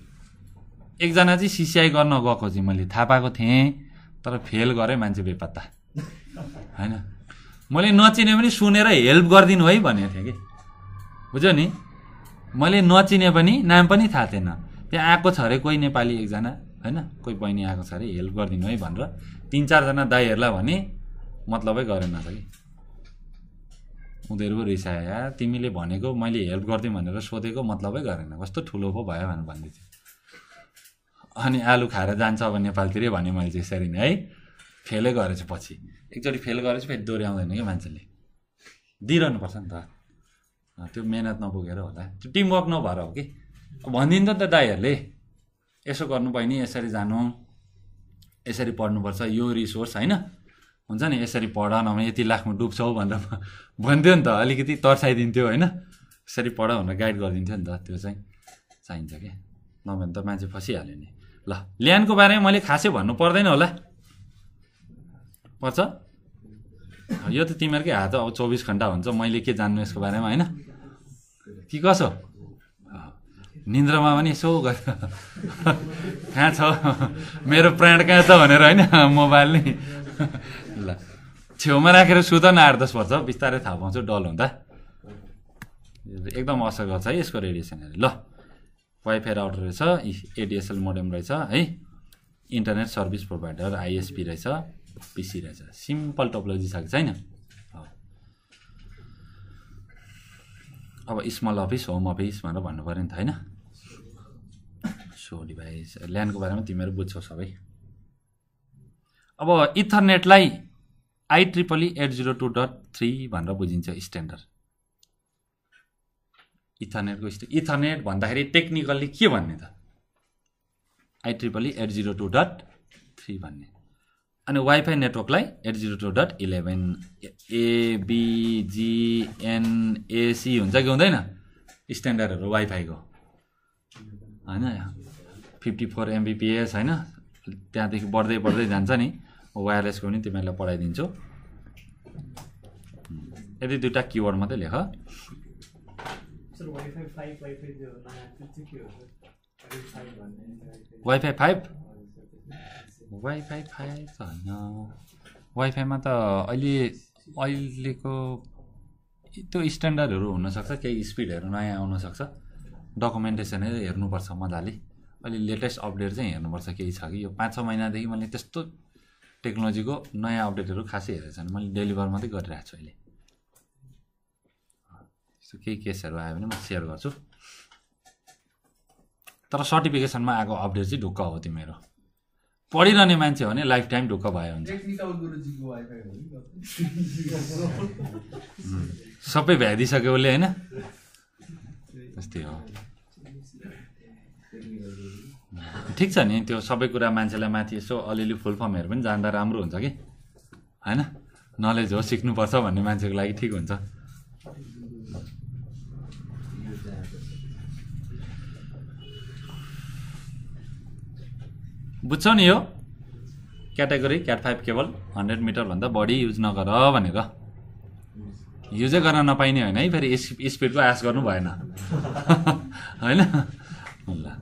एकजना चाहिँ सिसिआई गर्न गएको चाहिँ मैले थाहा पाएको थिएँ तर फेल गरेँ मान्छे बेपत्ता होइन मैले नचिने पनि सुनेर हेल्प गरिदिनु है भनेको थिएँ कि बुझ्यो नि मैले नचिने पनि नाम पनि थाहा थिएन त्यहाँ आएको छ अरे कोही नेपाली एकजना होइन कोही बहिनी आएको छ अरे हेल्प गरिदिनु है भनेर तिन चारजना दाईहरूलाई भने मतलबै गरेन कि उनीहरू या तिमीले भनेको मैले हेल्प गरिदिउँ भनेर सोधेको मतलबै गरेन कस्तो ठुलो पो भयो भनेर थियो अनि आलु खाएर जान्छ अब नेपालतिरै भने मैले चाहिँ यसरी नै है फेलै गरेछु पछि एकचोटि फेल गरेछु फेरि दोहोऱ्याउँदैन कि मान्छेले पर्छ नि त त्यो मेहनत नपुगेर होला त्यो टिमवर्क नभएर हो कि भनिदिनु त दाईहरूले यसो गर्नु बहिनी यसरी जानु यसरी पढ्नुपर्छ यो रिसोर्स होइन हुन्छ नि यसरी पढ नभए यति लाखमा डुब्छौ भनेर भन्थ्यो नि त अलिकति तर्साइदिन्थ्यो होइन यसरी पढ भनेर गाइड गरिदिन्थ्यो नि त त्यो चाहिँ चाहिन्छ क्या नभए त मान्छे फसिहाल्यो नि ल ल्यान्डको बारेमा मैले खासै भन्नु पर्दैन होला पर्छ यो त तिमीहरूकै हात अब चौबिस घन्टा हुन्छ मैले के जान्नु यसको बारेमा होइन कि कसो निन्द्रामा पनि यसो गर्छ कहाँ छ मेरो प्राण कहाँ छ भनेर होइन मोबाइल नै ल छेउमा राखेर सुत न आठ दस वर्ष बिस्तारै थाहा पाउँछु डल हुँदा एकदम असर गर्छ है यसको रेडिएसनहरूले ल वाइफाई राउटर रहेछ एडिएसएल मोडेम रहेछ है इन्टरनेट सर्भिस प्रोभाइडर आइएसपी रहेछ पिसी रहेछ सिम्पल टोपोलोजी छ कि छैन अब स्मल अफिस होम अफिस भनेर भन्नु पऱ्यो नि त होइन सो डिभाइस ल्यान्डको बारेमा तिमीहरू बुझ्छौ सबै अब इथरनेटलाई I triple E eight zero two dot three भनेर बुझिन्छ स्ट्यान्डर्ड इथरनेटको स्ट इथरनेट भन्दाखेरि टेक्निकल्ली के भन्ने त I triple E eight zero two dot three भन्ने अनि वाइफाई नेटवर्कलाई eight zero two dot eleven ABGNAC हुन्छ कि हुँदैन स्ट्यान्डर्डहरू वाइफाईको होइन फिफ्टी फोर एमबिपिएस होइन त्यहाँदेखि बढ्दै बढ्दै जान्छ नि वायरलेसको पनि तिमीहरूलाई पढाइदिन्छु यदि दुइटा किवर्ड मात्रै लेख वाइफाई फाइभ वाइफाई फाइभ त होइन वाइफाईमा त अहिले अहिलेको त्यो स्ट्यान्डर्डहरू हुनसक्छ केही स्पिडहरू नयाँ आउनसक्छ डकुमेन्टेसनै हेर्नुपर्छ मजाले अलि लेटेस्ट अपडेट चाहिँ हेर्नुपर्छ केही छ कि यो पाँच छ महिनादेखि मैले त्यस्तो टेक्नोलोजीको नयाँ अपडेटहरू खासै हेरेको छैन मैले डेलिभर मात्रै गरिरहेको छु अहिले त्यस्तो केही केसहरू आयो भने म सेयर गर्छु तर सर्टिफिकेसनमा आएको अपडेट चाहिँ ढुक्क हो तिमीहरू पढिरहने मान्छे हो भने लाइफ टाइम ढुक्क भयो हुन्छ सबै भ्याइदिइसक्यो उसले होइन त्यस्तै हो ठिक छ नि त्यो सबै कुरा मान्छेलाई माथि यसो अलिअलि फुल फर्महरू पनि जान्दा राम्रो हुन्छ कि होइन नलेज हो सिक्नुपर्छ भन्ने मान्छेको लागि ठिक हुन्छ बुझ्छौ नि यो क्याटेगोरी क्याट फाइभ केवल हन्ड्रेड मिटरभन्दा बढी युज नगर भनेको युजै गर्न नपाइने होइन है फेरि स्पिडको आश गर्नु भएन होइन ल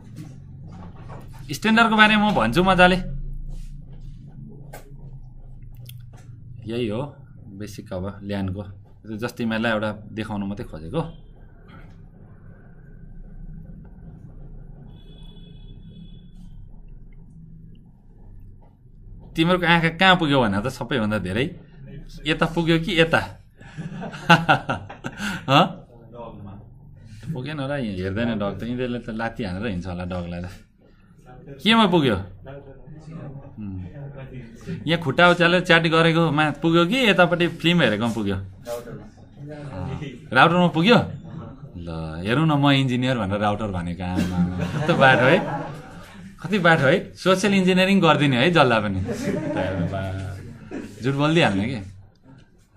स्ट्यान्डर्डको बारेमा म भन्छु मजाले यही हो बेसिक अब ल्यान्डको जस्तै मैले एउटा देखाउनु मात्रै खोजेको तिमीहरूको आँखा कहाँ पुग्यो भने त सबैभन्दा धेरै यता पुग्यो कि यता पुगेन होला हेर्दैन डग त यिनीहरूले त लाति हानेर हिँड्छ होला डगलाई त केमा पुग्यो यहाँ खुट्टा उचालेर च्याट गरेकोमा पुग्यो कि यतापट्टि फिल्म हेरेकोमा पुग्यो राउटरमा पुग्यो ल हेरौँ न म इन्जिनियर भनेर राउटर भनेको आमा कस्तो बाटो है कति बाटो है सोसियल इन्जिनियरिङ गरिदिने है जसलाई पनि झुट बोलिदिइहाल्ने कि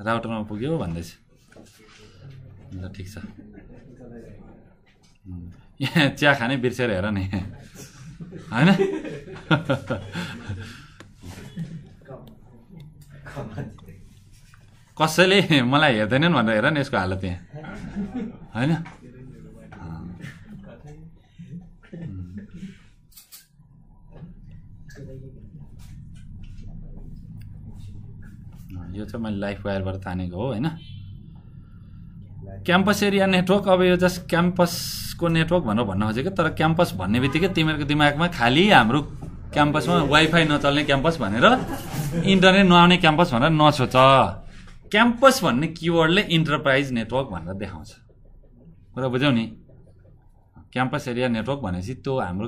राउटरमा पुग्यो भन्दैछ ल ठिक छ यहाँ चिया खाने बिर्सेर हेर नि होइन कसैले मलाई हेर्दैनन् भनेर हेर नि यसको हालत यहाँ होइन यो चाहिँ मैले लाइफ वायरबाट तानेको हो होइन क्याम्पस एरिया नेटवर्क अब यो जस्ट क्याम्पस क्याम्पसको नेटवर्क भनेर भन्न खोजेको तर क्याम्पस भन्ने बित्तिकै तिमीहरूको दिमागमा खालि हाम्रो क्याम्पसमा वाइफाई नचल्ने क्याम्पस भनेर इन्टरनेट नआउने क्याम्पस भनेर नसोच क्याम्पस भन्ने किवर्डले इन्टरप्राइज नेटवर्क भनेर देखाउँछ कुरा बुझ्यौ नि क्याम्पस एरिया नेटवर्क भनेपछि त्यो हाम्रो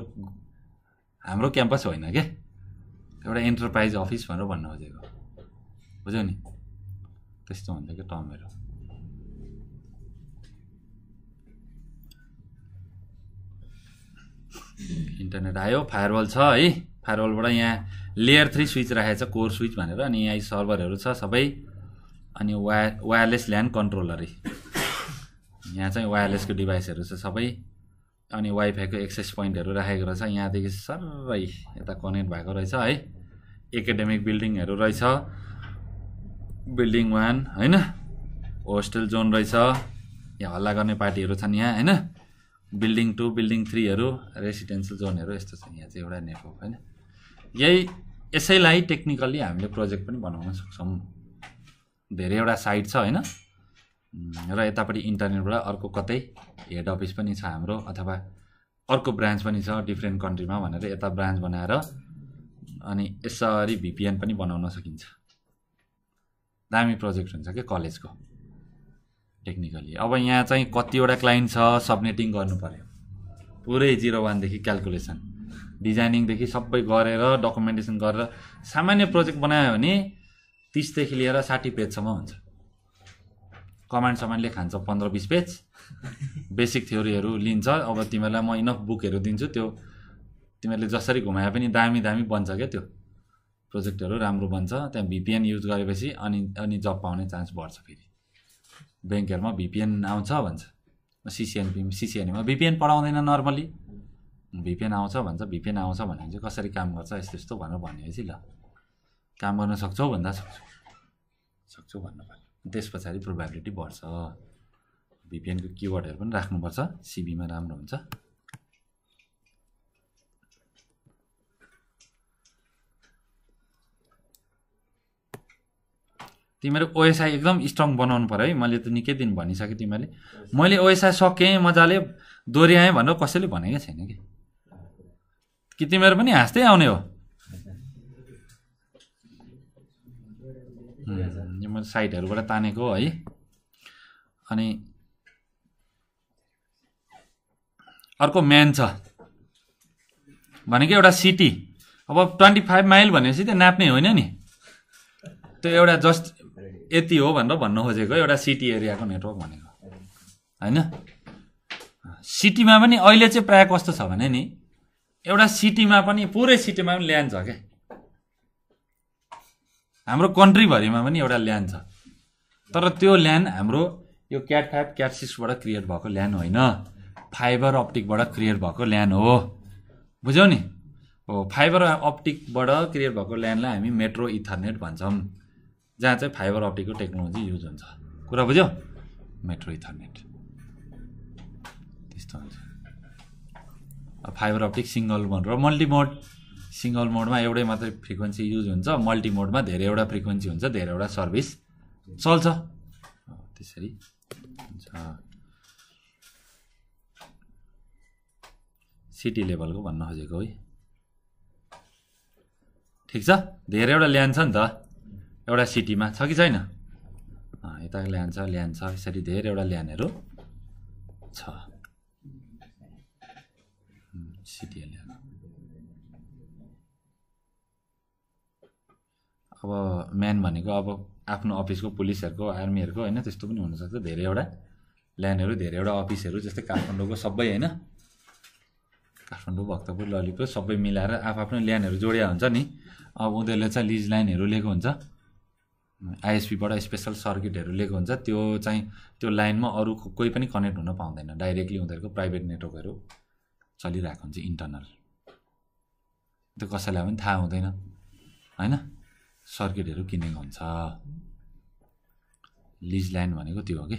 हाम्रो क्याम्पस होइन क्या एउटा इन्टरप्राइज अफिस भनेर भन्न खोजेको बुझ्यौ नि त्यस्तो हुन्छ क्या टर्महरू इन्टरनेट आयो फायरवल छ है फायरवलबाट यहाँ लेयर थ्री स्विच राखेको छ कोर स्विच भनेर अनि यहाँ सर्भरहरू छ सबै अनि वायर वायरलेस ल्यान्ड कन्ट्रोलर यहाँ चाहिँ वायरलेसको डिभाइसहरू छ सबै अनि वाइफाईको एक्सेस पोइन्टहरू राखेको रहेछ यहाँदेखि सबै यता कनेक्ट भएको रहेछ है एकाडेमिक बिल्डिङहरू रहेछ बिल्डिङ वान होइन होस्टेल जोन रहेछ यहाँ हल्ला गर्ने पार्टीहरू छन् यहाँ होइन बिल्डिङ टू बिल्डिङ थ्रीहरू रेसिडेन्सियल जोनहरू यस्तो छ यहाँ चाहिँ एउटा नेटवर्क होइन यही यसैलाई टेक्निकल्ली हामीले प्रोजेक्ट पनि बनाउन सक्छौँ धेरैवटा साइट छ होइन र यतापट्टि इन्टरनेटबाट अर्को कतै हेड अफिस पनि छ हाम्रो अथवा अर्को ब्रान्च पनि छ डिफ्रेन्ट कन्ट्रीमा भनेर यता ब्रान्च बनाएर अनि यसरी भिपिएन पनि बनाउन सकिन्छ दामी प्रोजेक्ट हुन्छ क्या कलेजको टेक्निकली अब यहाँ चाहिँ कतिवटा क्लाइन्ट छ सबनेटिङ गर्नु पऱ्यो पुरै जिरो वानदेखि क्यालकुलेसन डिजाइनिङदेखि सबै गरेर डकुमेन्टेसन गरेर सामान्य प्रोजेक्ट बनायो भने तिसदेखि लिएर साठी पेजसम्म हुन्छ कमान्ड समानले खान्छ पन्ध्र बिस पेज बेसिक थ्योरीहरू लिन्छ अब तिमीहरूलाई म इनफ बुकहरू दिन्छु त्यो तिमीहरूले जसरी घुमाए पनि दामी दामी बन्छ क्या त्यो प्रोजेक्टहरू राम्रो बन्छ त्यहाँ भिपिएन युज गरेपछि अनि अनि जब पाउने चान्स बढ्छ फेरि ब्याङ्कहरूमा भिपिएन आउँछ भन्छ सिसिएनपी सिसिएनएमा भिपिएन पढाउँदैन नर्मली भिपिएन आउँछ भन्छ भिपिएन आउँछ भने चाहिँ कसरी काम गर्छ यस्तो यस्तो भनेर भनेपछि ल काम गर्न सक्छौ भन्दा सक्छौ सक्छौ भन्नु पऱ्यो त्यस पछाडि प्रोभाबिलिटी बढ्छ भिपिएनको किवर्डहरू पनि राख्नुपर्छ सिबीमा राम्रो हुन्छ तिमीहरू ओएसआई एकदम स्ट्रङ बनाउनु पऱ्यो है मैले त निकै दिन भनिसकेँ तिमीहरूले मैले ओएसआई सकेँ मजाले दोहोऱ्याएँ भनेर कसैले भनेकै छैन कि कि तिमीहरू पनि हाँस्दै आउने हो यो मैले साइडहरूबाट तानेको है अनि अर्को म्यान छ भनेको एउटा सिटी अब ट्वेन्टी फाइभ माइल भनेपछि त नाप्ने होइन नि त्यो एउटा जस्ट यति हो भनेर भन्न खोजेको एउटा सिटी एरियाको नेटवर्क भनेको होइन सिटीमा पनि अहिले चाहिँ प्रायः कस्तो छ भने नि एउटा सिटीमा पनि पुरै सिटीमा पनि ल्यान्ड छ क्या हाम्रो कन्ट्रीभरिमा पनि एउटा ल्यान्ड छ तर त्यो ल्यान्ड हाम्रो यो क्याट फाइभ क्याट सिक्सबाट क्रिएट भएको ल्यान्ड होइन फाइबर अप्टिकबाट क्रिएट भएको ल्यान्ड हो बुझ्यौ नि हो फाइबर अप्टिकबाट क्रिएट भएको ल्यान्डलाई हामी मेट्रो इथरनेट भन्छौँ जहाँ चाहिँ फाइबर अप्टिकको टेक्नोलोजी युज हुन्छ कुरा बुझ्यो मेट्रो इथरनेट त्यस्तो हुन्छ फाइबर अप्टिक सिङ्गल मोड र मोड सिङ्गल मोडमा एउटै मात्रै फ्रिक्वेन्सी युज हुन्छ मल्टिमोडमा धेरैवटा फ्रिक्वेन्सी हुन्छ धेरैवटा सर्भिस चल्छ त्यसरी हुन्छ सिटी लेभलको भन्न खोजेको है ठिक छ धेरैवटा ल्यान्ड छ नि त एउटा सिटीमा छ कि छैन यता ल्यान्ड छ ल्यान्ड छ यसरी धेरैवटा ल्यान्डहरू छ सिटी अब म्यान भनेको अब आफ्नो अफिसको पुलिसहरूको आर्मीहरूको होइन त्यस्तो पनि हुनसक्छ धेरैवटा ल्यान्डहरू धेरैवटा अफिसहरू जस्तै काठमाडौँको सबै होइन काठमाडौँ भक्तपुर ललितपुर सबै मिलाएर आफ्नो ल्यान्डहरू जोडिया हुन्छ नि अब उनीहरूले चाहिँ लिज लाइनहरू लिएको हुन्छ आइएसपीबाट स्पेसल सर्किटहरू लिएको हुन्छ त्यो चाहिँ त्यो लाइनमा अरू कोही पनि कनेक्ट हुन पाउँदैन डाइरेक्टली उनीहरूको प्राइभेट नेटवर्कहरू चलिरहेको हुन्छ इन्टरनल त्यो कसैलाई पनि थाहा हुँदैन होइन सर्किटहरू किनेको हुन्छ लिज लाइन भनेको त्यो हो कि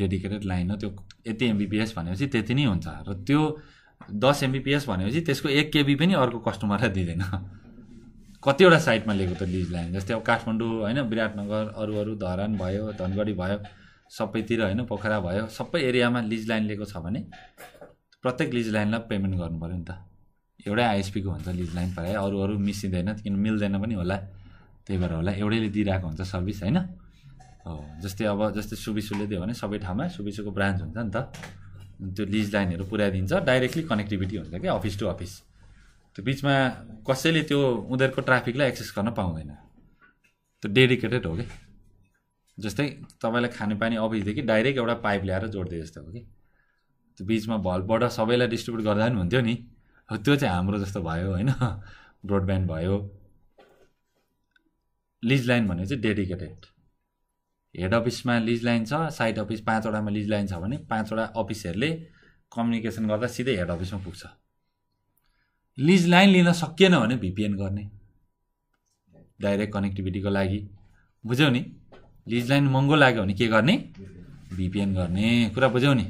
डेडिकेटेड लाइन हो त्यो यति एमबिपिएस भनेपछि त्यति नै हुन्छ र त्यो दस एमबिपिएस भनेपछि त्यसको एक केबी पनि अर्को कस्टमरलाई दिँदैन कतिवटा साइडमा लिएको त लिज लाइन जस्तै अब काठमाडौँ होइन विराटनगर अरू अरू धरान भयो धनगढी भयो सबैतिर होइन पोखरा भयो सबै एरियामा लिज लाइन लिएको छ भने प्रत्येक लिज लाइनलाई पेमेन्ट गर्नु पऱ्यो नि त एउटै आइएसपीको हुन्छ लिज लाइन प्रायः अरू अरू मिसिँदैन किन मिल्दैन पनि होला त्यही भएर होला एउटैले दिइरहेको हुन्छ सर्भिस होइन हो जस्तै अब जस्तै सुबिसुले दियो भने सबै ठाउँमा सुबिसुको ब्रान्च हुन्छ नि त त्यो लिज लाइनहरू पुऱ्याइदिन्छ डाइरेक्टली कनेक्टिभिटी हुन्छ क्या अफिस टु अफिस त्यो बिचमा कसैले त्यो उनीहरूको ट्राफिकलाई एक्सेस गर्न पाउँदैन त्यो डेडिकेटेड हो कि जस्तै तपाईँलाई खानेपानी अफिसदेखि डाइरेक्ट एउटा पाइप ल्याएर जोडिदिए जस्तो हो कि त्यो बिचमा भल्पबाट सबैलाई डिस्ट्रिब्युट गर्दा पनि हुन्थ्यो नि हो त्यो चाहिँ हाम्रो जस्तो भयो होइन ब्रोडब्यान्ड भयो लिज लाइन भनेको चाहिँ डेडिकेटेड हेड अफिसमा लिज लाइन छ साइड अफिस पाँचवटामा लिज लाइन छ भने पाँचवटा अफिसहरूले कम्युनिकेसन गर्दा सिधै हेड अफिसमा पुग्छ लिज लाइन लिन सकिएन भने भिपिएन गर्ने डाइरेक्ट कनेक्टिभिटीको लागि बुझ्यौ नि लिज लाइन महँगो लाग्यो भने के गर्ने भिपिएन गर्ने कुरा बुझ्यौ नि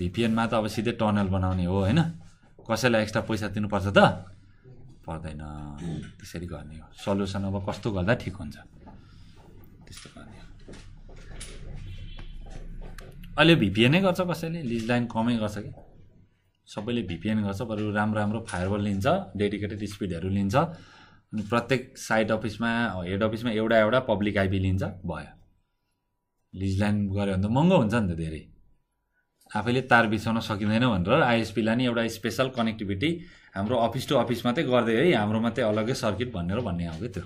भिपिएनमा त अब सिधै टनल बनाउने हो होइन कसैलाई एक्स्ट्रा पैसा दिनुपर्छ त पर्दैन त्यसरी गर्ने हो सल्युसन अब कस्तो गर्दा ठिक हुन्छ त्यस्तो गर्ने हो अहिले भिपिएनै गर्छ कसैले लिज लाइन कमै गर्छ कि सबैले भिपिएन गर्छ बरु राम्रो राम्रो फायरवल लिन्छ डेडिकेटेड स्पिडहरू लिन्छ अनि प्रत्येक साइड अफिसमा हेड अफिसमा एउटा एउटा पब्लिक आइपी लिन्छ भयो लिज लाइन गऱ्यो भने त महँगो हुन्छ नि त धेरै आफैले तार बिसाउन सकिँदैन भनेर आइएसपीलाई नि एउटा स्पेसल कनेक्टिभिटी हाम्रो अफिस टु अफिस मात्रै गर्दै है हाम्रो मात्रै अलग्गै सर्किट भनेर भन्ने हो क्या त्यो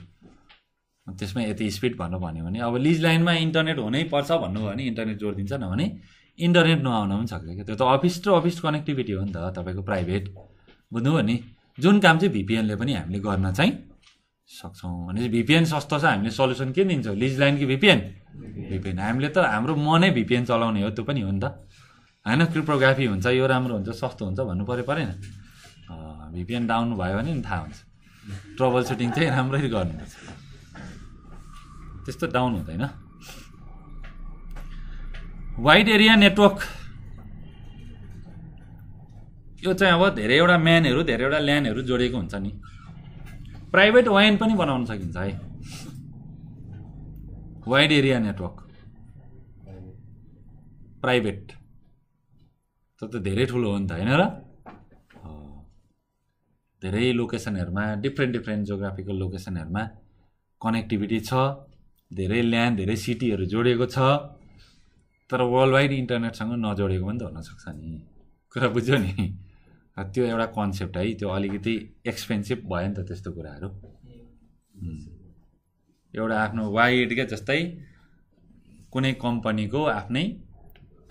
त्यसमा यति स्पिड भनेर भन्यो भने अब लिज लाइनमा इन्टरनेट हुनैपर्छ भन्नुभयो भने इन्टरनेट जोडिदिन्छ नभने इन्टरनेट नआउन पनि सक्छ क्या त्यो त अफिस र अफिस कनेक्टिभिटी हो नि त तपाईँको प्राइभेट बुझ्नुभयो नि जुन काम चाहिँ भिपिएनले पनि हामीले गर्न चाहिँ सक्छौँ भनेपछि भिपिएन सस्तो छ हामीले सल्युसन के दिन्छौँ लिज लाइन कि भिपिएन भिपिएन हामीले त हाम्रो मनै भिपिएन चलाउने हो त्यो पनि हो नि त होइन क्रिप्टोग्राफी हुन्छ यो राम्रो हुन्छ सस्तो हुन्छ भन्नु पऱ्यो परेन भिपिएन डाउन भयो भने नि थाहा हुन्छ ट्रबल सुटिङ चाहिँ राम्ररी गर्नुपर्छ त्यस्तो डाउन हुँदैन वाइड एरिया नेटवर्क यो चाहिँ अब धेरैवटा म्यानहरू धेरैवटा ल्यान्डहरू जोडिएको हुन्छ नि प्राइभेट वाइन पनि बनाउन सकिन्छ है वाइड एरिया नेटवर्क प्राइभेट त त धेरै ठुलो हो नि त होइन र धेरै लोकेसनहरूमा डिफ्रेन्ट डिफ्रेन्ट जोग्राफिकल लोकेसनहरूमा कनेक्टिभिटी छ धेरै ल्यान्ड धेरै सिटीहरू जोडिएको छ तर वर्ल्ड वाइड इन्टरनेटसँग नजोडेको पनि त हुनसक्छ नि कुरा बुझ्यो नि त्यो एउटा कन्सेप्ट है त्यो अलिकति एक्सपेन्सिभ भयो नि त त्यस्तो कुराहरू एउटा आफ्नो वाइडकै जस्तै कुनै कम्पनीको आफ्नै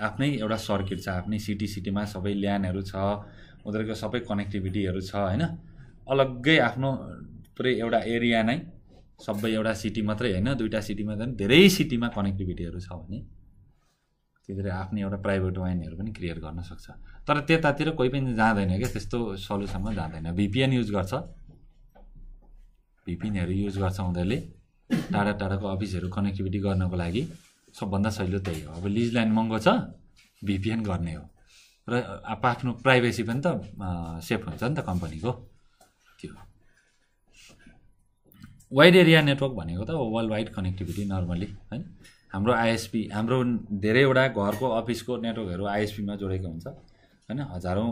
आफ्नै एउटा सर्किट छ आफ्नै सिटी सिटीमा सबै ल्यान्डहरू छ उनीहरूको सबै कनेक्टिभिटीहरू छ होइन अलग्गै आफ्नो पुरै एउटा एरिया नै सबै एउटा सिटी मात्रै होइन दुइटा सिटीमा मात्रै धेरै सिटीमा कनेक्टिभिटीहरू छ भने त्यतिर गरी आफ्नो एउटा प्राइभेट वाइनहरू पनि क्रिएट गर्न सक्छ तर त्यतातिर कोही पनि जाँदैन क्या त्यस्तो सल्युसनमा जाँदैन भिपिएन युज गर्छ भिपिएनहरू युज गर्छ उनीहरूले टाढा टाढाको अफिसहरू कनेक्टिभिटी गर्नको लागि सबभन्दा सजिलो त्यही हो अब लिज लाइन महँगो छ भिपिएन गर्ने हो र अब आफ्नो प्राइभेसी पनि त सेफ हुन्छ नि त कम्पनीको त्यो वाइड एरिया नेटवर्क भनेको त वर्ल्ड वाइड कनेक्टिभिटी नर्मली होइन हाम्रो आइएसपी हाम्रो धेरैवटा घरको अफिसको नेटवर्कहरू आइएसपीमा जोडेको हुन्छ होइन हजारौँ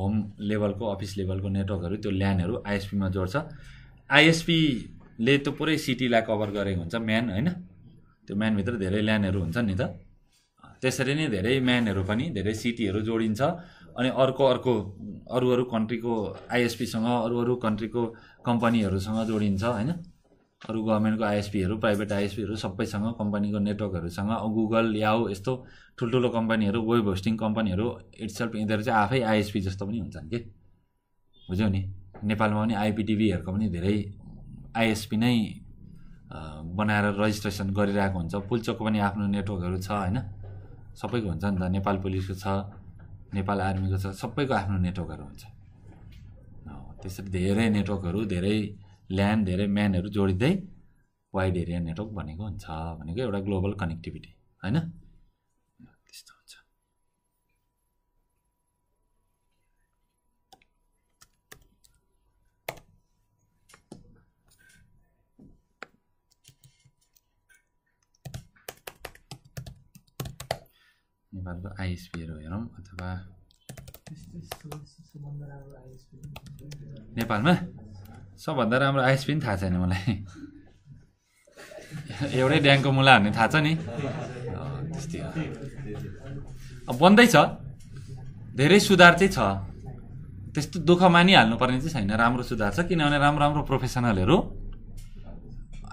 होम लेभलको अफिस लेभलको नेटवर्कहरू त्यो ल्यान्डहरू आइएसपीमा जोड्छ आइएसपीले त पुरै सिटीलाई कभर गरेको हुन्छ म्यान होइन त्यो म्यानभित्र धेरै ल्यान्डहरू हुन्छ नि त त्यसरी नै धेरै म्यानहरू पनि धेरै सिटीहरू जोडिन्छ अनि अर्को अर्को अरू अरू कन्ट्रीको आइएसपीसँग अरू अरू कन्ट्रीको कम्पनीहरूसँग जोडिन्छ होइन अरू गभर्मेन्टको आइएसपीहरू प्राइभेट आइएसपीहरू सबैसँग कम्पनीको नेटवर्कहरूसँग गुगल याओ यस्तो ठुल्ठुलो कम्पनीहरू वेब होस्टिङ कम्पनीहरू सेल्फ यिनीहरू चाहिँ आफै आइएसपी जस्तो पनि हुन्छन् कि बुझ्यौ नि नेपालमा पनि आइपिटिभीहरूको पनि धेरै आइएसपी नै बनाएर रजिस्ट्रेसन गरिरहेको हुन्छ पुल्चोकको पनि आफ्नो नेटवर्कहरू छ होइन सबैको हुन्छ नि त नेपाल पुलिसको छ नेपाल आर्मीको छ सबैको आफ्नो नेटवर्कहरू हुन्छ त्यसरी धेरै नेटवर्कहरू धेरै ल्यान्ड धेरै म्यानहरू जोडिँदै वाइड एरिया नेटवर्क भनेको हुन्छ भनेको एउटा ग्लोबल कनेक्टिभिटी होइन त्यस्तो हुन्छ नेपालको आइएसपीहरू हेरौँ अथवा नेपालमा सबभन्दा राम्रो आइस पनि थाहा छैन मलाई एउटै ड्याङको मुला भन्ने थाहा छ नि त्यस्तै हो अब बन्दैछ धेरै सुधार चाहिँ छ त्यस्तो दुःख मानिहाल्नुपर्ने चाहिँ छैन राम्रो सुधार छ किनभने राम्रो राम्रो प्रोफेसनलहरू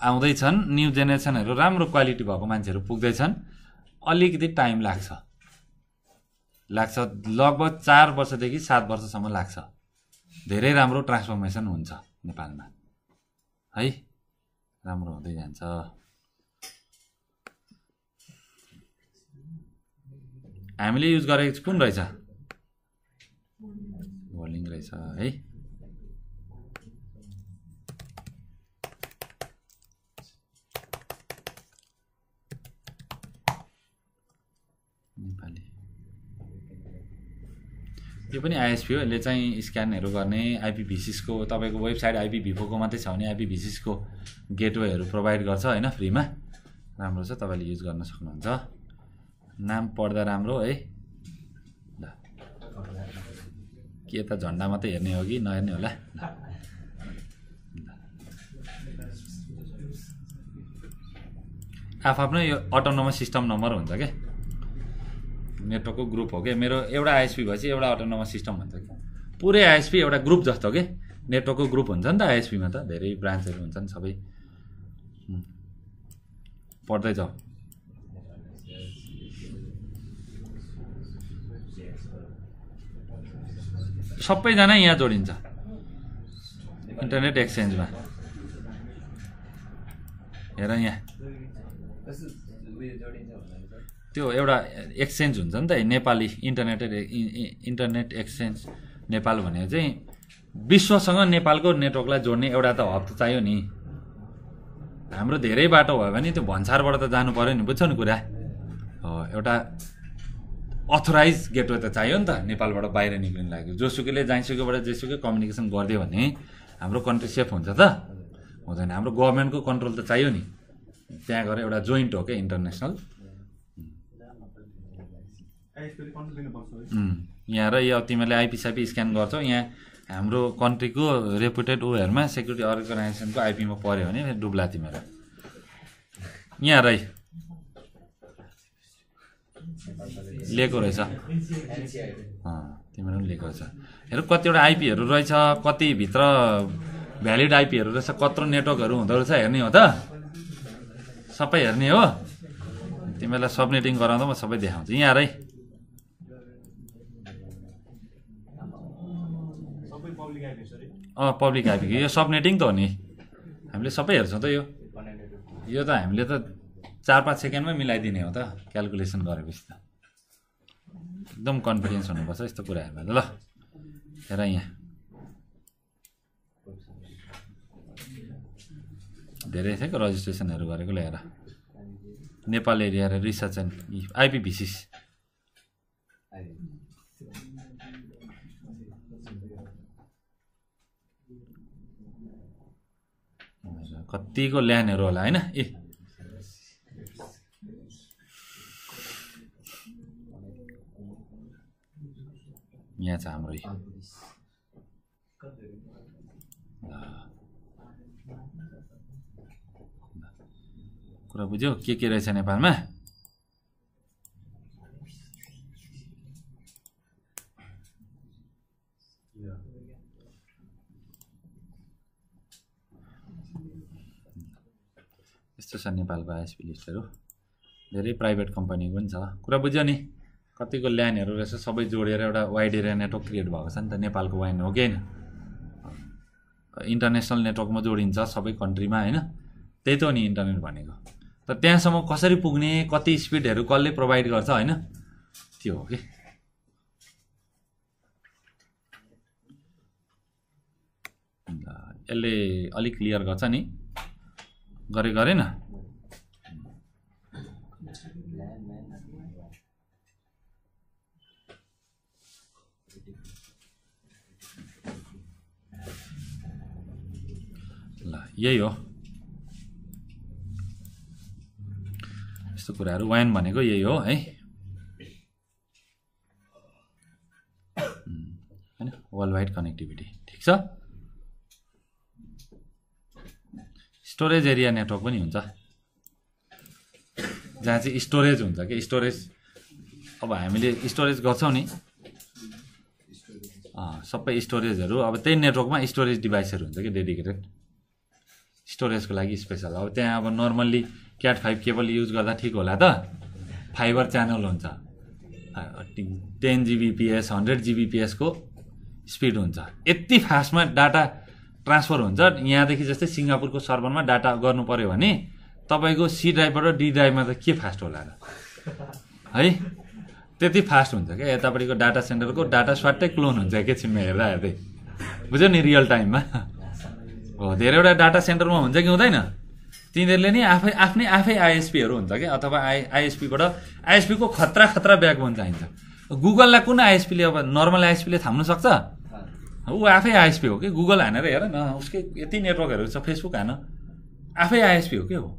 आउँदैछन् न्यु जेनेरेसनहरू राम्रो क्वालिटी भएको मान्छेहरू पुग्दैछन् अलिकति टाइम लाग्छ लाग्छ लगभग चार वर्षदेखि सात वर्षसम्म लाग्छ धेरै राम्रो ट्रान्सफर्मेसन हुन्छ नेपालमा है राम्रो हुँदै जान्छ हामीले युज गरेको कुन रहेछ भोलिङ रहेछ है यो पनि आइएसपी हो यसले चाहिँ स्क्यानहरू गर्ने आइपिभिसिसको तपाईँको वेबसाइट आइपिभिभोको मात्रै छ भने आइपिभिसिसको गेटवेहरू प्रोभाइड गर्छ होइन फ्रीमा राम्रो छ तपाईँले युज गर्न सक्नुहुन्छ नाम पढ्दा राम्रो है ल के यता झन्डा मात्रै हेर्ने हो कि नहेर्ने होला आफ्नै यो अटोनोमस सिस्टम नम्बर हुन्छ क्या नेटवर्कको ग्रुप हो क्या मेरो एउटा आइएसपी भएपछि एउटा अटोनोमस सिस्टम भन्छ कि पुरै आइएसपी एउटा ग्रुप जस्तो के नेटवर्कको ग्रुप हुन्छ नि त आइएसपीमा त धेरै ब्रान्चहरू हुन्छन् सबै पढ्दै जाऊ सबैजना यहाँ जोडिन्छ इन्टरनेट एक्सचेन्जमा हेर यहाँ त्यो एउटा एक्सचेन्ज हुन्छ नि त Nepali internet internet exchange Nepal भनेको चाहिँ विश्वसँग नेपालको नेटवर्कलाई जोड्ने एउटा त हब त चाहियो नि हाम्रो धेरै बाटो भयो भने त्यो भन्सारबाट त जानु पऱ्यो नि बुझ्छ नि कुरा हो एउटा अथोराइज गेटवे त चाहियो नि त नेपालबाट बाहिर निक्लिनु लाग्यो जोसुकैले जहाँसुकैबाट जेसुकै कम्युनिकेसन गरिदियो भने हाम्रो कन्ट्री सेफ हुन्छ त हुँदैन हाम्रो गभर्मेन्टको कन्ट्रोल त चाहियो नि त्यहाँ गएर एउटा जोइन्ट हो क्या इन्टरनेसनल यहाँ र यो तिमीहरूले आइपी स्क्यान गर्छौ यहाँ हाम्रो कन्ट्रीको रेपुटेड उयोहरूमा सेक्युरिटी अर्गनाइजेसनको आइपीमा पऱ्यो भने डुब्ला तिमीहरू यहाँ रै लिएको रहेछ तिमीहरू पनि लिएको रहेछ हेर कतिवटा आइपीहरू रहेछ कतिभित्र भ्यालिड आइपीहरू रहेछ कत्रो नेटवर्कहरू हुँदो रहेछ हेर्ने हो त सबै हेर्ने हो तिमीहरूलाई सबनेटिङ गराउँदा म सबै देखाउँछु यहाँ रै अँ पब्लिक आइपी यो सब त हो नि हामीले सबै हेर्छौँ त यो यो त हामीले त चार पाँच सेकेन्डमै मिलाइदिने हो त क्यालकुलेसन गरेपछि त एकदम कन्फिडेन्स हुनुपर्छ यस्तो कुराहरूमा त ल हेर यहाँ धेरै थियो रजिस्ट्रेसनहरू गरेको हेर नेपाल एरिया र रिसर्च एन्ड आइपिभिसिस कतिको ल्यान्डहरू होला होइन ए यहाँ छ हाम्रो कुरा बुझ्यौ के के रहेछ नेपालमा यस्तो छ नेपालको आइएसपी लिस्टहरू धेरै प्राइभेट कम्पनीको पनि छ कुरा बुझ्यो नि कतिको ल्यान्डहरू रहेछ सबै जोडेर एउटा वाइड एरिया नेटवर्क क्रिएट भएको छ नि त नेपालको वाइन हो कि होइन इन्टरनेसनल नेटवर्कमा जोडिन्छ सबै कन्ट्रीमा होइन त्यही त हो नि इन्टरनेट भनेको त त्यहाँसम्म कसरी पुग्ने कति स्पिडहरू कसले प्रोभाइड गर्छ होइन त्यो हो कि यसले अलिक क्लियर गर्छ नि गरे गरेन ल यही हो यस्तो कुराहरू वायन भनेको यही हो है होइन वर्ल्ड वाइड कनेक्टिभिटी ठिक छ स्टोरेज एरिया नेटवर्क पनि हुन्छ जहाँ चाहिँ स्टोरेज हुन्छ कि स्टोरेज अब हामीले स्टोरेज गर्छौँ नि सबै स्टोरेजहरू अब त्यही नेटवर्कमा स्टोरेज डिभाइसहरू हुन्छ कि डेडिकेटेड स्टोरेजको लागि स्पेसल अब त्यहाँ अब normally cat five cable use गर्दा ठिक होला त फाइबर च्यानल हुन्छ टेन जिबिपिएस हन्ड्रेड जिबिपिएसको स्पिड हुन्छ यति फास्टमा डाटा ट्रान्सफर हुन्छ यहाँदेखि जस्तै सिङ्गापुरको सर्भरमा डाटा गर्नु पऱ्यो भने तपाईँको सी ड्राइभबाट डी ड्राइभमा त के फास्ट होला र है त्यति फास्ट हुन्छ क्या यतापट्टिको डाटा सेन्टरको डाटा स्वाटै क्लोन हुन्छ एकैछिनमा हेर्दा हेर्दै बुझ्यो नि रियल टाइममा हो धेरैवटा डाटा सेन्टरमा हुन्छ कि हुँदैन तिनीहरूले नि आफै आफ्नै आफै आइएसपीहरू हुन्छ क्या अथवा आई आइएसपीबाट आइएसपीको खतरा खतरा ब्याकबोन चाहिन्छ गुगललाई कुन आइएसपीले अब नर्मल आइएसपीले थाम्नु सक्छ ऊ आफै आइएसपी हो कि गुगल हानेर हेर न उसकै यति नेटवर्कहरू छ फेसबुक हान आफै आइएसपी हो क्या हो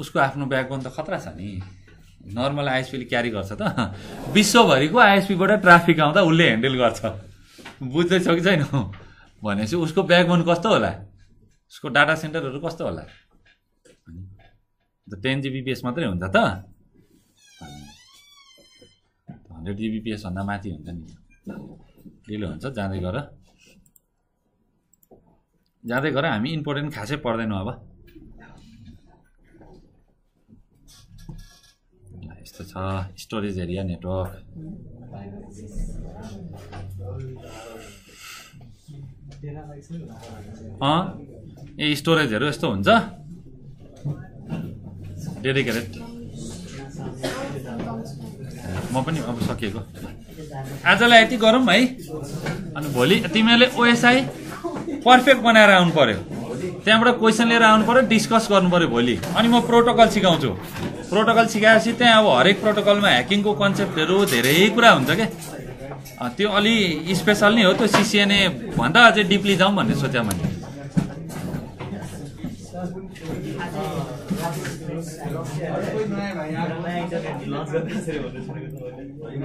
उसको आफ्नो ब्याकबोन त खतरा छ नि नर्मल आइएसपीले क्यारी गर्छ त विश्वभरिको आइएसपीबाट ट्राफिक आउँदा उसले ह्यान्डल गर्छ बुझ्दैछ कि छैन भनेपछि उसको ब्याकबोन कस्तो होला उसको डाटा सेन्टरहरू कस्तो होला टेन जिबिपिएस मात्रै हुन्छ त हन्ड्रेड जिबिपिएसभन्दा माथि हुन्छ नि ढिलो हुन्छ जाँदै गर जाँदै गर हामी इम्पोर्टेन्ट खासै पर्दैनौँ अब यस्तो छ स्टोरेज एरिया नेटवर्क अँ ए स्टोरेजहरू यस्तो हुन्छ डेडिकेटेड म पनि अब सकिएको आजलाई यति गरौँ है अनि भोलि तिमीहरूले ओएसआई पर्फेक्ट बनाएर आउनु पऱ्यो त्यहाँबाट क्वेसन लिएर आउनु पऱ्यो डिस्कस गर्नु पऱ्यो भोलि अनि म प्रोटोकल सिकाउँछु प्रोटोकल सिकाएपछि त्यहाँ अब हरेक प्रोटोकलमा ह्याकिङको कन्सेप्टहरू धेरै कुरा हुन्छ क्या त्यो अलि स्पेसल नै हो त्यो सिसिएनए भन्दा अझै डिपली जाउँ भन्ने सोचेँ मैले कोही नयाँ भाइ